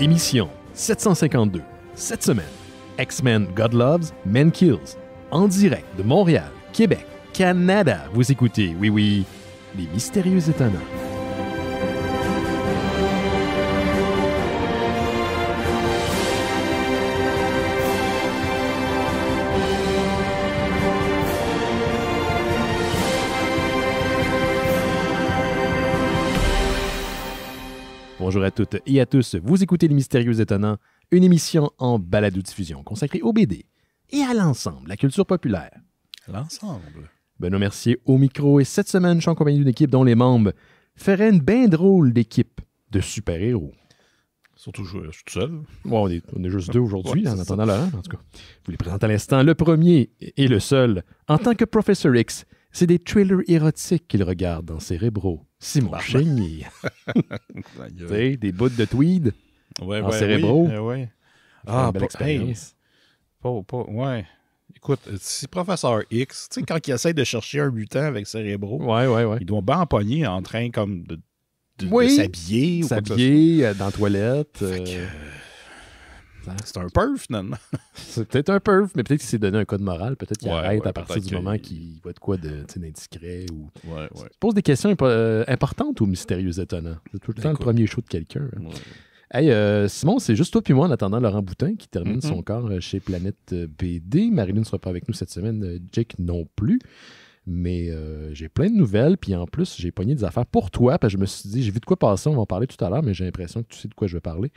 Émission 752. Cette semaine, X-Men God Loves, Men Kills. En direct de Montréal, Québec, Canada. Vous écoutez, oui oui, les mystérieux étonnants. bonjour à toutes et à tous. Vous écoutez Les Mystérieux Étonnants, une émission en balado-diffusion consacrée au BD et à l'ensemble, la culture populaire. L'ensemble. Benoît Mercier au micro et cette semaine, je suis en compagnie d'une équipe dont les membres feraient une bien drôle d'équipe de super-héros. Surtout, toujours je suis tout seul. on, est, juste deux aujourd'hui, en attendant Laurent, en tout cas. Je vous les présente à l'instant. Le premier et le seul, en tant que professeur X, c'est des thrillers érotiques qu'il regarde dans Cérébro mon bah, des bouts de tweed ouais, en ouais, cérébraux. Oui, euh, ouais. Ah, belle ben, expérience. pas, pas, ouais. Écoute, euh, si Professeur X, tu sais, quand il essaie de chercher un mutant avec cérébraux, ouais, ouais, ouais. il doit bien pogner en train comme de, s'habiller. S'habiller euh, dans la toilette. Hein? C'est un perf, finalement. c'est peut-être un perf, mais peut-être qu'il s'est donné un code moral. Peut-être qu'il arrête à partir du moment qu'il voit de quoi d'indiscret. Ou... Ouais, Pose des questions euh, importantes ou mystérieuses, étonnants. C'est tout le temps le premier show de quelqu'un. Hein. Hey, euh, Simon, c'est juste toi puis moi en attendant Laurent Boutin qui termine mm-hmm. son corps euh, chez Planète BD. Marilyn ne sera pas avec nous cette semaine, Jake non plus. Mais euh, j'ai plein de nouvelles, puis en plus, j'ai pogné des affaires pour toi, parce je me suis dit, j'ai vu de quoi passer, on va en parler tout à l'heure, mais j'ai l'impression que tu sais de quoi je veux parler.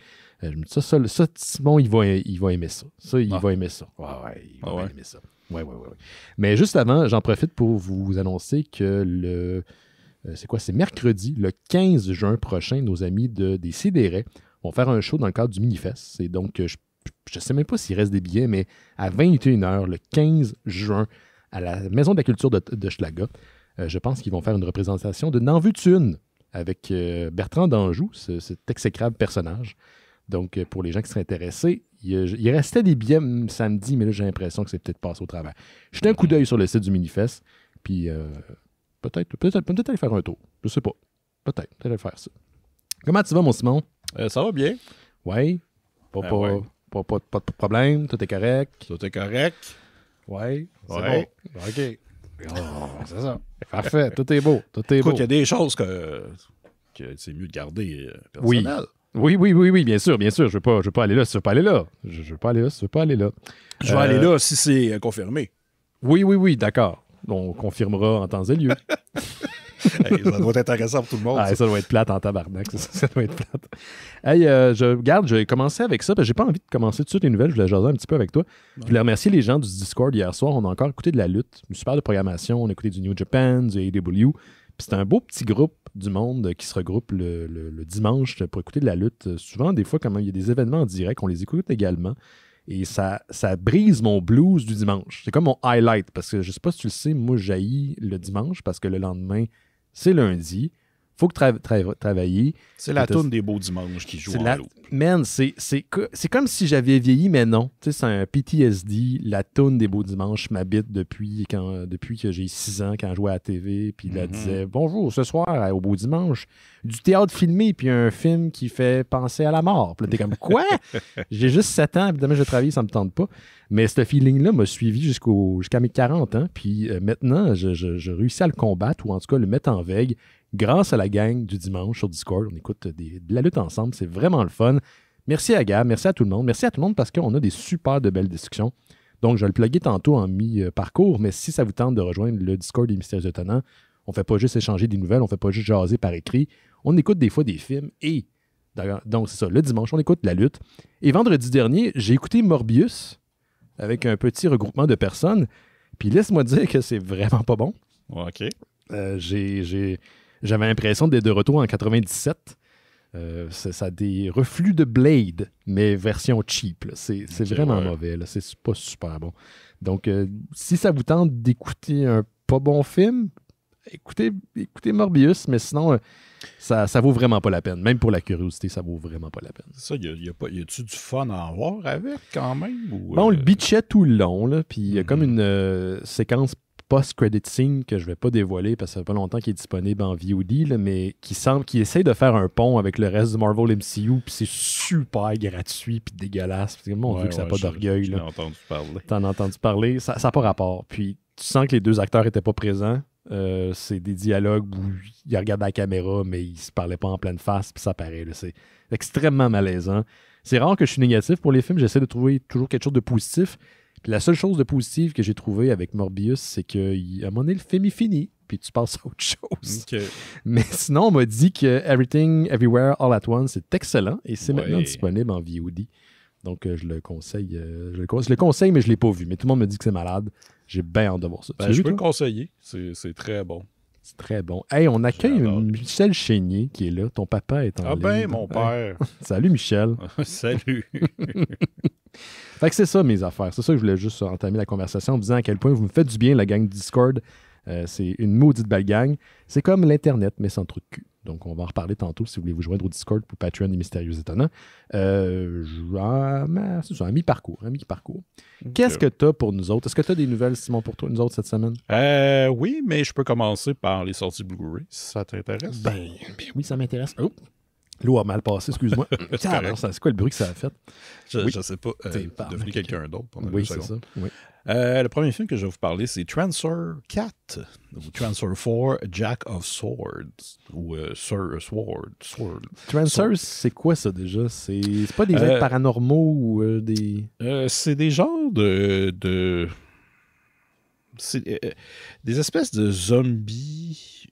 Euh, me ça, ça, Simon, il va, aimer ça. Ça, il ah. va aimer ça. Ouais, ouais, il va ah aimer ça. Ouais, ouais, ouais, Mais juste avant, j'en profite pour vous annoncer que le. Euh, c'est quoi? C'est mercredi, le 15 juin prochain, nos amis de, des Sidérés vont faire un show dans le cadre du Minifest. Et donc, je ne sais même pas s'il reste des billets, mais à 21h, le 15 juin, à la Maison de la Culture de, de Schlaga. Euh, je pense qu'ils vont faire une représentation de N'en avec euh, Bertrand d'Anjou, cet exécrable personnage. Donc, euh, pour les gens qui seraient intéressés, il, restait des billets samedi, mais là, j'ai l'impression que c'est peut-être passé au travers. Jetez un coup d'œil sur le site du Minifest, puis peut-être peut, -être, peut, -être, aller faire un tour. Je sais pas. Peut-être. Peut-être aller faire ça. Comment tu vas, mon Simon? ça va bien. Oui. Pas, ben pas, pas, pas, de problème. Tout est correct. Tout est correct. Ouais. Ouais. Bon. OK. Ah, c'est ça. Parfait. Tout est beau. Tout est Écoute, beau. Il y a des choses que, que c'est mieux de garder personnelles. Euh, oui. Oui, oui, oui, oui, bien sûr, bien sûr. Je ne veux, veux, pas aller là si tu veux pas aller là. Je ne veux pas aller là si tu veux pas aller là. Je vais aller euh, là si c'est euh, confirmé. Oui, oui, oui, d'accord. On confirmera en temps et lieu. ça doit être intéressant pour tout le monde. ça. doit être plate en tabarnak. Ça, doit être plate. Hey, euh, je regarde, j'ai commencé avec ça, parce j'ai pas envie de commencer tout de suite les nouvelles. Je voulais jaser un petit peu avec toi. Je voulais remercier les gens du Discord hier soir. On a encore écouté de la lutte. Une super de programmation. On a écouté du New Japan, du AEW. Puis c'est un beau petit groupe du monde qui se regroupe le, dimanche pour écouter de la lutte. Souvent, des fois, quand il y a des événements en direct, on les écoute également. Et ça, ça brise mon blues du dimanche. C'est comme mon highlight, parce que je sais pas si tu le sais, moi, jaillis le dimanche parce que le lendemain, c'est lundi faut que travailler. C'est la toune des beaux dimanches qui joue en la... Man, c'est comme si j'avais vieilli, mais non. C'est un PTSD. La toune des beaux dimanches m'habite depuis, depuis que j'ai 6 ans, quand je jouais à la TV. Puis il mm-hmm. disait Bonjour, ce soir, au beau dimanche, du théâtre filmé, puis un film qui fait penser à la mort. Puis t'es comme Quoi J'ai juste 7 ans, puis demain, je travaille, ça me tente pas. Mais ce feeling-là m'a suivi jusqu'à mes 40 ans. Puis euh, maintenant, je, je réussis à le combattre, ou en tout cas le mettre en veille grâce à la gang du dimanche sur Discord. On écoute de la lutte ensemble, c'est vraiment le fun. Merci à Gab, merci à tout le monde. Merci à tout le monde parce qu'on a des super de belles discussions. Donc, je vais le pluguer tantôt en mi-parcours, mais si ça vous tente de rejoindre le Discord des Mystérieux Étonnants, on ne fait pas juste échanger des nouvelles, on ne fait pas juste jaser par écrit. On écoute des fois des films et. Donc, c'est ça, le dimanche, on écoute la lutte. Et vendredi dernier, j'ai écouté Morbius avec un petit regroupement de personnes. Puis laisse-moi dire que c'est vraiment pas bon. OK. Euh, j'ai j'avais l'impression d'être de retour en 97. Euh, ça a des reflux de Blade, mais version cheap. C'est vraiment mauvais. C'est pas super bon. Donc, euh, si ça vous tente d'écouter un pas bon film, écoutez, écoutez Morbius, mais sinon, euh, ça, ça vaut vraiment pas la peine. Même pour la curiosité, ça vaut vraiment pas la peine. Ça, y a, tu du fun à avoir avec quand même? bon, le bitchait tout le long, puis il y a mm-hmm. comme une séquence post-credit scene que je vais pas dévoiler parce que ça fait pas longtemps qu'il est disponible en VOD, là, mais qui semble qu'il essaie de faire un pont avec le reste du Marvel MCU, puis c'est super gratuit puis dégueulasse. Parce que mon que ça n'a pas d'orgueil. T'en as entendu parler. as entendu parler. Ça n'a pas rapport. Puis tu sens que les deux acteurs n'étaient pas présents. Euh, c'est des dialogues où ils regardent la caméra, mais ils se parlaient pas en pleine face, puis ça paraît. C'est extrêmement malaisant. C'est rare que je suis négatif pour les films. J'essaie de trouver toujours quelque chose de positif. Puis La seule chose de positive que j'ai trouvée avec Morbius, c'est qu'à un moment donné, le film fini, puis tu passes à autre chose. Mais sinon, on m'a dit que Everything, Everywhere, All at Once, c'est excellent et c'est maintenant disponible en VOD. Donc, euh, je le conseille. Euh, je, le, conseille, mais je ne l'ai pas vu. Mais tout le monde me dit que c'est malade. J'ai bien hâte de voir ça. Ben, je peux le conseiller. C'est très bon. C'est très bon. Hey, on accueille Michel Chénier qui est là. Ton papa est en ligne. Ah ben, mon père. Salut, Michel. Salut. Fait que c'est ça mes affaires. C'est ça que je voulais juste entamer la conversation en disant à quel point vous me faites du bien, la gang Discord. Euh, c'est une maudite belle gang. C'est comme l'Internet, mais sans truc de cul. Donc, on va en reparler tantôt si vous voulez vous joindre au Discord pour Patreon des Mystérieux Étonnants. Euh, c'est un mi-parcours. Un mi-parcours. Qu'est-ce que tu as pour nous autres? Est-ce que tu as des nouvelles, Simon, pour toi, nous autres, cette semaine? Euh, oui, mais je peux commencer par les sorties Blu-ray, si ça t'intéresse. Ben, ben oui, ça m'intéresse. Oh! L'eau a mal passé, excuse-moi. c'est quoi le bruit que ça a fait? Je ne sais pas. Euh, c'est devenu quelqu'un d'autre pendant oui, c'est ça. Euh, le premier film que je vais vous parler, c'est Transfer 4 ou 4 Jack of Swords ou euh, Sir euh, Sword. Transfer, c'est quoi ça déjà? C'est pas des êtres paranormaux ou des. c'est des genres de. de... C'est des espèces de zombies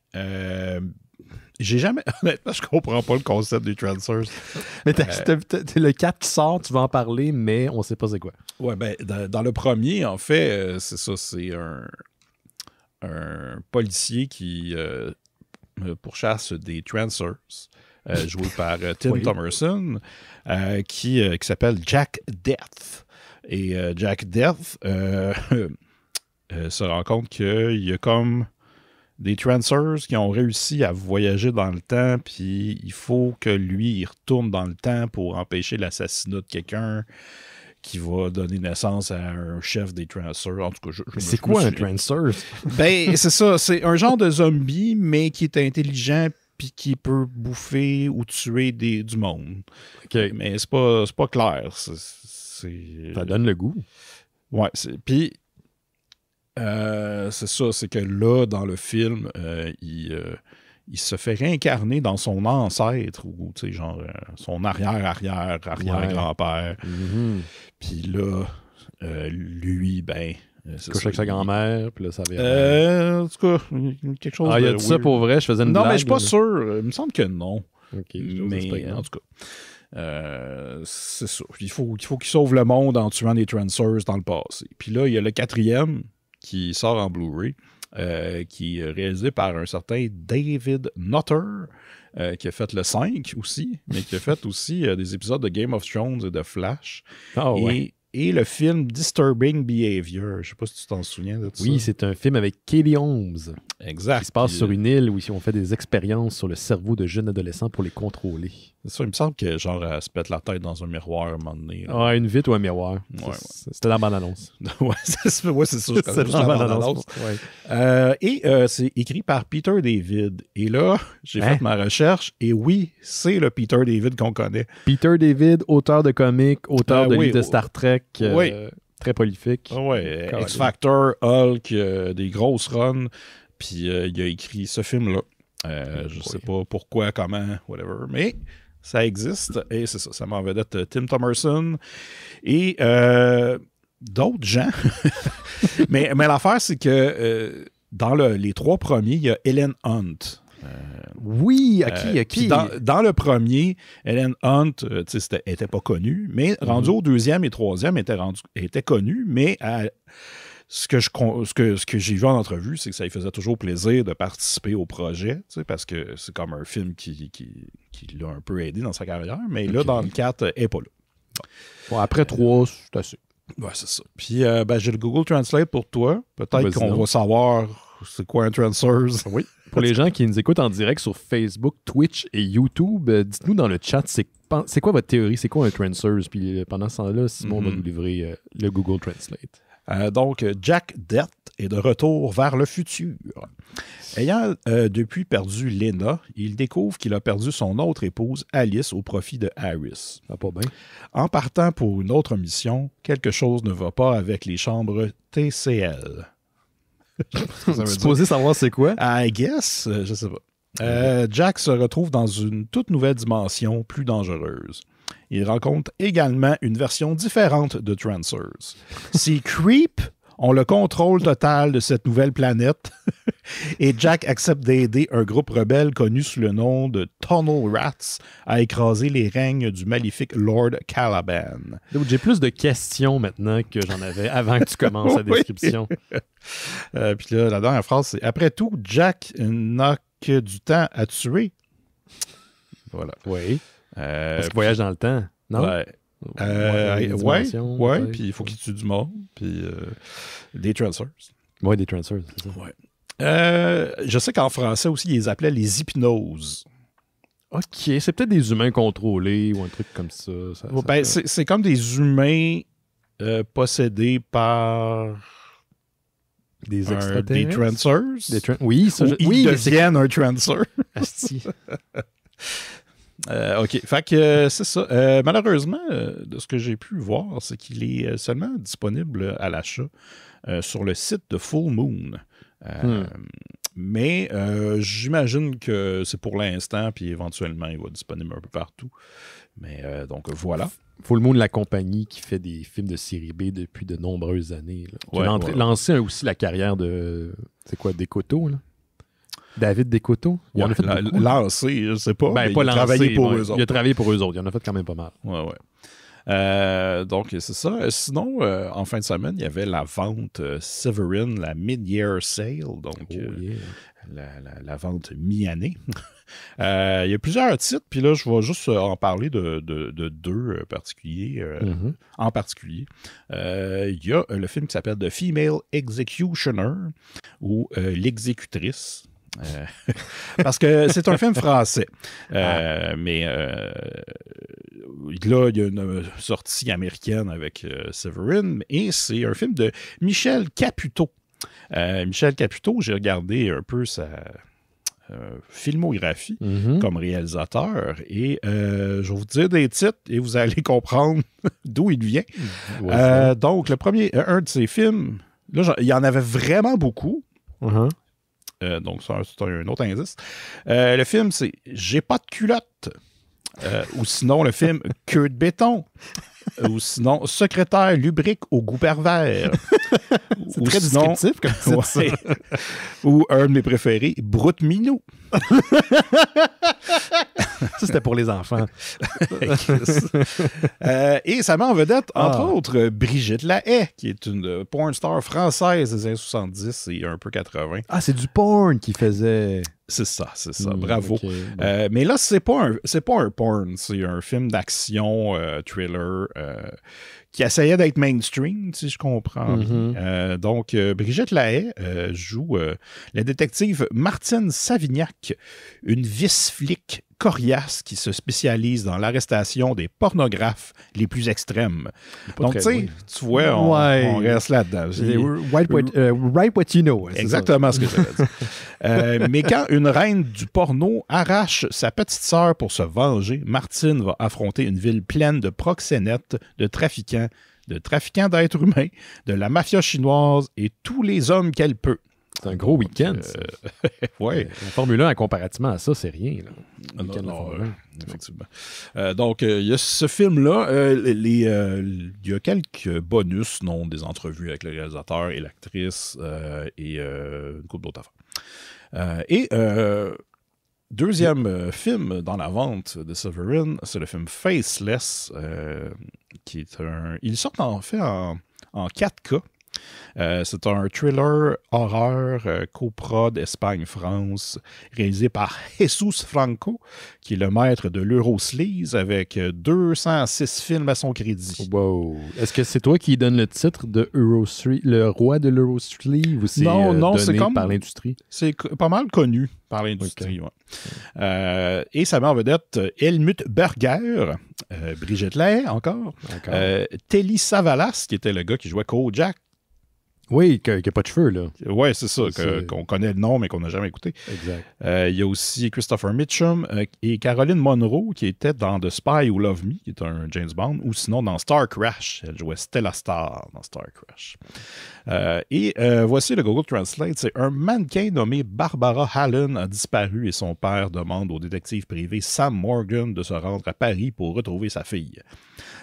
j'ai jamais. Honnêtement, je comprends pas le concept des trancers mais euh, le cap qui sort, tu vas en parler, mais on sait pas c'est quoi. Ouais, ben, dans, le premier, en fait, euh, c'est ça, c'est un, policier qui euh, pourchasse des trancers joué par Tim Thomerson, qui, qui, s'appelle Jack Death. Et Jack Death se rend compte qu'il y a comme des Transers qui ont réussi à voyager dans le temps, puis il faut que lui, il retourne dans le temps pour empêcher l'assassinat de quelqu'un qui va donner naissance à un chef des transers. En tout cas, c'est quoi un transer ben, c'est ça. C'est un genre de zombie, mais qui est intelligent puis qui peut bouffer ou tuer des, du monde. Mais c'est pas, pas clair. Ça donne le goût. Ouais. Puis euh, c'est ça, c'est que là, dans le film, euh, il, euh, il, se fait réincarner dans son ancêtre, ou tu sais genre son arrière-arrière-arrière-grand-père. Mhm. Puis là, lui, ben. C'est couche avec sa grand-mère, puis là, ça vient. en tout cas, quelque chose. Ah, il y a de ça pour vrai, je faisais une Non, mais je suis pas sûr. Il me semble que non. Ok, mais en tout cas. c'est ça. Il faut, il faut qu'il sauve le monde en tuant des Transers dans le passé. Puis là, il y a le quatrième qui sort en Blu-ray, euh, qui est réalisé par un certain David Nutter, euh, qui a fait le 5 aussi, mais qui a fait aussi euh, des épisodes de Game of Thrones et de Flash. Oh, ah oui et le film Disturbing Behavior. Je ne sais pas si tu t'en souviens de ça. Oui, c'est un film avec Kelly Holmes. Exact. Qui se passe sur une île où on fait des expériences sur le cerveau de jeunes adolescents pour les contrôler. Ça, il me semble que genre se pète la tête dans un miroir à un moment donné. Ah, une vitre ou un miroir. Ouais, C'était la bande-annonce. Oui, c'est ça. sûr. la bande-annonce. Euh, et euh, c'est écrit par Peter David. Et là, j'ai hein? fait ma recherche et oui, c'est le Peter David qu'on connaît. Peter David, auteur de comics, auteur euh, de de Star Trek. Euh, très prolifique. Ah X Factor, Hulk, euh, des grosses runs. Puis euh, il a écrit ce film-là. je ne sais pas pourquoi, comment, whatever. Mais ça existe. Et c'est ça. Ça m'en vedette Tim Thomerson et d'autres gens. mais mais l'affaire, c'est que dans les trois premiers, il y a Helen Hunt euh, oui, à qui, euh, qui? Dans, le premier, Helen Hunt euh, était, pas connue, mais mhm. rendu au deuxième et troisième, était, était connue, mais ce que, je, ce que, ce que j'ai vu en entrevue, c'est que ça lui faisait toujours plaisir de participer au projet, parce que c'est comme un film qui, qui, l'a un peu aidé dans sa carrière, mais là, dans le 4, elle n'est pas là. Bon, après trois, 3, c'est assez. Ouais, c'est ça. Puis, ben, j'ai le Google Translate pour toi. Peut-être qu'on va savoir c'est quoi un Translator. Oui pour les gens qui nous écoutent en direct sur Facebook, Twitch et YouTube, euh, dites-nous dans le chat, c'est quoi votre théorie? C'est quoi un transers? Puis euh, pendant ce temps-là, Simon va mhm. nous livrer euh, le Google Translate. donc, Jack Death est de retour vers le futur. Ayant depuis perdu Lena, il découvre qu'il a perdu son autre épouse, Alice, au profit de Harris. pas bien. En partant pour une autre mission, quelque chose ne va pas avec les chambres TCL. Supposé savoir c'est quoi? I guess, euh, je sais pas. Euh, Jack se retrouve dans une toute nouvelle dimension plus dangereuse. Il rencontre également une version différente de Trancers. Si Creep... On le contrôle total de cette nouvelle planète et Jack accepte d'aider un groupe rebelle connu sous le nom de Tunnel Rats à écraser les règnes du maléfique Lord Caliban. J'ai plus de questions maintenant que j'en avais avant que tu commences la description. Euh, puis là, la dernière phrase, c'est Après tout, Jack n'a que du temps à tuer. Voilà. Oui. Euh, Parce voyage dans le temps, non? Euh, ouais, ouais, puis il faut qu'ils tuent du mort, puis euh, des trancers. Ouais, des trancers. Ouais. Euh, je sais qu'en français aussi, ils les appelaient les hypnoses. OK, c'est peut-être des humains contrôlés ou un truc comme ça. Ben, c'est comme des humains euh, possédés par des extraterrestres. des transers. Des oui, ça, ils deviennent un trancer. Euh, OK. Fait que euh, c'est ça. Euh, malheureusement, de ce que j'ai pu voir, c'est qu'il est seulement disponible à l'achat sur le site de Full Moon. Hmm. Mais j'imagine que c'est pour l'instant, puis éventuellement, il va être disponible un peu partout. Mais donc voilà. Full Moon, la compagnie qui fait des films de série B depuis de nombreuses années. Là, qui a lancé aussi la carrière de. C'est quoi, Des là David Descoteaux. Il a lancé, je sais pas. Ben, il a travaillé pour eux autres. Il a travaillé pour eux autres. Il en a fait quand même pas mal. Ouais, ouais. Euh, donc, c'est ça. Sinon, euh, en fin de semaine, il y avait la vente euh, Severin, la mid-year sale, donc oh, la, vente mi-année. il y a plusieurs titres, puis là, je vais juste en parler de, deux particuliers, mm-hmm. en particulier. il y a le film qui s'appelle The Female Executioner ou L'exécutrice. Euh, parce que c'est un film français. Euh, ah. Mais euh, là, il y a une sortie américaine avec Severin, et c'est un film de Michel Caputo. Michel Caputo, j'ai regardé un peu sa, filmographie mm-hmm. comme réalisateur. Et je vais vous dire des titres et vous allez comprendre d'où il vient. donc, le premier, un de ses films, là, il y en avait vraiment beaucoup. Uh-huh. Euh, donc, c'est un, autre indice. Euh, le film, c'est J'ai pas de culotte. Euh, ou sinon, le film Queue de béton. ou sinon, secrétaire lubrique au goût pervers. ou très distinctif comme ça. ou un de mes préférés, Brut Minou ça, c'était pour les enfants. Euh, et ça met en vedette, entre ah. autres, Brigitte Lahaye, qui est une euh, porn star française des années 70 et un peu 80. Ah, c'est du porn qu'il faisait. C'est ça, c'est ça. Hmm, Bravo. Euh, mais là, c'est pas un, c'est pas un porn, c'est un film d'action euh, thriller euh, qui essayait d'être mainstream, si je comprends. Mm-hmm. donc, Brigitte Lahaye joue la détective Martine Savignac, une vice flic coriace qui se spécialise dans l'arrestation des pornographes les plus extrêmes. Donc, tu tu vois, on, reste là-dedans. Euh, euh, right what, you know. Exactement ce que je veux dire. Euh, mais quand une reine du porno arrache sa petite sœur pour se venger, Martine va affronter une ville pleine de proxénètes, de trafiquants, de trafiquants d'êtres humains, de la mafia chinoise et tous les hommes qu'elle peut. C'est un gros week-end. Euh, ouais. Euh, la Formule 1, comparativement à ça, c'est rien. Ah, euh, effectivement. donc, il y a ce film-là. Il y a quelques bonus, non, des entrevues avec le réalisateur et l'actrice et une couple d'autres affaires. et deuxième film dans la vente de Sovereign, c'est le film Faceless, qui est un. Il sort en fait en, en 4K euh, c'est un thriller horreur euh, coprod Espagne-France, réalisé par Jesus Franco, qui est le maître de l'Eurosleaze avec 206 films à son crédit. Wow! Est-ce que c'est toi qui donne le titre de le roi de l'Eurosleaze ou c'est non, euh, non, donné par l'industrie? C'est pas mal connu par l'industrie, euh, et sa met en vedette Helmut Berger, Brigitte Lay encore, Telly Savalas, qui était le gars qui jouait Kojak oui, qui n'a pas de cheveux, là. Oui, c'est ça, qu'on connaît le nom, mais qu'on n'a jamais écouté. Exact. Euh, il y a aussi Christopher Mitchum euh, et Caroline Monroe, qui était dans The Spy Who Love Me, qui est un James Bond, ou sinon dans Star Crash. Elle jouait Stella Star dans Star Crash. Euh, et voici le Google Translate. C'est un mannequin nommé Barbara Hallen a disparu et son père demande au détective privé Sam Morgan de se rendre à Paris pour retrouver sa fille.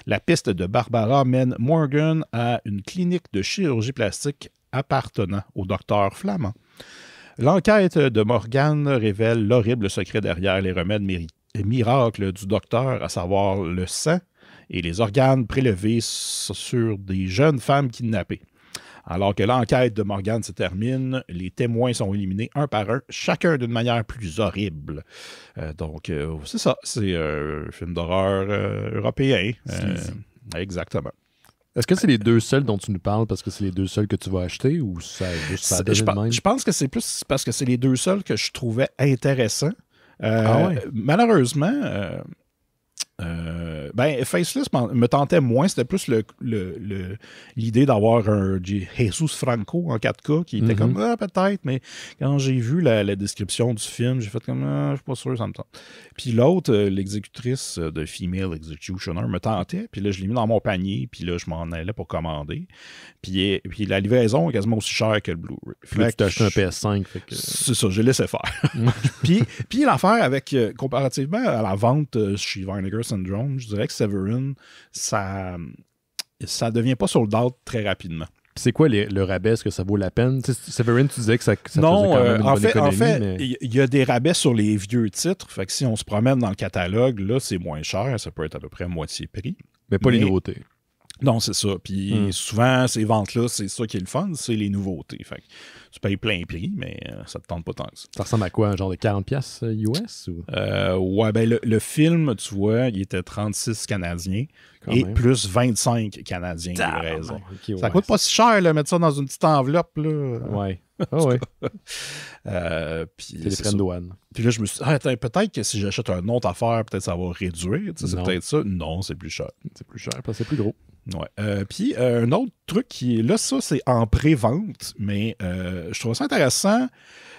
La piste de Barbara mène Morgan à une clinique de chirurgie plastique appartenant au docteur flamand. L'enquête de Morgan révèle l'horrible secret derrière les remèdes miracles du docteur, à savoir le sang et les organes prélevés sur des jeunes femmes kidnappées. Alors que l'enquête de Morgan se termine, les témoins sont éliminés un par un, chacun d'une manière plus horrible. Euh, donc, euh, c'est ça, c'est euh, un film d'horreur européen. Exactement. Est-ce que c'est les deux seuls dont tu nous parles parce que c'est les deux seuls que tu vas acheter ou ça, juste, je, je, pense que c'est plus parce que c'est les deux seuls que je trouvais intéressants. Euh, ah malheureusement, euh, euh, ben, Faceless me tentait moins. C'était plus l'idée d'avoir un Jesus Franco en 4K qui était mhm. comme, ah, peut-être, mais quand j'ai vu la, description du film, j'ai fait comme, ah, je suis pas sûr, ça me tente. Puis l'autre, euh, l'exécutrice de Female Executioner, me tentait. Puis là, je l'ai mis dans mon panier. Puis là, je m'en allais pour commander. Puis, euh, la livraison est quasiment aussi chère que le Blu-ray. tu acheté un PS5. Que... C'est ça, j'ai laissé faire. puis l'affaire avec, comparativement à la vente chez Vinegar je dirais que Severin, ça ça devient pas sur le out très rapidement. C'est quoi le rabais? Est-ce que ça vaut la peine? Severin, tu disais que ça, non, quand une euh, en fait, En fait, il y a des rabais sur les vieux titres. Fait que si on se promène dans le catalogue, là, c'est moins cher. Ça peut être à peu près à moitié prix. Mais pas les nouveautés. Non, c'est ça. Puis hmm. souvent, ces ventes-là, c'est ça qui est le fun, c'est les nouveautés. Fait tu payes plein prix, mais euh, ça te tente pas tant que ça. Ça ressemble à quoi, un genre de 40$ euh, US ou? Euh, ouais, ben, le, film, tu vois, il était 36 Canadiens et plus 25 Canadiens Ça ça coûte pas si cher, là, mettre ça dans une petite enveloppe. Là. Ouais. Ah ouais. douane. Puis là, je me suis ah, dit, peut-être que si j'achète un autre affaire, peut-être ça va réduire. C'est peut-être ça. Non, c'est plus cher. C'est plus cher c'est plus gros. Euh, puis euh, un autre truc qui est là, ça c'est en pré-vente, mais euh, je trouve ça intéressant.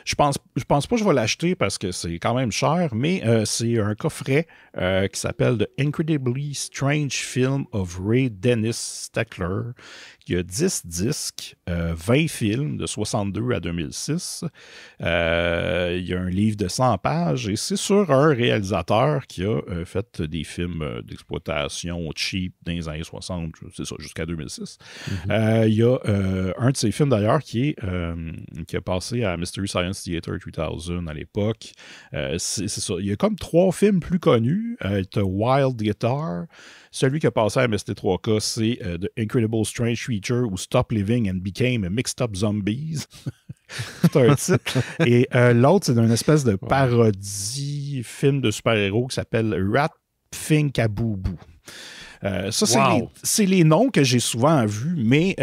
Je pense, je pense pas que je vais l'acheter parce que c'est quand même cher, mais c'est un coffret qui s'appelle The Incredibly Strange Film of Ray Dennis Steckler ». Il y a 10 disques, 20 euh, films de 62 à 2006. Euh, il y a un livre de 100 pages et c'est sur un réalisateur qui a euh, fait des films d'exploitation cheap dans les années 60, c'est ça, jusqu'à 2006. Mm-hmm. il y a un de ses films d'ailleurs qui, est qui a passé à Mystery Science Theater 2000 à l'époque. c'est ça. Il y a comme trois films plus connus. Wild Guitar. Celui qui a passé à MST3K, c'est euh, The Incredible Strange Creature ou Stop Living and Became a Mixed Up Zombies. c'est un titre. Et euh, l'autre, c'est d'une espèce de parodie film de super-héros qui s'appelle Rat Fink à boo euh, ça, c'est les, noms que j'ai souvent vus, mais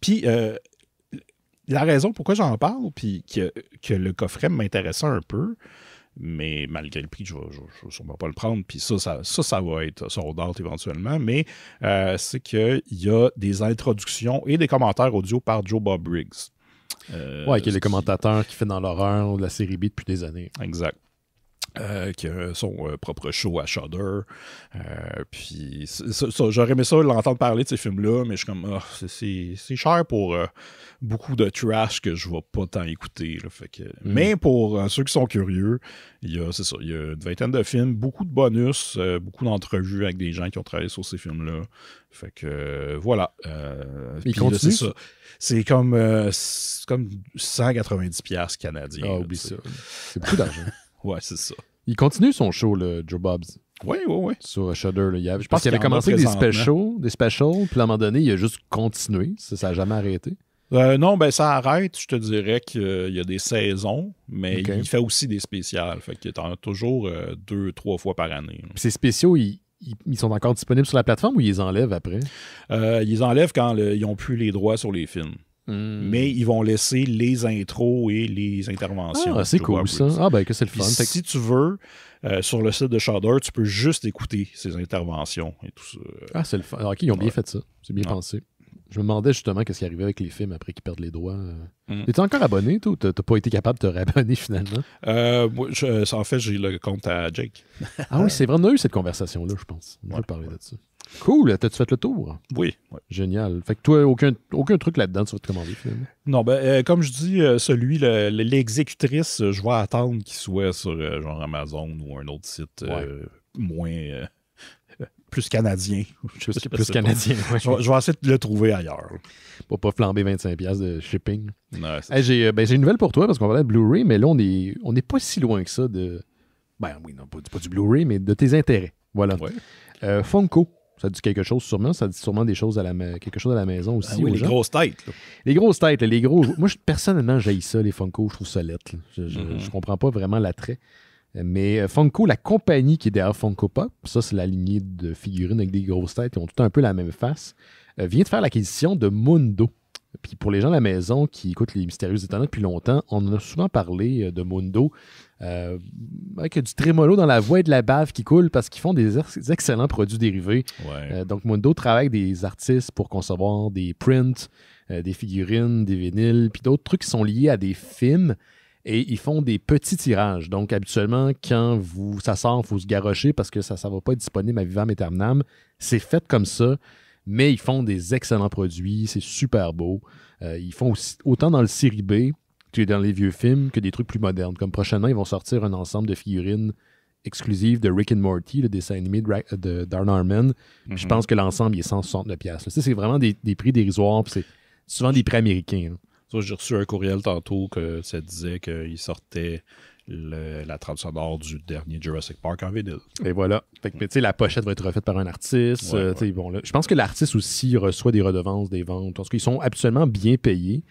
puis la raison pourquoi j'en parle, puis que, que, le coffret m'intéressait un peu, mais malgré le prix, je ne vais, pas le prendre. Puis ça, ça, ça, va être sold out éventuellement. Mais euh, c'est qu'il y a des introductions et des commentaires audio par Joe Bob Briggs. Euh, qui est le commentateur qui fait dans l'horreur de la série B depuis des années. Exact. Euh, qui a son euh, propre show à Shudder. Euh, puis j'aurais aimé ça l'entendre parler de ces films-là, mais je suis comme, ah, c'est cher pour beaucoup de trash que je vais pas tant écouter. Mm. Mais pour ceux qui sont curieux, il y a, une vingtaine de films, beaucoup de bonus, beaucoup d'entrevues avec des gens qui ont travaillé sur ces films-là. Fait que voilà. continue. C'est comme, comme 190$ canadiens. Ah, C'est beaucoup d'argent. Ouais, c'est ça. Il continue son show, le Joe Bobs. Oui, oui, oui. Sur euh, Shudder, là, je pense qu'il avait commencé des specials, des puis à un moment donné, il a juste continué. Ça n'a jamais arrêté. Euh, non, ben ça arrête. Je te dirais qu'il euh, y a des saisons, mais il fait aussi des spéciales. Fait qu'il en a toujours deux, trois fois par année. ces spéciaux, ils, sont encore disponibles sur la plateforme ou ils les enlèvent après? ils les enlèvent quand ils n'ont plus les droits sur les films. Hmm. Mais ils vont laisser les intros et les interventions. Ah, c'est cool ça. Ah, ben que c'est le fun. Si tu veux, euh, sur le site de Shudder, tu peux juste écouter ces interventions et tout ça. Ah, c'est le fun. Ah, OK, ils ont bien fait ça. C'est bien pensé. Je me demandais justement qu'est-ce qui arrivait avec les films après qu'ils perdent les droits. Euh. Hmm. es tu encore abonné, toi, ou t'as pas été capable de te réabonner finalement? Euh, euh, en fait, j'ai le compte à Jake. ah oui, c'est vrai. On a eu cette conversation-là, je pense. On parler de ça. Cool, t'as-tu fait le tour? Oui. Génial. Fait que toi, aucun, aucun truc là-dedans, tu vas te commander Non, ben, euh, comme je dis, euh, celui, l'exécutrice, euh, je vais attendre qu'il soit sur genre Amazon ou un autre site moins. plus canadien. Plus, canadien, je, vais essayer de le trouver ailleurs. Pour pas flamber 25$ de shipping. Ben, j'ai une nouvelle pour toi parce qu'on parlait de Blu-ray, mais là, on n'est on pas si loin que ça de. Ben oui, non, pas du Blu-ray, mais de tes intérêts. Voilà. Funko ça dit quelque chose sûrement. Ça dit sûrement des choses à la quelque chose à la maison ah aussi. les grosses têtes. Les grosses têtes, les gros. Moi, personnellement, j'ai ça, les Funko. Je trouve ça lettre. Je, ne mm-hmm. comprends pas vraiment l'attrait. Mais euh, Funko, la compagnie qui est derrière Funko Pop, ça, c'est la lignée de figurines avec des grosses têtes qui ont tout un peu la même face, euh, vient de faire l'acquisition de Mundo. Puis pour les gens à la maison qui écoutent les Mystérieux étonnantes depuis longtemps, on a souvent parlé euh, de Mundo euh, avec du trémolo dans la voix et de la bave qui coule parce qu'ils font des, excellents produits dérivés. Euh, donc Mundo travaille avec des artistes pour concevoir des prints, euh, des figurines, des vinyles, puis d'autres trucs qui sont liés à des films. Et ils font des petits tirages. Donc, habituellement, quand vous, ça sort, il faut se garrocher parce que ça ne va pas être disponible à Vivam Terminam. C'est fait comme ça mais ils font des excellents produits, c'est super beau. Euh, ils font aussi, autant dans le série B que dans les vieux films que des trucs plus modernes. Comme prochainement, ils vont sortir un ensemble de figurines exclusives de Rick and Morty, le dessin animé de, de Darn Arman. Je mhm. pense que l'ensemble est de pièces. C'est vraiment des, prix dérisoires, c'est souvent des prix américains. Hein. J'ai reçu un courriel tantôt que ça disait qu'ils sortaient la traduction d'or du dernier Jurassic Park en vinyle. Et voilà. la pochette va être refaite par un artiste. Euh, bon, je pense que l'artiste aussi reçoit des redevances, des ventes. parce qu'ils sont absolument bien payés.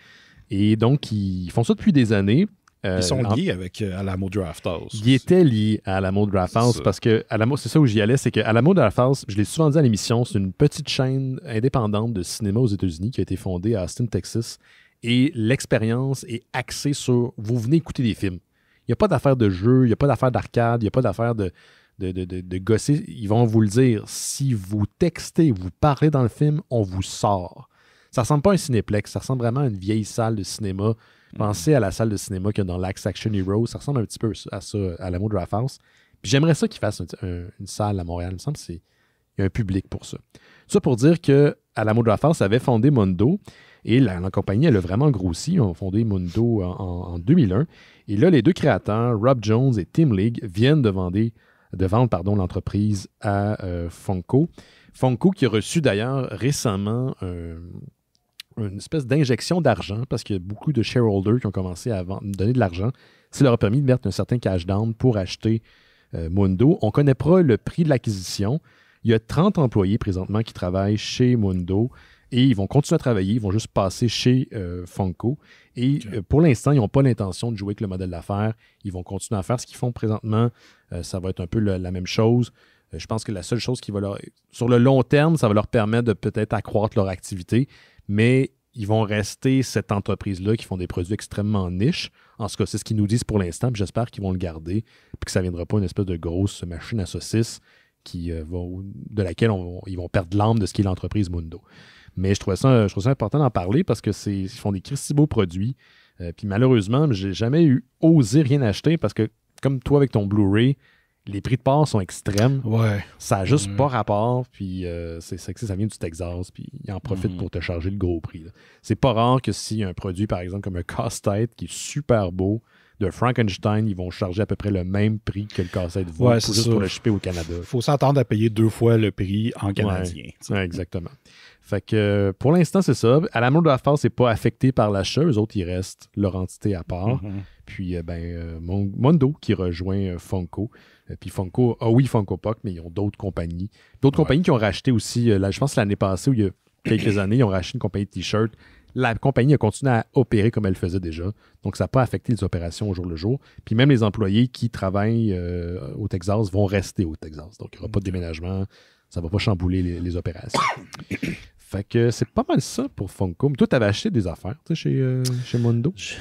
Et donc, ils font ça depuis des années. Euh, ils sont liés avec euh, Alamo Draft House. Ils étaient liés à Alamo House parce que c'est ça où j'y allais, c'est que Alamo House, je l'ai souvent dit à l'émission, c'est une petite chaîne indépendante de cinéma aux États-Unis qui a été fondée à Austin, Texas. Et l'expérience est axée sur vous venez écouter des films. Il n'y a pas d'affaire de jeu, il n'y a pas d'affaire d'arcade, il n'y a pas d'affaire de, de, de, Ils vont vous le dire. Si vous textez, vous parlez dans le film, on vous sort. Ça ressemble pas à un cinéplex, ça ressemble vraiment à une vieille salle de cinéma. Mm-hmm. Pensez à la salle de cinéma qu'il y a dans l'Axe Action Heroes, Ça ressemble un petit peu à ça, à la france J'aimerais ça qu'ils fassent une salle à Montréal. Il me semble qu'il y a un public pour ça. Ça pour dire que de la ils avait fondé Mondo. Et la, compagnie, elle a vraiment grossi. Ils ont fondé Mundo en, 2001. Et là, les deux créateurs, Rob Jones et Tim League, viennent de, vendre l'entreprise à euh, Funko. Funko qui a reçu d'ailleurs récemment euh, une espèce d'injection d'argent parce qu'il y a beaucoup de shareholders qui ont commencé à donner de l'argent. Ça leur a permis de mettre un certain cash down pour acheter euh, Mundo. On ne connaît pas le prix de l'acquisition. Il y a 30 employés présentement qui travaillent chez Mundo et ils vont continuer à travailler, ils vont juste passer chez euh, Funko. Et euh, pour l'instant, ils n'ont pas l'intention de jouer avec le modèle d'affaires. Ils vont continuer à faire ce qu'ils font présentement. Euh, ça va être un peu la même chose. je pense que la seule chose qui va leur. Sur le long terme, ça va leur permettre de peut-être accroître leur activité, mais ils vont rester cette entreprise-là qui font des produits extrêmement niches. En ce cas, c'est ce qu'ils nous disent pour l'instant, j'espère qu'ils vont le garder, et que ça ne viendra pas une espèce de grosse machine à saucisses qui, de laquelle ils vont perdre l'âme de ce qu'est l'entreprise Mundo. Mais je trouvais ça, important d'en parler parce que c'est, font des si beaux produits. Euh, puis malheureusement, j'ai jamais eu osé rien acheter parce que, comme toi avec ton Blu-ray, les prix de part sont extrêmes. Ça n'a juste mm. pas rapport. Puis euh, c'est sexy, ça vient du Texas. Puis ils en profitent mm. pour te charger le gros prix. C'est pas rare que si un produit, par exemple, comme un casse-tête qui est super beau, de Frankenstein, ils vont charger à peu près le même prix que le casse-tête. pour le au Canada. Il faut s'attendre à payer deux fois le prix en canadien. exactement. Fait que pour l'instant, c'est ça. À l'amour de la force, c'est pas affecté par l'achat. Eux autres, ils restent leur entité à part. Mhm. Puis, euh, ben, euh, Mondo qui rejoint euh, Funko. Puis Funko, ah oui, Funko Pop, mais ils ont d'autres compagnies. D'autres compagnies qui ont racheté aussi, là, je pense l'année passée, ou il y a quelques années, ils ont racheté une compagnie de t shirt La compagnie a continué à opérer comme elle faisait déjà. Donc, ça n'a pas affecté les opérations au jour le jour. Puis même les employés qui travaillent au Texas vont rester au Texas. Donc, il n'y aura pas de déménagement. Ça ne va pas chambouler les opérations que c'est pas mal ça pour Funko. Toi, toi, t'avais acheté des affaires chez, euh, chez Mondo? jai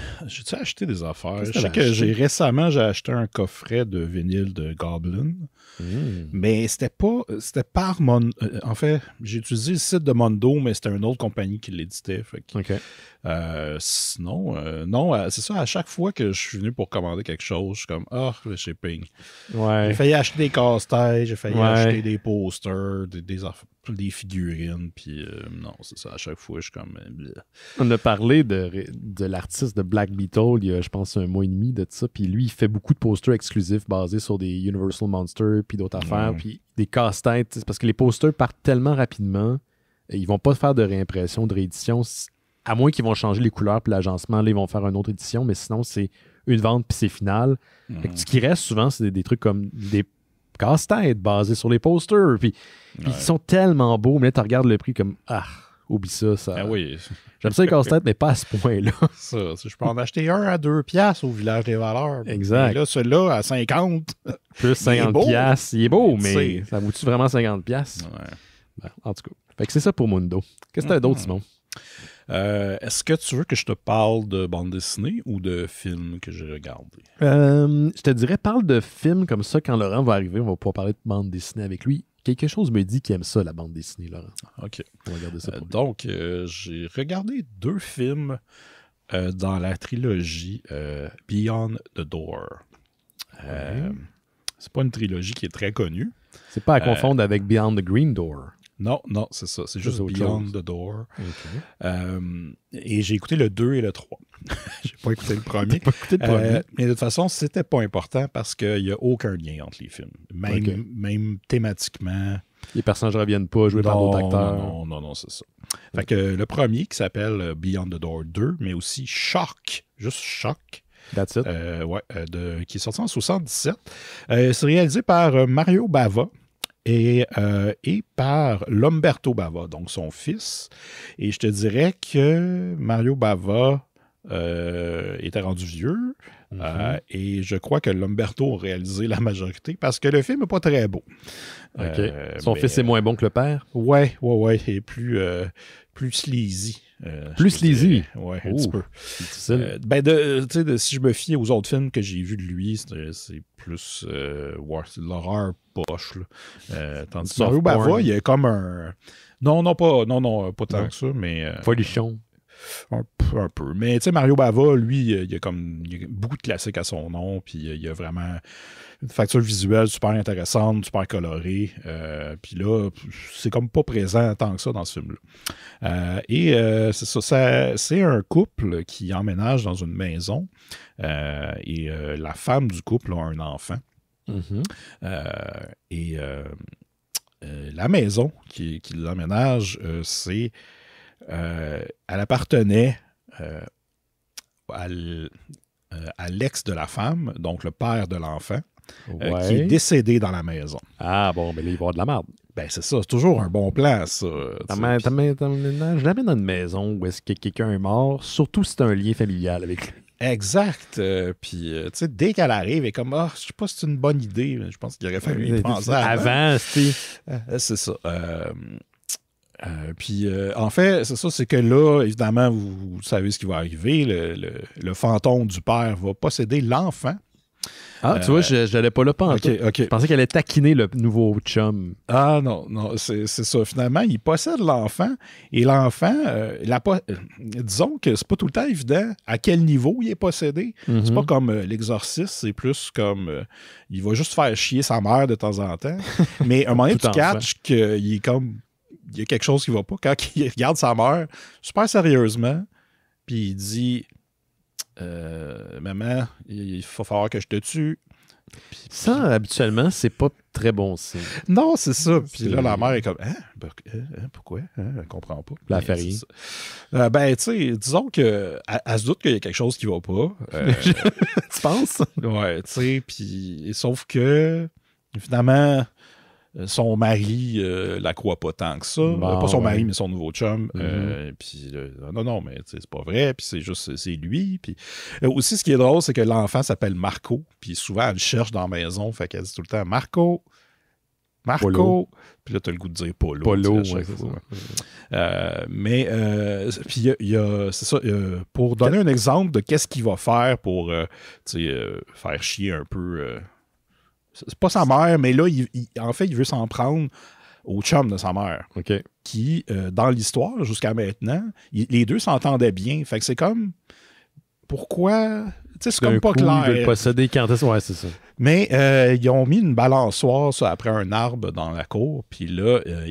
acheté des affaires? que j'ai récemment j'ai acheté un coffret de vinyle de Goblin. Hmm. Mais c'était pas. C'était par Mondo. Euh, en fait, j'ai utilisé le site de Mondo, mais c'était une autre compagnie qui l'éditait. Euh, sinon, non, c'est ça, à chaque fois que je suis venu pour commander quelque chose, je suis comme oh, ah, le shipping. Ouais. J'ai failli acheter des casse j'ai failli acheter des posters, des affaires des figurines, puis euh, non, c'est ça. À chaque fois, je suis comme. Euh, On a parlé de, de l'artiste de Black Beetle il y a, je pense, un mois et demi de ça. Puis lui, il fait beaucoup de posters exclusifs basés sur des Universal Monsters, puis d'autres affaires, puis des casse-têtes. Parce que les posters partent tellement rapidement, ils vont pas faire de réimpression, de réédition. À moins qu'ils vont changer les couleurs, puis l'agencement, là, ils vont faire une autre édition. Mais sinon, c'est une vente, puis c'est final. ce qui reste souvent, c'est des, des, trucs comme des casse-tête basé sur les posters. Puis, ils sont tellement beaux, mais là, tu regardes le prix comme Ah, oublie ça. ça. Ah oui. J'aime ça les casse-têtes, mais pas à ce point-là. Ça, je peux en acheter un à deux piastres au village des valeurs. Exact. Et là, celui-là à 50. Plus 50 piastres, il est beau, mais ça vaut-tu vraiment 50 piastres? Ben, en tout cas. Fait que c'est ça pour Mundo. Qu'est-ce que t'as mm-hmm. d'autre, Simon? Euh, est-ce que tu veux que je te parle de bande dessinée ou de films que j'ai regardé? Euh, je te dirais, parle de films comme ça. Quand Laurent va arriver, on va pouvoir parler de bande dessinée avec lui. Quelque chose me dit qu'il aime ça, la bande dessinée, Laurent. OK. On regarder ça euh, donc, j'ai regardé deux films dans la trilogie Beyond the Door. C'est pas une trilogie qui est très connue. C'est pas à confondre avec Beyond the Green Door. Non, non, c'est ça. C'est juste Beyond the Door. Euh, et j'ai écouté le 2 et le 3. j'ai pas écouté le premier. pas écouté le euh, premier. mais de toute façon, c'était pas important parce qu'il n'y a aucun lien entre les films. Même, même thématiquement. Les personnages ne reviennent pas joués par d'autres acteurs. Non, non, non, c'est ça. le premier qui s'appelle euh, Beyond the Door 2, mais aussi Shock, juste Shock. That's it. qui est sorti en 77. c'est réalisé par Mario Bava, et, euh, et par Lomberto Bava, donc son fils. Et je te dirais que Mario Bava euh, était rendu vieux. Mm-hmm. Euh, et je crois que Lomberto a réalisé la majorité parce que le film n'est pas très beau. Son fils est moins bon que le père? Ouais, ouais, ouais. Et plus, plus sleazy. Euh, plus lazy. ouais un petit peu. Euh, ben, de, de, si je me fie aux autres films que j'ai vus de lui, c'est plus euh, l'horreur poche. Là. Euh, tandis que il y a comme un. Non, non, pas, non, non, pas tant que ça, mais. Folichon. Un, peu. Mais tu sais, Mario Bava, lui, il a comme il a beaucoup de classiques à son nom, puis euh, il y a vraiment une facture visuelle super intéressante, super colorée. Euh, puis là, c'est comme pas présent tant que ça dans ce film-là. Euh, et c'est ça, c'est un couple qui emménage dans une maison et la femme du couple a un enfant. Mm-hmm. et la maison qui, qui l'emménage, c'est euh, elle appartenait euh, euh, à l'ex de la femme, donc le père de l'enfant, qui est décédé dans la maison. Ah bon, mais là, il va y avoir de la merde. Ben c'est ça, c'est toujours un bon plan, ça. Je jamais dans une maison où est-ce que quelqu'un est mort, surtout si t'as un lien familial avec lui. Exact. puis, tu sais, dès qu'elle arrive, elle est comme, oh, je sais pas si c'est une bonne idée. Je pense qu'il aurait fallu y penser avant. Avant, c'est ça. Euh, puis, euh, en fait, c'est ça, c'est que là, évidemment, vous, savez ce qui va arriver. Le, fantôme du père va posséder l'enfant. Ah, tu vois, euh, je n'allais pas le penser. Je pensais qu'elle allait taquiner le nouveau chum. Ah non, non, c'est ça. Finalement, il possède l'enfant et l'enfant, disons que c'est pas tout le temps évident à quel niveau il est possédé. C'est mhm. pas comme l'exorciste, c'est plus comme il va juste faire chier sa mère de temps en temps. Mais à un moment donné, tu catches qu'il est comme il y a quelque chose qui va pas. Quand il regarde sa mère, super sérieusement, puis il dit euh, Maman, il faut falloir que je te tue. ça, habituellement, c'est pas très bon signe. Non, c'est ça. Puis là, la mère est comme hein, ben, euh, hein, pourquoi hein? Elle comprend pas. Ben, la ferie. Euh, ben, tu sais, disons qu'elle se doute qu'il y a quelque chose qui va pas. Euh, tu penses Ouais, tu sais, puis sauf que finalement, euh, son mari euh, la croit pas tant que ça. Euh, bah pas son mari, mais son nouveau chum. Mhm. non, non, mais c'est pas vrai. Puis c'est juste, c'est lui. Puis aussi, ce qui est drôle, c'est que l'enfant s'appelle Marco. Puis souvent, elle cherche dans la maison. Fait qu'elle dit tout le temps Marco. Marco. Puis là, tu as le goût de dire Polo. Polo, ouais, mais, puis il y a, c'est ça, pour donner un exemple de qu'est-ce qu'il va faire pour faire chier un peu c'est pas sa mère, mais là, en fait, il veut s'en prendre au chum de sa mère. Qui, euh, dans l'histoire, jusqu'à maintenant, les deux s'entendaient bien. Fait que c'est comme. Pourquoi. Tu sais, c'est comme pas clair. veut le posséder quand Ouais, c'est ça. Mais euh, ils ont mis une balançoire après un arbre dans la cour, puis là, euh,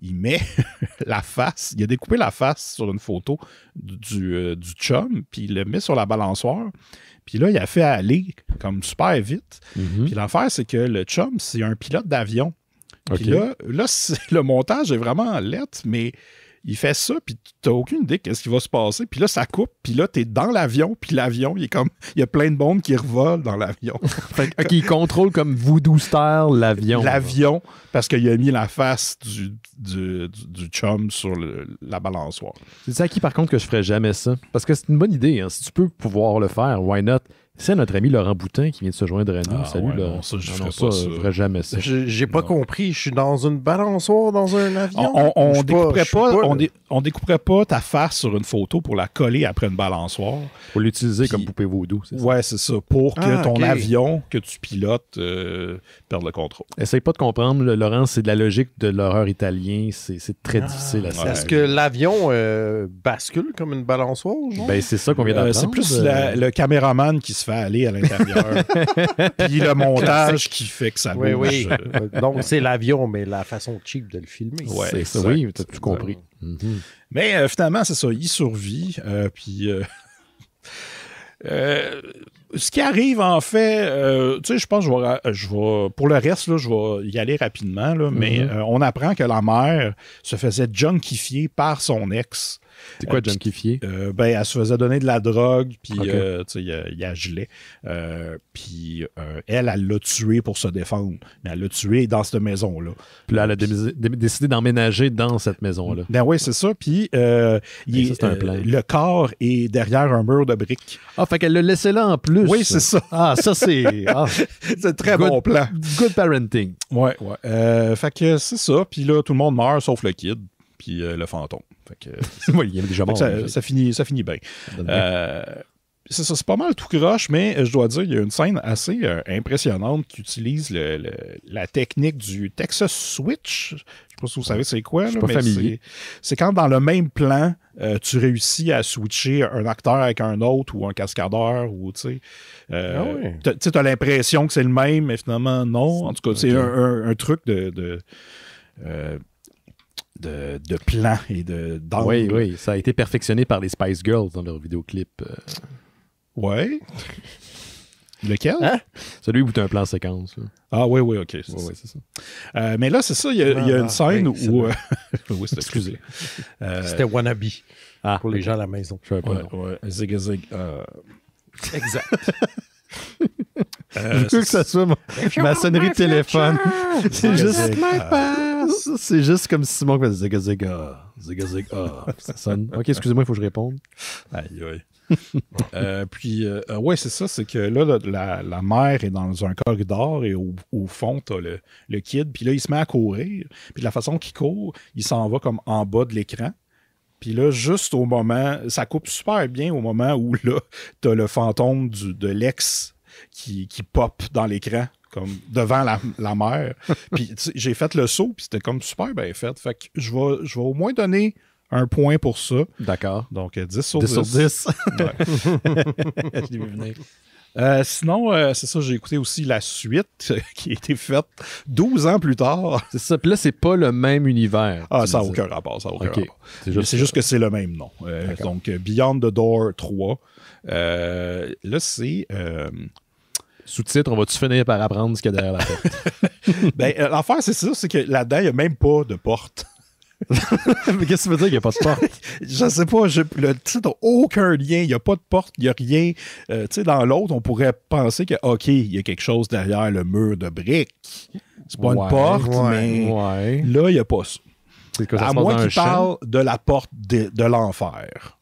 il, met la face, il a découpé la face sur une photo euh, du, chum, puis il le met sur la balançoire. Puis là, il a fait aller comme super vite. Mm-hmm. Puis l'affaire, c'est que le chum, c'est un pilote d'avion. Puis là, là le montage est vraiment lettre, mais il fait ça, puis t'as aucune idée qu'est-ce qui va se passer. Puis là, ça coupe, puis là, t'es dans l'avion, puis l'avion, il est comme, il y a plein de bombes qui revolent dans l'avion. OK, il contrôle comme voodoo star l'avion. L'avion, parce qu'il a mis la face du, du, chum sur la balançoire. C'est à qui, par contre, que je ferais jamais ça. Parce que c'est une bonne idée. Hein. Si tu peux pouvoir le faire, why not? C'est notre ami Laurent Boutin qui vient de se joindre à nous. Ah Salut, Laurent. ça, ne jamais J'ai pas compris. Je suis dans une balançoire, dans un avion. On, ne découperait pas, ta face sur une photo pour la coller après une balançoire. Pour l'utiliser comme poupée vaudou. Ouais, c'est ça. Pour que ah, ton avion que tu pilotes euh, perde le contrôle. Essaye pas de comprendre, Laurent. C'est de la logique de l'horreur italien. C'est très ah, difficile à savoir. Est-ce que l'avion euh, bascule comme une balançoire? Ben, c'est ça qu'on vient euh, d'apprendre. c'est plus le caméraman qui se fait aller à l'intérieur. Puis le montage qui fait que ça oui, bouge. Oui. Donc, c'est l'avion, mais la façon cheap de le filmer. oui, tu as tout compris. Mais euh, finalement, c'est ça, il survit. Euh, puis. Euh, ce qui arrive, en fait, tu sais, je pense que je vais, pour le reste, là, je vais y aller rapidement, là, mais mm-hmm. on apprend que la mère se faisait junkifier par son ex. C'est quoi, euh, junkifié? Euh, ben, elle se faisait donner de la drogue, puis euh, y il agilait. puis elle, elle l'a tué pour se défendre. Mais elle l'a tué dans cette maison-là. Puis elle a décidé d'emménager dans cette maison-là. Ben oui, c'est ça. Puis ben, le corps est derrière un mur de briques. Ah, fait qu'elle l'a laissé là en plus. Oui, c'est ça. Ah, ça, c'est. c'est ah. c'est très bon plan. Good parenting. Ouais, ouais. fait que c'est ça. Puis là, tout le monde meurt sauf le kid, puis le fantôme. Fait il y avait déjà Ça, finit, ça finit bien. Euh, c'est pas mal tout croche, mais euh, je dois dire, il y a une scène assez euh, impressionnante qui utilise la technique du Texas Switch. Je ne sais pas si vous savez c'est quoi. familier. C'est quand dans le même plan, tu réussis à switcher un acteur avec un autre ou un cascadeur ou tu ah as l'impression que c'est le même, mais finalement, non. En tout cas, c'est un, truc de de, plans et de Oui, oui, ça a été perfectionné par les Spice Girls dans leur vidéoclip. Euh... Ouais. Lequel? Hein? Celui où tu as un plan séquence. Ah oui, oui, ok. Ouais, ça. Ouais, ça. Euh, mais là, c'est ça, il y, a, une ah, scène ben, où... Euh, oui, c'était excusé. Euh, c'était Wannabe, ah. pour les gens à la maison. Je Ouais, zig, zig. Exact. Je veux que ça soit ma, ma sonnerie téléphone. C'est juste... C'est juste comme Simon qui fait Ça sonne. Ok, excusez-moi, il faut que je réponde. Aïe, aïe. Euh, puis, euh, euh, ouais, c'est ça, c'est que là, la, mère est dans un corridor et au, fond, t'as le, le kid. Puis là, il se met à courir. Puis de la façon qu'il court, il s'en va comme en bas de l'écran. Puis là, juste au moment, ça coupe super bien au moment où là, t'as le fantôme de l'ex qui, qui pop dans l'écran comme devant la, mer. puis j'ai fait le saut, puis c'était comme super bien fait. Fait que je vais, au moins donner un point pour ça. D'accord. Donc 10 euh, sur 10. 10 sur 10. Euh, sinon, euh, c'est ça, j'ai écouté aussi la suite qui a été faite 12 ans plus tard. C'est ça, puis là, c'est pas le même univers. Ah, ça n'a aucun rapport, ça n'a aucun C'est juste, juste, que c'est le même nom. donc, Beyond the Door 3. là, c'est sous-titre, on va-tu finir par apprendre ce qu'il y a derrière la porte? ben, euh, c'est ça, c'est que là-dedans, il n'y a même pas de porte. Mais qu'est-ce que tu veux dire qu'il n'y a pas de porte? je ne sais pas, le titre n'a aucun lien, il n'y a pas de porte, il n'y a rien. Euh, tu sais, dans l'autre, on pourrait penser que, OK, il y a quelque chose derrière le mur de briques. C'est pas une porte, mais là, il n'y a pas ça. à moins qu'il parle de la porte de l'enfer.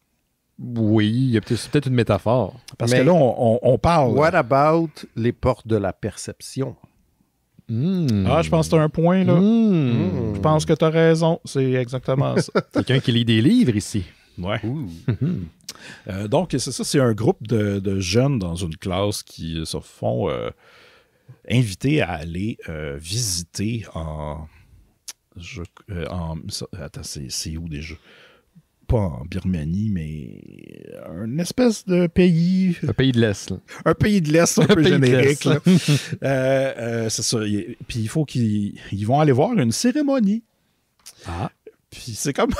Oui, c'est peut-être une métaphore. Parce Mais que là, on, parle. What about les portes de la perception? Hmm. Ah, je pense que tu as un point, là. Hmm. Je pense que tu as raison. C'est exactement ça. Quelqu'un qui lit des livres ici. Ouais. Euh, donc, c'est ça, c'est un groupe de, jeunes dans une classe qui se font euh, invités à aller euh, visiter en. Euh, en... attends, c'est où déjà? pas en Birmanie, mais un espèce de pays. Un pays de l'Est. Un pays de l'Est un, peu générique. Euh, euh, c'est ça. puis il faut qu'ils ils vont aller voir une cérémonie. Ah. Puis c'est comme.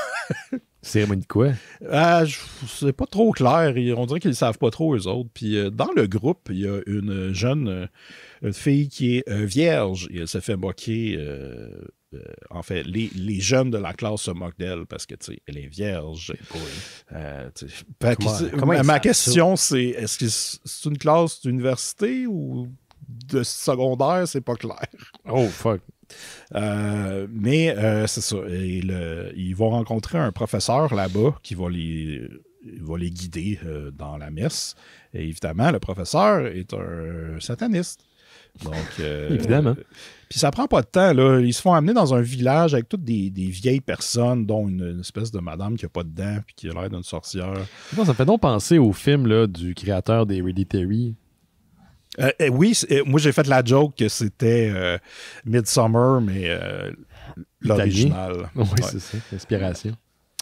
cérémonie de quoi? Ah, c'est pas trop clair. On dirait qu'ils ne savent pas trop, eux autres. Puis euh, dans le groupe, il y a une jeune fille qui est vierge et elle se fait moquer euh, en fait, les, jeunes de la classe se moquent d'elle parce que, tu sais, elle est vierge. Hein. Euh, ma question, c'est est-ce que c'est une classe d'université ou de secondaire? C'est pas clair. Oh, fuck. Euh, mais c'est ça. ils vont rencontrer un professeur là-bas qui va les guider dans la messe. Et évidemment, le professeur est un sataniste. Donc, euh, Évidemment. Euh, puis ça prend pas de temps. Là. Ils se font amener dans un village avec toutes des, vieilles personnes, dont une, espèce de madame qui a pas de dents puis qui a l'air d'une sorcière. ça fait donc penser au film du créateur des Hereditary. Euh, eh oui, moi j'ai fait la joke que c'était euh, Midsummer, mais l'original. Oui, c'est ça, l'inspiration.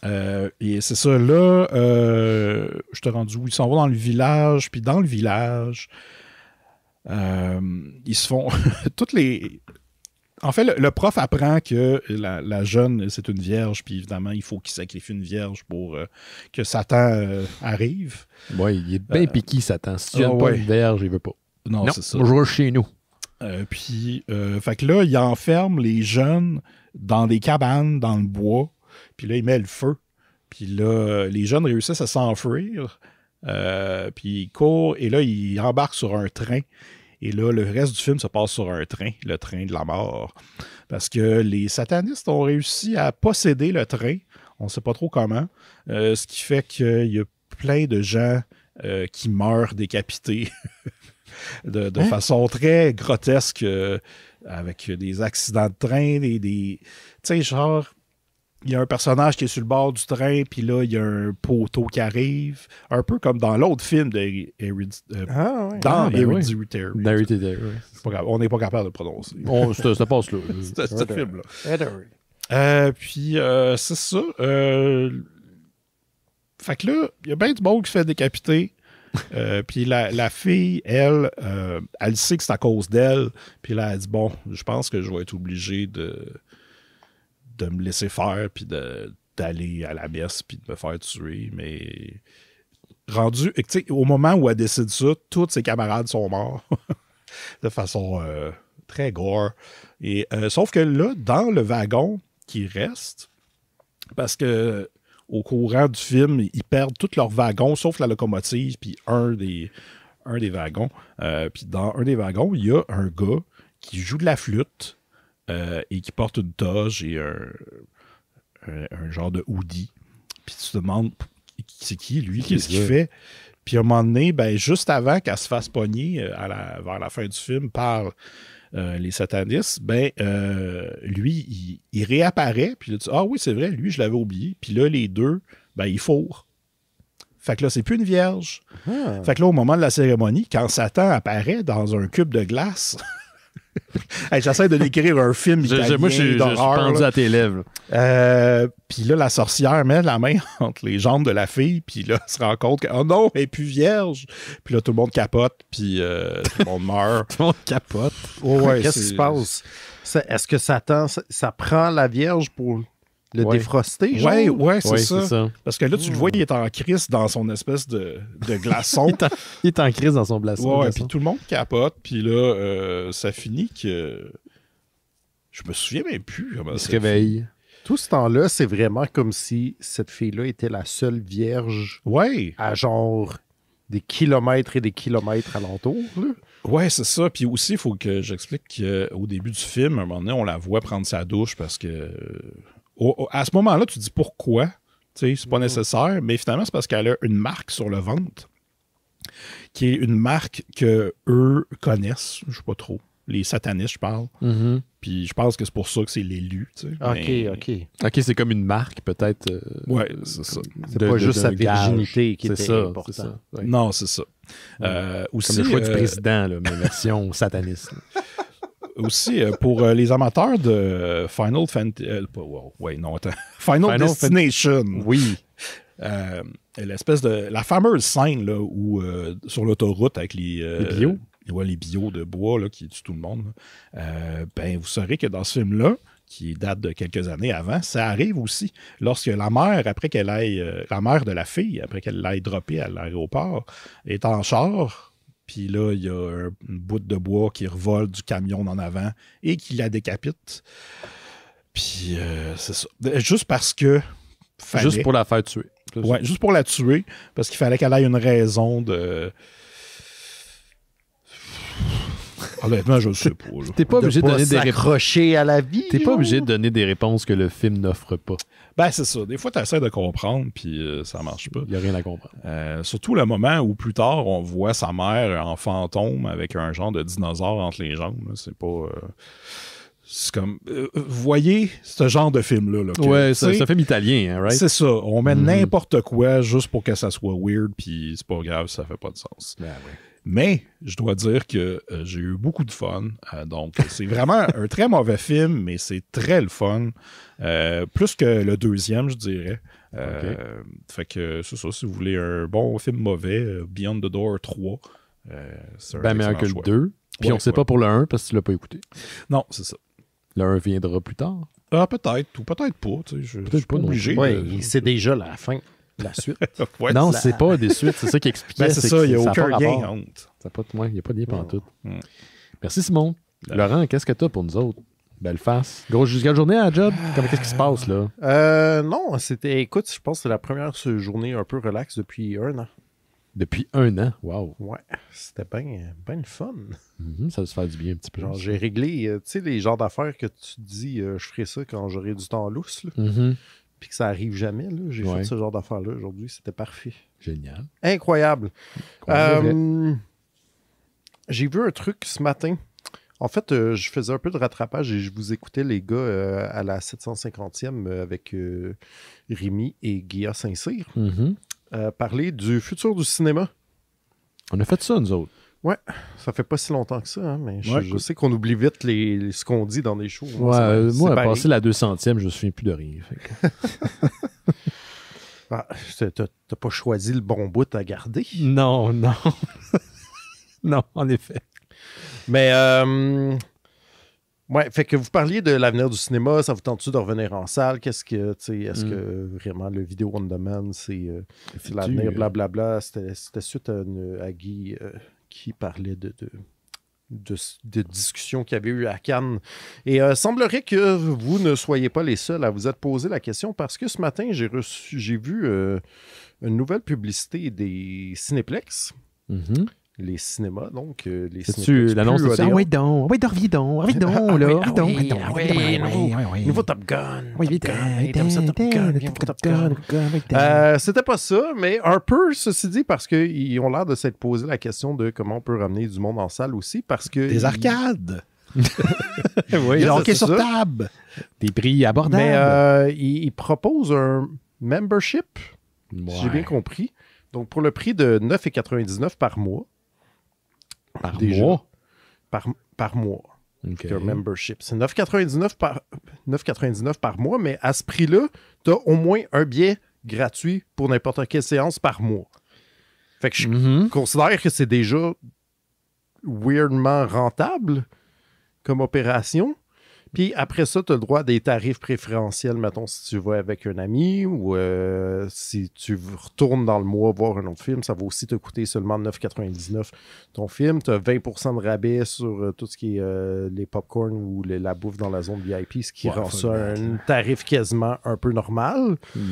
et c'est ça, là, je te rends où ils s'en vont dans le village, puis dans le village, euh, ils se font toutes les. En fait, le, prof apprend que la, jeune, c'est une vierge, puis évidemment, il faut qu'il sacrifie une vierge pour euh, que Satan euh, arrive. Oui, il est bien piqué, Satan. Si tu n'as ah pas une vierge, il veut pas. Non, c'est ça. bonjour chez nous. puis, fait que là, il enferme les jeunes dans des cabanes, dans le bois. Puis là, il met le feu. Puis là, les jeunes réussissent à s'enfuir. Euh, puis il court et là, il embarque sur un train. Et là, le reste du film se passe sur un train, le train de la mort. Parce que les satanistes ont réussi à posséder le train. On ne sait pas trop comment. Euh, ce qui fait qu'il y a plein de gens euh, qui meurent décapités de, hein? façon très grotesque, avec des accidents de train, et des tu genre il y a un personnage qui est sur le bord du train, puis là, il y a un poteau qui arrive. Un peu comme dans l'autre film de euh, ah, Dans Harry ah, ben On n'est pas capable de le prononcer. ça, passe là. C'est ce film-là. Euh, puis, euh, c'est ça. Fait que là, il y a ben du monde qui se fait décapiter. puis la, fille, elle, elle sait que c'est à cause d'elle. Puis là, elle dit Bon, je pense que je vais être obligé de, de me laisser faire, puis d'aller à la messe, puis de me faire tuer. Mais rendu, au moment où elle décide ça, tous ses camarades sont morts de façon euh, très gore. Et, euh, sauf que là, dans le wagon qui reste, parce que au courant du film, ils perdent tous leurs wagons, sauf la locomotive, puis un des, un des wagons. Euh, puis dans un des wagons, il y a un gars qui joue de la flûte euh, et qui porte une toge et un, genre de hoodie. Puis tu te demandes, c'est qui lui? Qu'est-ce qu'il fait? Puis à un moment donné, ben, juste avant qu'elle se fasse pogner euh, vers la fin du film par euh, les satanistes, ben, lui, il, réapparaît. Puis là, tu ah oui, c'est vrai, lui, je l'avais oublié. Puis là, les deux, ben, ils fourrent. Fait que là, c'est plus une vierge. Ah. Fait que là, au moment de la cérémonie, quand Satan apparaît dans un cube de glace, J'essaie de décrire un film italien moi, je, suis pendu à tes lèvres. Euh, puis là, la sorcière met la main entre les jambes de la fille, puis là, elle se rend compte que, oh non, elle est plus vierge. Puis là, tout le monde capote, puis euh, tout le monde meurt. tout le monde capote. Qu'est-ce qui se passe? Est-ce que Satan, ça prend la vierge pour le ouais. défrosté, genre. Ouais, ouais, c'est ça. Parce que là, tu le vois, hmm. il est en crise dans son espèce de, de glaçon. il, est en, crise dans son glaçon. Ouais, puis tout le monde capote, puis là, euh, ça finit que. Je me souviens même plus Il se réveille. Tout ce temps-là, c'est vraiment comme si cette fille-là était la seule vierge. Ouais. À genre des kilomètres et des kilomètres alentour. Là. Ouais, c'est ça. Puis aussi, il faut que j'explique qu'au début du film, à un moment donné, on la voit prendre sa douche parce que à ce moment-là, tu dis pourquoi. C'est pas mm-hmm. nécessaire, mais finalement, c'est parce qu'elle a une marque sur le ventre qui est une marque que eux connaissent, je sais pas trop. Les satanistes, je parle. Mm-hmm. Puis je pense que c'est pour ça que c'est l'élu. Tu OK, OK. OK, c'est comme une marque, peut-être. Oui, euh, ouais, c'est ça. C'est pas juste sa virginité qui est était ça, importante. c'est ça, Non, c'est ça. Ouais. Euh, comme le choix du euh, président, mais version sataniste aussi, euh, pour euh, les amateurs de Final Fantasy. Euh, Final, Destination. Oui. l'espèce de la fameuse scène là, où sur l'autoroute avec les, euh, les bio les bio de bois qui tuent tout le monde ben vous saurez que dans ce film là qui date de quelques années avant, ça arrive aussi lorsque la mère, après qu'elle aille, la mère de la fille, après qu'elle l'ait droppée à l'aéroport, est en char puis là, il y a une bout de bois qui revole du camion en avant et qui la décapite. Puis euh, c'est ça. Euh, juste parce que. Juste pour la faire tuer. Ouais, juste pour la tuer, parce qu'il fallait qu'elle ait une raison de. Honnêtement, je sais pas. T'es pas obligé de, donner des réponses. à la vie. pas obligé de donner des réponses que le film n'offre pas. Ben, c'est ça. Des fois, tu essaies de comprendre, puis euh, ça marche pas. Il n'y a rien à comprendre. Euh, surtout le moment où plus tard, on voit sa mère en fantôme avec un genre de dinosaure entre les jambes. C'est pas. Euh, c'est comme. voyez ce genre de film-là. ouais, c'est un film italien, hein, right? C'est ça. On met mhm. n'importe quoi juste pour que ça soit weird, puis c'est pas grave, ça fait pas de sens. Ben, oui. Mais je dois dire que euh, j'ai eu beaucoup de fun. Euh, donc, c'est vraiment un très mauvais film, mais c'est très le fun. Euh, plus que le deuxième, je dirais. Fait que c'est ça. Si vous voulez un bon film mauvais, Beyond the Door 3, c'est un ben meilleur que le 2. Puis on ne sait pas pour le 1 parce que tu ne l'as pas écouté. Non, c'est ça. Le 1 viendra plus tard. Ah, peut-être, ou peut-être pas. Tu je, peut suis pas, obligé. Oui, c'est déjà la fin. La suite? non, c'est pas des suites, c'est ça qui explique. Ben, c'est ça, il n'y a aucun gain honte. Il n'y a pas de lien pendant tout Merci Simon. Ben. Laurent, qu'est-ce que tu as pour nous autres? Belle face. Grosse journée à la job. Comment qu'est-ce qui se passe là? Euh, non, c'était. Écoute, je pense que c'est la première journée un peu relax depuis un an. Depuis un an, wow. Ouais, c'était bien ben fun. Mm-hmm, ça va se faire du bien un petit peu. Genre, j'ai réglé, euh, tu sais, les genres d'affaires que tu dis, euh, je ferai ça quand j'aurai du temps lousse puis que ça arrive jamais. J'ai fait ce genre daffaires là aujourd'hui. C'était parfait. Génial. Incroyable. Euh, j'ai vu un truc ce matin. En fait, euh, je faisais un peu de rattrapage et je vous écoutais, les gars, euh, à la 750e avec Rémi et Guilla Saint-Cyr mm-hmm. parler du futur du cinéma. On a fait ça, nous autres. Ouais, ça fait pas si longtemps que ça, hein, mais je, sais qu'on oublie vite les, ce qu'on dit dans les shows. Hein, euh, moi, à passer la deux e je me souviens plus de rien. Tu ah, T'as pas choisi le bon bout à garder? Non, non. non, en effet. Mais, euh, ouais, fait que vous parliez de l'avenir du cinéma, ça vous tente-tu de revenir en salle? Qu'est-ce que, tu sais, est-ce que hmm. vraiment le vidéo on demand, c'est euh, l'avenir, blablabla? C'était suite à Guy qui parlait de, de qu'il y avait eu à Cannes. Et il euh, semblerait que vous ne soyez pas les seuls à vous être posé la question parce que ce matin, j'ai reçu, j'ai vu euh, une nouvelle publicité des Cinéplex. Mm-hmm les cinémas. Donc, euh, les cinémas. l'annonce de Ah oui, donc, ah oui, donc, ah oui, ah donc, là, reviens donc, oui, oui, oui, nouveau Top Gun. Oui, Top Gun, Top C'était pas ça, mais un peu, ceci dit, parce qu'ils ont l'air de s'être posé la question de comment on peut ramener du monde en salle aussi, parce que. Des arcades! oui, Il sur table! Des prix abordables! Mais euh, ils proposent un membership, si j'ai bien compris. Donc, pour le prix de 9,99 par mois, par mois? Par, par mois. membership. C'est 9,99 par, par mois, mais à ce prix-là, tu as au moins un billet gratuit pour n'importe quelle séance par mois. Fait que je mm-hmm. considère que c'est déjà weirdement rentable comme opération. Puis après ça, tu as le droit à des tarifs préférentiels, mettons, si tu vas avec un ami ou euh, si tu retournes dans le mois voir un autre film, ça va aussi te coûter seulement 9,99 ton film. Tu as 20 de rabais sur euh, tout ce qui est les euh, les popcorn ou la bouffe dans la zone VIP, ce qui rend ça un tarif quasiment un peu normal. Ouais.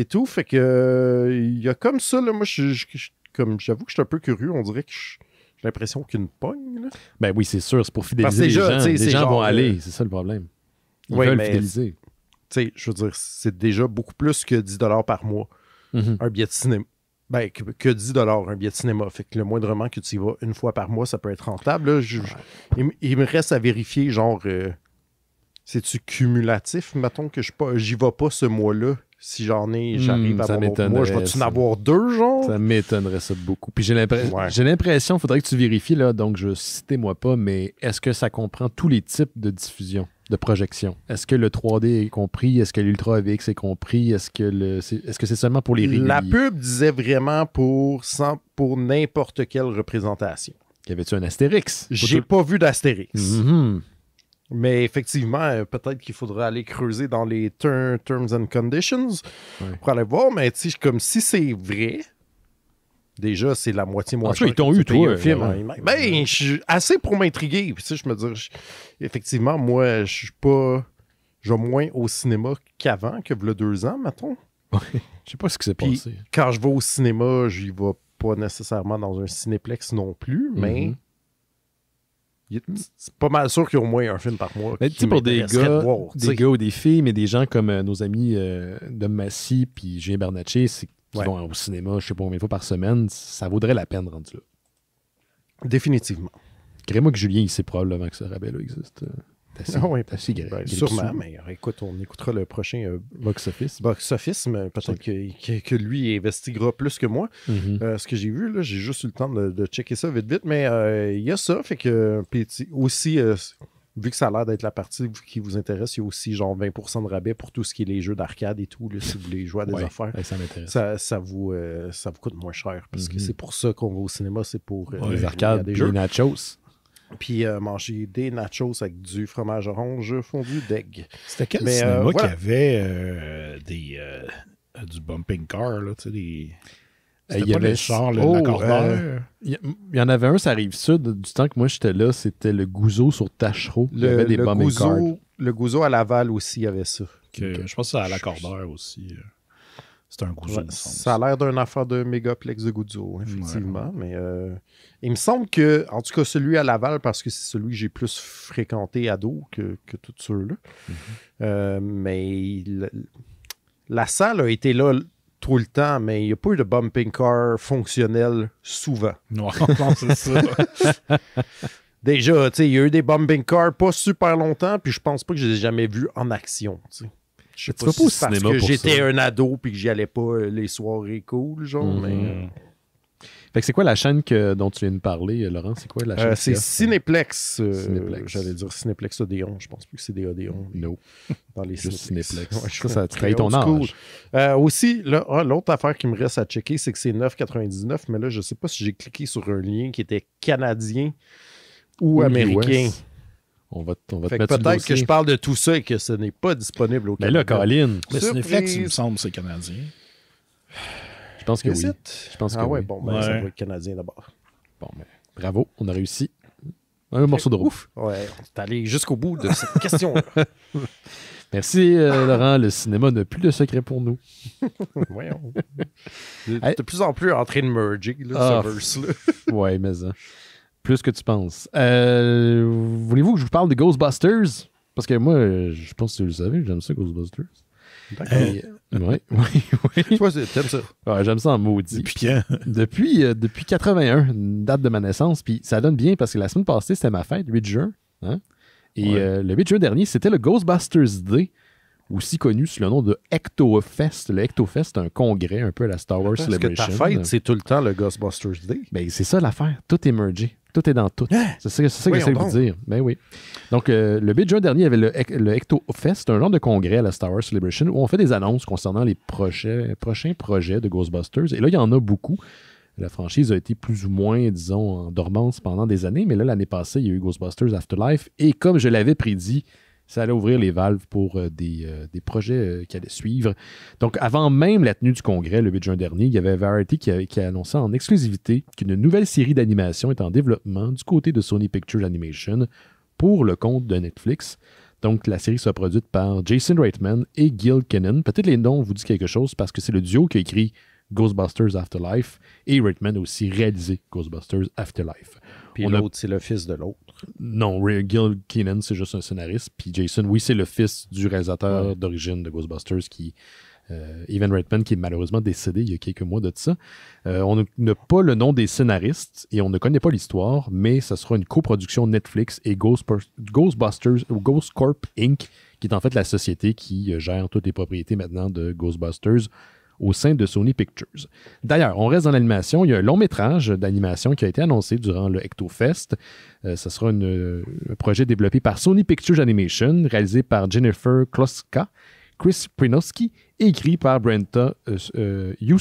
Et tout, fait que il y a comme ça, là, moi, j'avoue que je suis un peu curieux, on dirait que je l'impression qu'une pogne. Là. Ben oui, c'est sûr, c'est pour fidéliser les gens. Les gens vont aller, euh, c'est ça le problème. Ils oui, mais, fidéliser. je veux dire, c'est déjà beaucoup plus que 10 par mois, mhm. un billet de cinéma. Ben, que, 10 dollars un billet de cinéma. Fait que le moindrement que tu y vas une fois par mois, ça peut être rentable. il, me reste à vérifier, genre, euh, c'est-tu cumulatif, mettons, que je j'y vais pas ce mois-là? si j'en ai, hmm, j'arrive à avoir moi, je vais-tu en avoir deux, genre? Ça m'étonnerait ça beaucoup. Puis j'ai l'impression, il faudrait que tu vérifies, là, donc je citez-moi pas, mais est-ce que ça comprend tous les types de diffusion, de projection? Est-ce que le 3D est compris? Est-ce que l'Ultra AVX est compris? Est-ce que le est-ce que c'est seulement pour les rires? La pub disait vraiment pour, pour n'importe quelle représentation. Y avait-tu un Astérix? J'ai pas vu d'Astérix. Mm-hmm. Mais effectivement, euh, peut-être qu'il faudra aller creuser dans les terms and conditions pour aller voir. Mais comme si c'est vrai, déjà, c'est la moitié moins en ils t'ont eu, toi. Film, euh, Ben, je suis assez pour m'intriguer. Puis, je me dis, effectivement, moi, je suis pas. Je vais moins au cinéma qu'avant, que le deux ans, mettons. je sais pas ce qui s'est passé. Quand je vais au cinéma, j'y vais pas nécessairement dans un cinéplex non plus, mais. Mm-hmm c'est pas mal sûr qu'il y a au moins un film par mois. Mais tu pour des gars, des gars ou des filles, mais des gens comme euh, nos amis euh, Dom de Massy puis Julien Bernatchez, qui vont au cinéma, je sais pas combien de fois par semaine, ça vaudrait la peine de rendre là. Définitivement. Crée-moi que Julien, il sait probablement que ce rabais-là existe. Euh. Ah oui, ben, sûrement, mais euh, écoute, on écoutera le prochain euh, Box Office. Box Office, peut-être que, que, lui investira plus que moi. Mm-hmm. Euh, ce que j'ai vu, j'ai juste eu le temps de, checker ça vite, vite, mais il y a ça. Fait que, aussi, vu que ça a l'air d'être la partie qui vous intéresse, il y a aussi genre 20% de rabais pour tout ce qui est les jeux d'arcade et tout, si vous voulez jouer à des affaires. ça vous, ça vous coûte moins cher parce que mm-hmm. c'est pour ça qu'on va au cinéma, c'est pour les arcades, jeux. les nachos puis euh, manger des nachos avec du fromage orange fondu d'aigle. C'était quel Mais, cinéma euh, qui avait euh, des, du bumping car, là, tu sais, des... Il y avait le char, le Il oh, y, en avait un, ça arrive ça, du temps que moi j'étais là, c'était le gouzeau sur Tachereau. Le, il y avait des le bumping cars. Le gouzeau à Laval aussi, il y avait ça. Je pense que c'est à l'accordeur aussi. C'est un ça a l'air d'un affaire de mégaplex de Goudzo, effectivement. Mais euh, il me semble que, en tout cas, celui à Laval, parce que c'est celui que j'ai plus fréquenté à dos que tout ceux-là. Mhm. Euh, mais la salle a été là tout le temps, mais il n'y a pas eu de bumping car fonctionnel souvent. Non, c'est ça. Déjà, il y a eu des bumping cars pas super longtemps, puis je pense pas que je les ai jamais vus en action. Je sais pas, si c'est parce que j'étais un ado puis que j'y allais pas euh, les soirées cool, genre, mhm. mais... Fait c'est quoi la chaîne que, dont tu viens de parler, euh, Laurent? C'est quoi la euh, chaîne? c'est Cinéplex. J'allais dire Cinéplex Odéon. Je pense plus que c'est des Odéon. Non, Dans Juste Cinéplex. Cinéplex. ça, ça trahit ton âge. aussi, ah, l'autre affaire qui me reste à checker, c'est que c'est 9,99, mais là, je sais pas si j'ai cliqué sur un lien qui était canadien ou, américain. On va, te mettre Peut-être que je parle de tout ça et que ce n'est pas disponible au Canada. Mais là, Colin. Le il me semble, c'est canadien. Je pense que oui. Je pense ah ouais, bon, ben, ça doit être canadien d'abord. Bon, ben, bravo, on a réussi. Un morceau de rouf. Ouais, on est allé jusqu'au bout de cette question-là. Merci, euh, Laurent. Le cinéma n'a plus de secret pour nous. Voyons. de plus en plus en train de merger, là, ce ah. verse-là. ouais, mais ça. Plus que tu penses. Euh, voulez-vous que je vous parle de Ghostbusters? Parce que moi, je pense que tu le savais, j'aime ça, Ghostbusters. Euh, oui, oui, oui. ça. j'aime ça en maudit. Depuis euh, depuis, 81, date de ma naissance. Puis ça donne bien parce que la semaine passée, c'était ma fête, 8 juin. Hein? Et le 8 juin dernier, c'était le Ghostbusters Day, aussi connu sous le nom de Ectofest. Le Ectofest, c'est un congrès un peu à la Star Wars Celebration. Parce que ta fête, c'est tout le temps le Ghostbusters Day. Ben, c'est ça l'affaire. Tout est tout est dans tout. Hein? C'est ça, que j'essaie de vous dire. Ben oui. Donc, euh, le 8 juin dernier, il y avait le, hecto Fest, un genre de congrès à la Star Wars Celebration où on fait des annonces concernant les prochains projets de Ghostbusters. Et là, il y en a beaucoup. La franchise a été plus ou moins, disons, en dormance pendant des années, mais là, l'année passée, il y a eu Ghostbusters Afterlife. Et comme je l'avais prédit, ça allait ouvrir les valves pour euh, euh, des, projets euh, qui allaient suivre. Donc, avant même la tenue du congrès, le 8 juin dernier, il y avait Variety qui, a annoncé en exclusivité qu'une nouvelle série d'animation est en développement du côté de Sony Pictures Animation pour le compte de Netflix. Donc, la série sera produite par Jason Reitman et Gil Kennan. Peut-être les noms vous disent quelque chose parce que c'est le duo qui a écrit Ghostbusters Afterlife et Reitman a aussi réalisé Ghostbusters Afterlife. Puis l'autre, c'est le fils de l'autre. Non, Gil Keenan, c'est juste un scénariste. Puis Jason, oui, c'est le fils du réalisateur d'origine de Ghostbusters qui. Euh, Evan Reitman, qui est malheureusement décédé il y a quelques mois de ça. Euh, on n'a pas le nom des scénaristes et on ne connaît pas l'histoire, mais ça sera une coproduction Netflix et Ghostbusters ou Ghost Corp Inc., qui est en fait la société qui euh, gère toutes les propriétés maintenant de Ghostbusters au sein de Sony Pictures. D'ailleurs, on reste dans l'animation. Il y a un long métrage d'animation qui a été annoncé durant le Ectofest. ce euh, sera euh, un projet développé par Sony Pictures Animation, réalisé par Jennifer Kloska, Chris Prinowski, écrit par Brenta euh, euh Il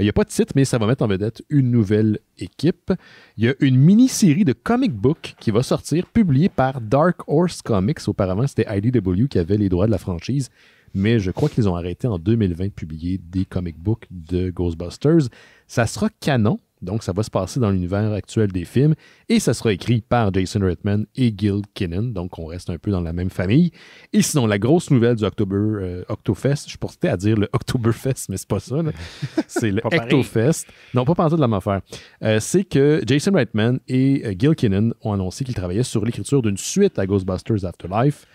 n'y a pas de titre, mais ça va mettre en vedette une nouvelle équipe. Il y a une mini-série de comic book qui va sortir, publiée par Dark Horse Comics. Auparavant, c'était IDW qui avait les droits de la franchise mais je crois qu'ils ont arrêté en 2020 de publier des comic books de Ghostbusters. Ça sera canon, donc ça va se passer dans l'univers actuel des films, et ça sera écrit par Jason Reitman et Gil Kinnan, donc on reste un peu dans la même famille. Et sinon, la grosse nouvelle du October, euh, Octofest, je portais à dire le Oktoberfest, mais c'est pas ça, c'est le Octofest. Non, pas pensé de la même faire. Euh, c'est que Jason Reitman et euh, Gil Kinnan ont annoncé qu'ils travaillaient sur l'écriture d'une suite à Ghostbusters Afterlife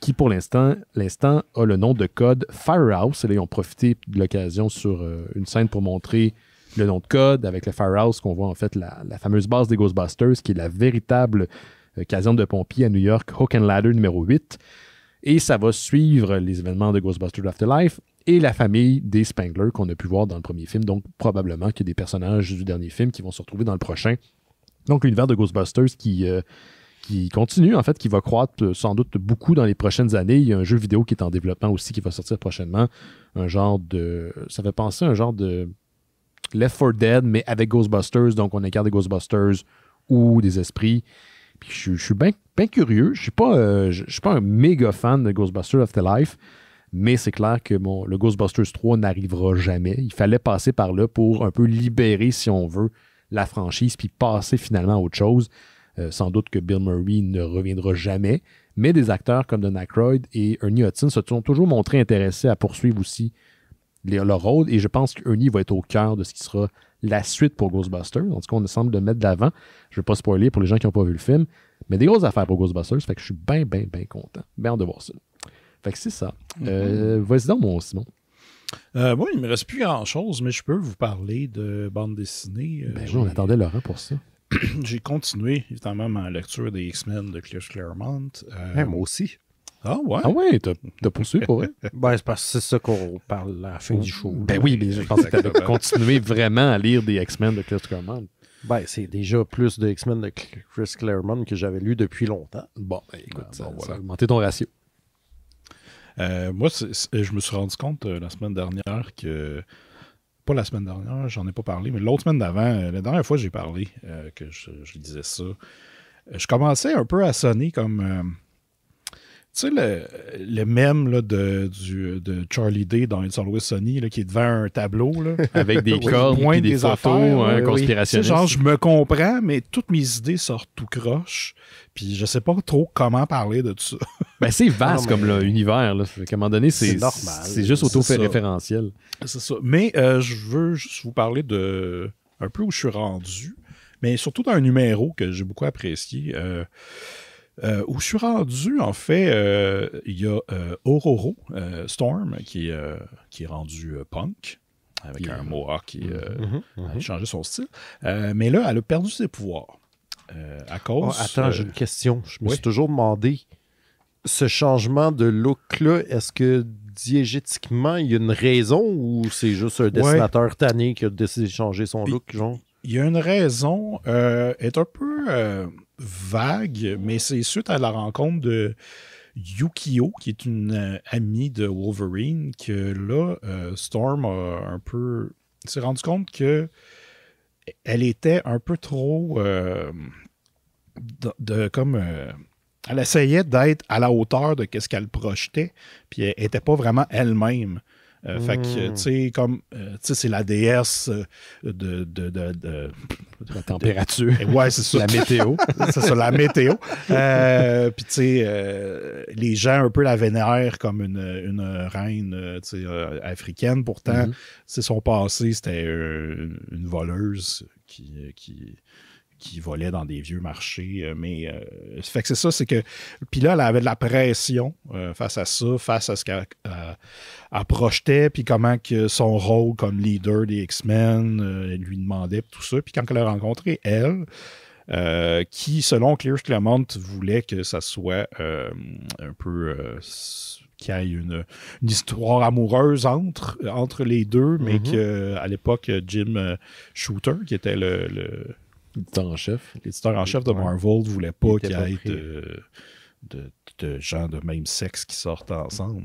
qui pour l'instant l'instant a le nom de code Firehouse. Et ils ont profité de l'occasion sur euh, une scène pour montrer le nom de code avec le Firehouse qu'on voit en fait la, fameuse base des Ghostbusters qui est la véritable euh, caserne de pompiers à New York, Hook and Ladder numéro 8. Et ça va suivre les événements de Ghostbusters Afterlife et la famille des Spanglers qu'on a pu voir dans le premier film. Donc probablement qu'il y a des personnages du dernier film qui vont se retrouver dans le prochain. Donc l'univers de Ghostbusters qui... Euh, qui continue, en fait, qui va croître euh, sans doute beaucoup dans les prochaines années. Il y a un jeu vidéo qui est en développement aussi, qui va sortir prochainement. Un genre de. Ça fait penser à un genre de Left 4 Dead, mais avec Ghostbusters. Donc, on incarne des Ghostbusters ou des esprits. Puis, je, suis bien curieux. Je ne suis, pas, euh, je, suis pas un méga fan de Ghostbusters Afterlife. Mais c'est clair que bon, le Ghostbusters 3 n'arrivera jamais. Il fallait passer par là pour un peu libérer, si on veut, la franchise, puis passer finalement à autre chose. Euh, sans doute que Bill Murray ne reviendra jamais, mais des acteurs comme Don et Ernie Hudson se sont toujours montrés intéressés à poursuivre aussi leur rôle, et je pense qu'Ernie va être au cœur de ce qui sera la suite pour Ghostbusters. En tout cas, on semble le mettre d'avant. Je ne vais pas spoiler pour les gens qui n'ont pas vu le film, mais des grosses affaires pour Ghostbusters, fait que je suis bien, bien, bien content. Bien de voir ça. Fait que c'est ça. Mm-hmm. Euh, donc, mon Simon. Euh, il ne me reste plus grand-chose, mais je peux vous parler de bande dessinée. Euh, ben on attendait Laurent pour ça. j'ai continué évidemment ma lecture des X-Men de Chris Claremont. Euh, eh, moi aussi. Ah ouais? Ah ouais, t'as poursuivi pour vrai? ben, c'est parce que c'est ça qu'on parle à la fin du show. Ben oui, mais je pense que t'avais continué vraiment à lire des X-Men de Chris Claremont. Ben, c'est déjà plus de X-Men de Chris Claremont que j'avais lu depuis longtemps. Bon, ben, écoute, ah, ça, bon, voilà. a augmenté ton ratio. Euh, moi, je me suis rendu compte euh, la semaine dernière que pas la semaine dernière, j'en ai pas parlé, mais l'autre semaine d'avant, euh, la dernière fois que j'ai parlé, euh, que je, disais ça, euh, je commençais un peu à sonner comme. tu sais, le, mème de, du, de Charlie Day dans It's Always Sunny, qui est devant un tableau, avec des cordes, des, des, photos hein, conspirationnistes. genre, je me comprends, mais toutes mes idées sortent tout croche, puis je sais pas trop comment parler de tout ça. Ben, c'est vaste comme l'univers. À un moment donné, c'est normal. C'est juste auto-référentiel. C'est ça. Mais euh, je veux juste vous parler de un peu où je suis rendu, mais surtout d'un numéro que j'ai beaucoup apprécié. Euh, euh, où je suis rendu, en fait, il y a Ororo Storm qui, qui est rendu punk avec un mohawk qui mhm. Mhm. a mhm. changé son style. mais là, elle a perdu ses pouvoirs. à ah, cause. attends, j'ai une question. Je me suis toujours demandé ce changement de look-là, est-ce que diégétiquement, il y a une raison ou c'est juste un dessinateur tanné qui a décidé de changer son look, il, Il y a une raison, euh, est un peu euh, vague, mais c'est suite à la rencontre de Yukio, qui est une euh, amie de Wolverine, que là, Storm a un peu s'est rendu compte que elle était un peu trop de, comme elle essayait d'être à la hauteur de ce qu'elle projetait, puis elle n'était pas vraiment elle-même. Euh, fait que, hmm. tu sais, comme, euh, c'est la déesse euh, de, de, la température. ouais, c'est ça. La météo. c'est ça, la météo. Puis, tu sais, les gens un peu la vénèrent comme une, reine, africaine. Pourtant, mm-hmm. c'est son passé, c'était une, voleuse qui qui volait dans des vieux marchés. Euh, mais euh, fait que c'est ça, c'est que. Puis là, elle avait de la pression euh, face à ça, face à ce qu'elle projetait, puis comment que son rôle comme leader des X-Men elle lui demandait, tout ça. Puis quand elle a rencontré elle, qui, selon Clear Clement, voulait que ça soit un peu. qu'il y ait une, histoire amoureuse entre, entre les deux, mais mm-hmm. qu'à l'époque, Jim Shooter, qui était le, l'éditeur en chef. L'éditeur en chef de Marvel voulait pas qu'il y ait de, gens de même sexe qui sortent ensemble.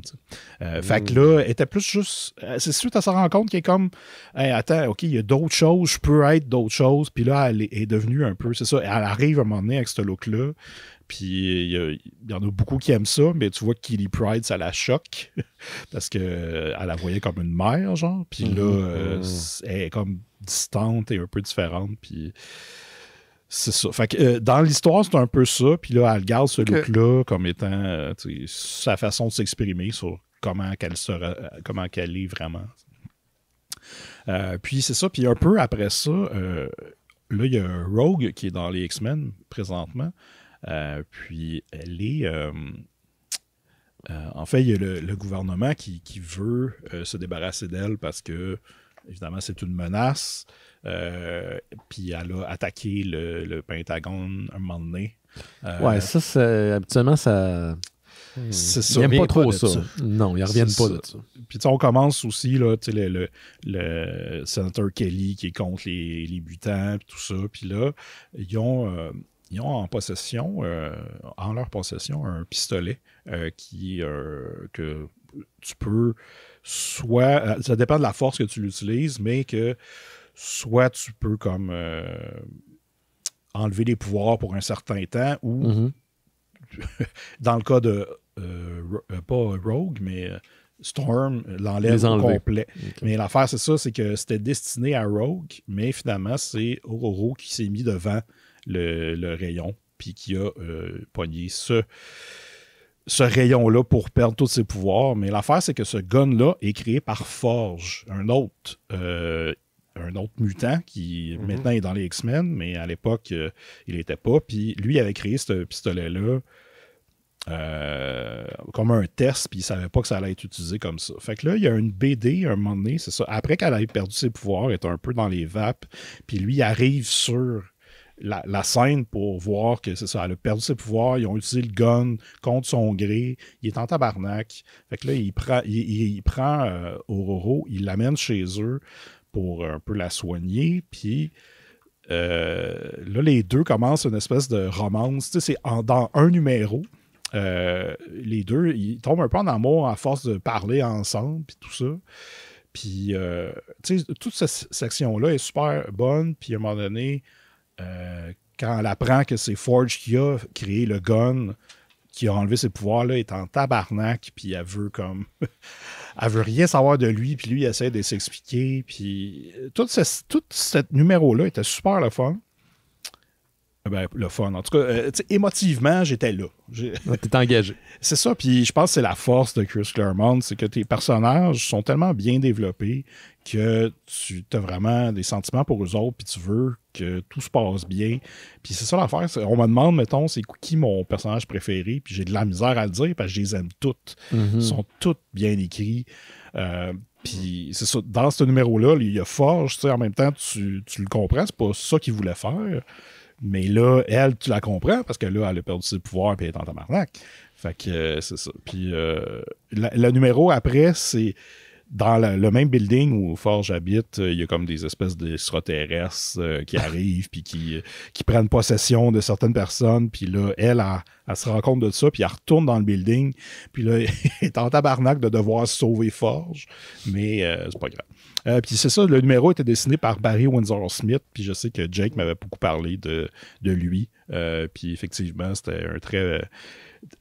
Euh, fait que mm. là, elle était plus juste. Euh, c'est suite à sa rencontre qui est comme Attends, OK, il y a d'autres choses, je peux être d'autres choses. Puis là, elle est, devenue un peu. C'est ça, elle arrive à un moment donné avec ce look-là. Puis il y, en a beaucoup qui aiment ça, mais tu vois que Kitty Pride, ça la choque parce qu'elle euh, la voyait comme une mère, genre. Puis là, mm-hmm. elle est comme distante et un peu différente. Puis c'est ça. Euh, dans l'histoire, c'est un peu ça. Puis là, elle garde ce look-là comme étant euh, sa façon de s'exprimer sur comment qu'elle sera, euh, comment qu'elle est vraiment. puis c'est ça. Puis un peu après ça, là, il y a Rogue qui est dans les X-Men présentement. puis elle est. en fait, il y a le, gouvernement qui veut se débarrasser d'elle parce que Évidemment, c'est une menace. Euh, puis elle a attaqué le, le Pentagone un moment donné. Oui, euh, ouais, ça, c'est, habituellement, ça. C'est ça, ils pas trop ça. Non, ils ne reviennent pas de ça. Puis on commence aussi, là, le, le, le sénateur Kelly qui est contre les, les butants, puis tout ça. Puis là, ils ont, euh, ils ont en possession, en leur possession, un pistolet qui que tu peux soit, euh, ça dépend de la force que tu l'utilises, mais que soit tu peux comme euh, enlever les pouvoirs pour un certain temps ou mm-hmm. dans le cas de euh, pas Rogue, mais Storm l'enlève au complet. Mais l'affaire, c'est ça, c'est que c'était destiné à Rogue, mais finalement, c'est Ororo qui s'est mis devant le, rayon puis qui a poigné pogné ce ce rayon-là pour perdre tous ses pouvoirs. Mais l'affaire, c'est que ce gun-là est créé par Forge, un autre, euh, un autre mutant qui mhm. maintenant est dans les X-Men, mais à l'époque, euh, il n'était pas. Puis lui avait créé ce pistolet-là euh, comme un test, puis il savait pas que ça allait être utilisé comme ça. Fait que là, il y a une BD un moment donné, c'est ça. Après qu'elle ait perdu ses pouvoirs, est un peu dans les vapes, puis lui, arrive sur la, scène pour voir que c'est ça, elle a perdu ses pouvoirs, ils ont utilisé le gun contre son gré, il est en tabarnak. Fait que là, il prend, il, il, il euh, l'amène chez eux pour un peu la soigner, puis euh, là, les deux commencent une espèce de romance. Tu sais, c'est dans un numéro. Euh, les deux, ils tombent un peu en amour à force de parler ensemble, puis tout ça. Puis, tu sais, toute cette section-là est super bonne. Puis, à un moment donné, euh, quand elle apprend que c'est Forge qui a créé le gun, qui a enlevé ses pouvoirs-là, est en tabarnak, puis elle veut comme. elle veut rien savoir de lui, puis lui, essaie de s'expliquer, puis. Euh, tout ce, tout numéro-là était super le fun. Euh, ben, le fun. En tout cas, émotivement, j'étais là. T'es engagé. c'est ça, puis je pense que c'est la force de Chris Claremont, c'est que tes personnages sont tellement bien développés, que tu as vraiment des sentiments pour eux autres, puis tu veux que tout se passe bien. Puis c'est ça l'affaire. On me demande, mettons, c'est qui mon personnage préféré, puis j'ai de la misère à le dire parce que je les aime toutes. Mhm. Ils sont toutes bien écrits. Euh, puis c'est ça, dans ce numéro-là, il y a Forge, tu sais, en même temps, tu, le comprends, c'est pas ça qu'il voulait faire. Mais là, elle, tu la comprends parce que là, elle a perdu ses pouvoirs puis elle est en tabarnak. Fait que euh, c'est ça. Puis euh, le numéro après, c'est dans le même building où Forge habite, euh, il y a comme des espèces d'extraterrestres euh, qui arrivent puis euh, qui, prennent possession de certaines personnes. Puis là, elle, elle, se rend compte de ça, puis elle retourne dans le building. Puis là, elle est en tabarnak de devoir sauver Forge, mais c'est pas grave. puis c'est ça, le numéro était dessiné par Barry Windsor Smith, puis je sais que Jake m'avait beaucoup parlé de, de lui. puis effectivement, c'était un très,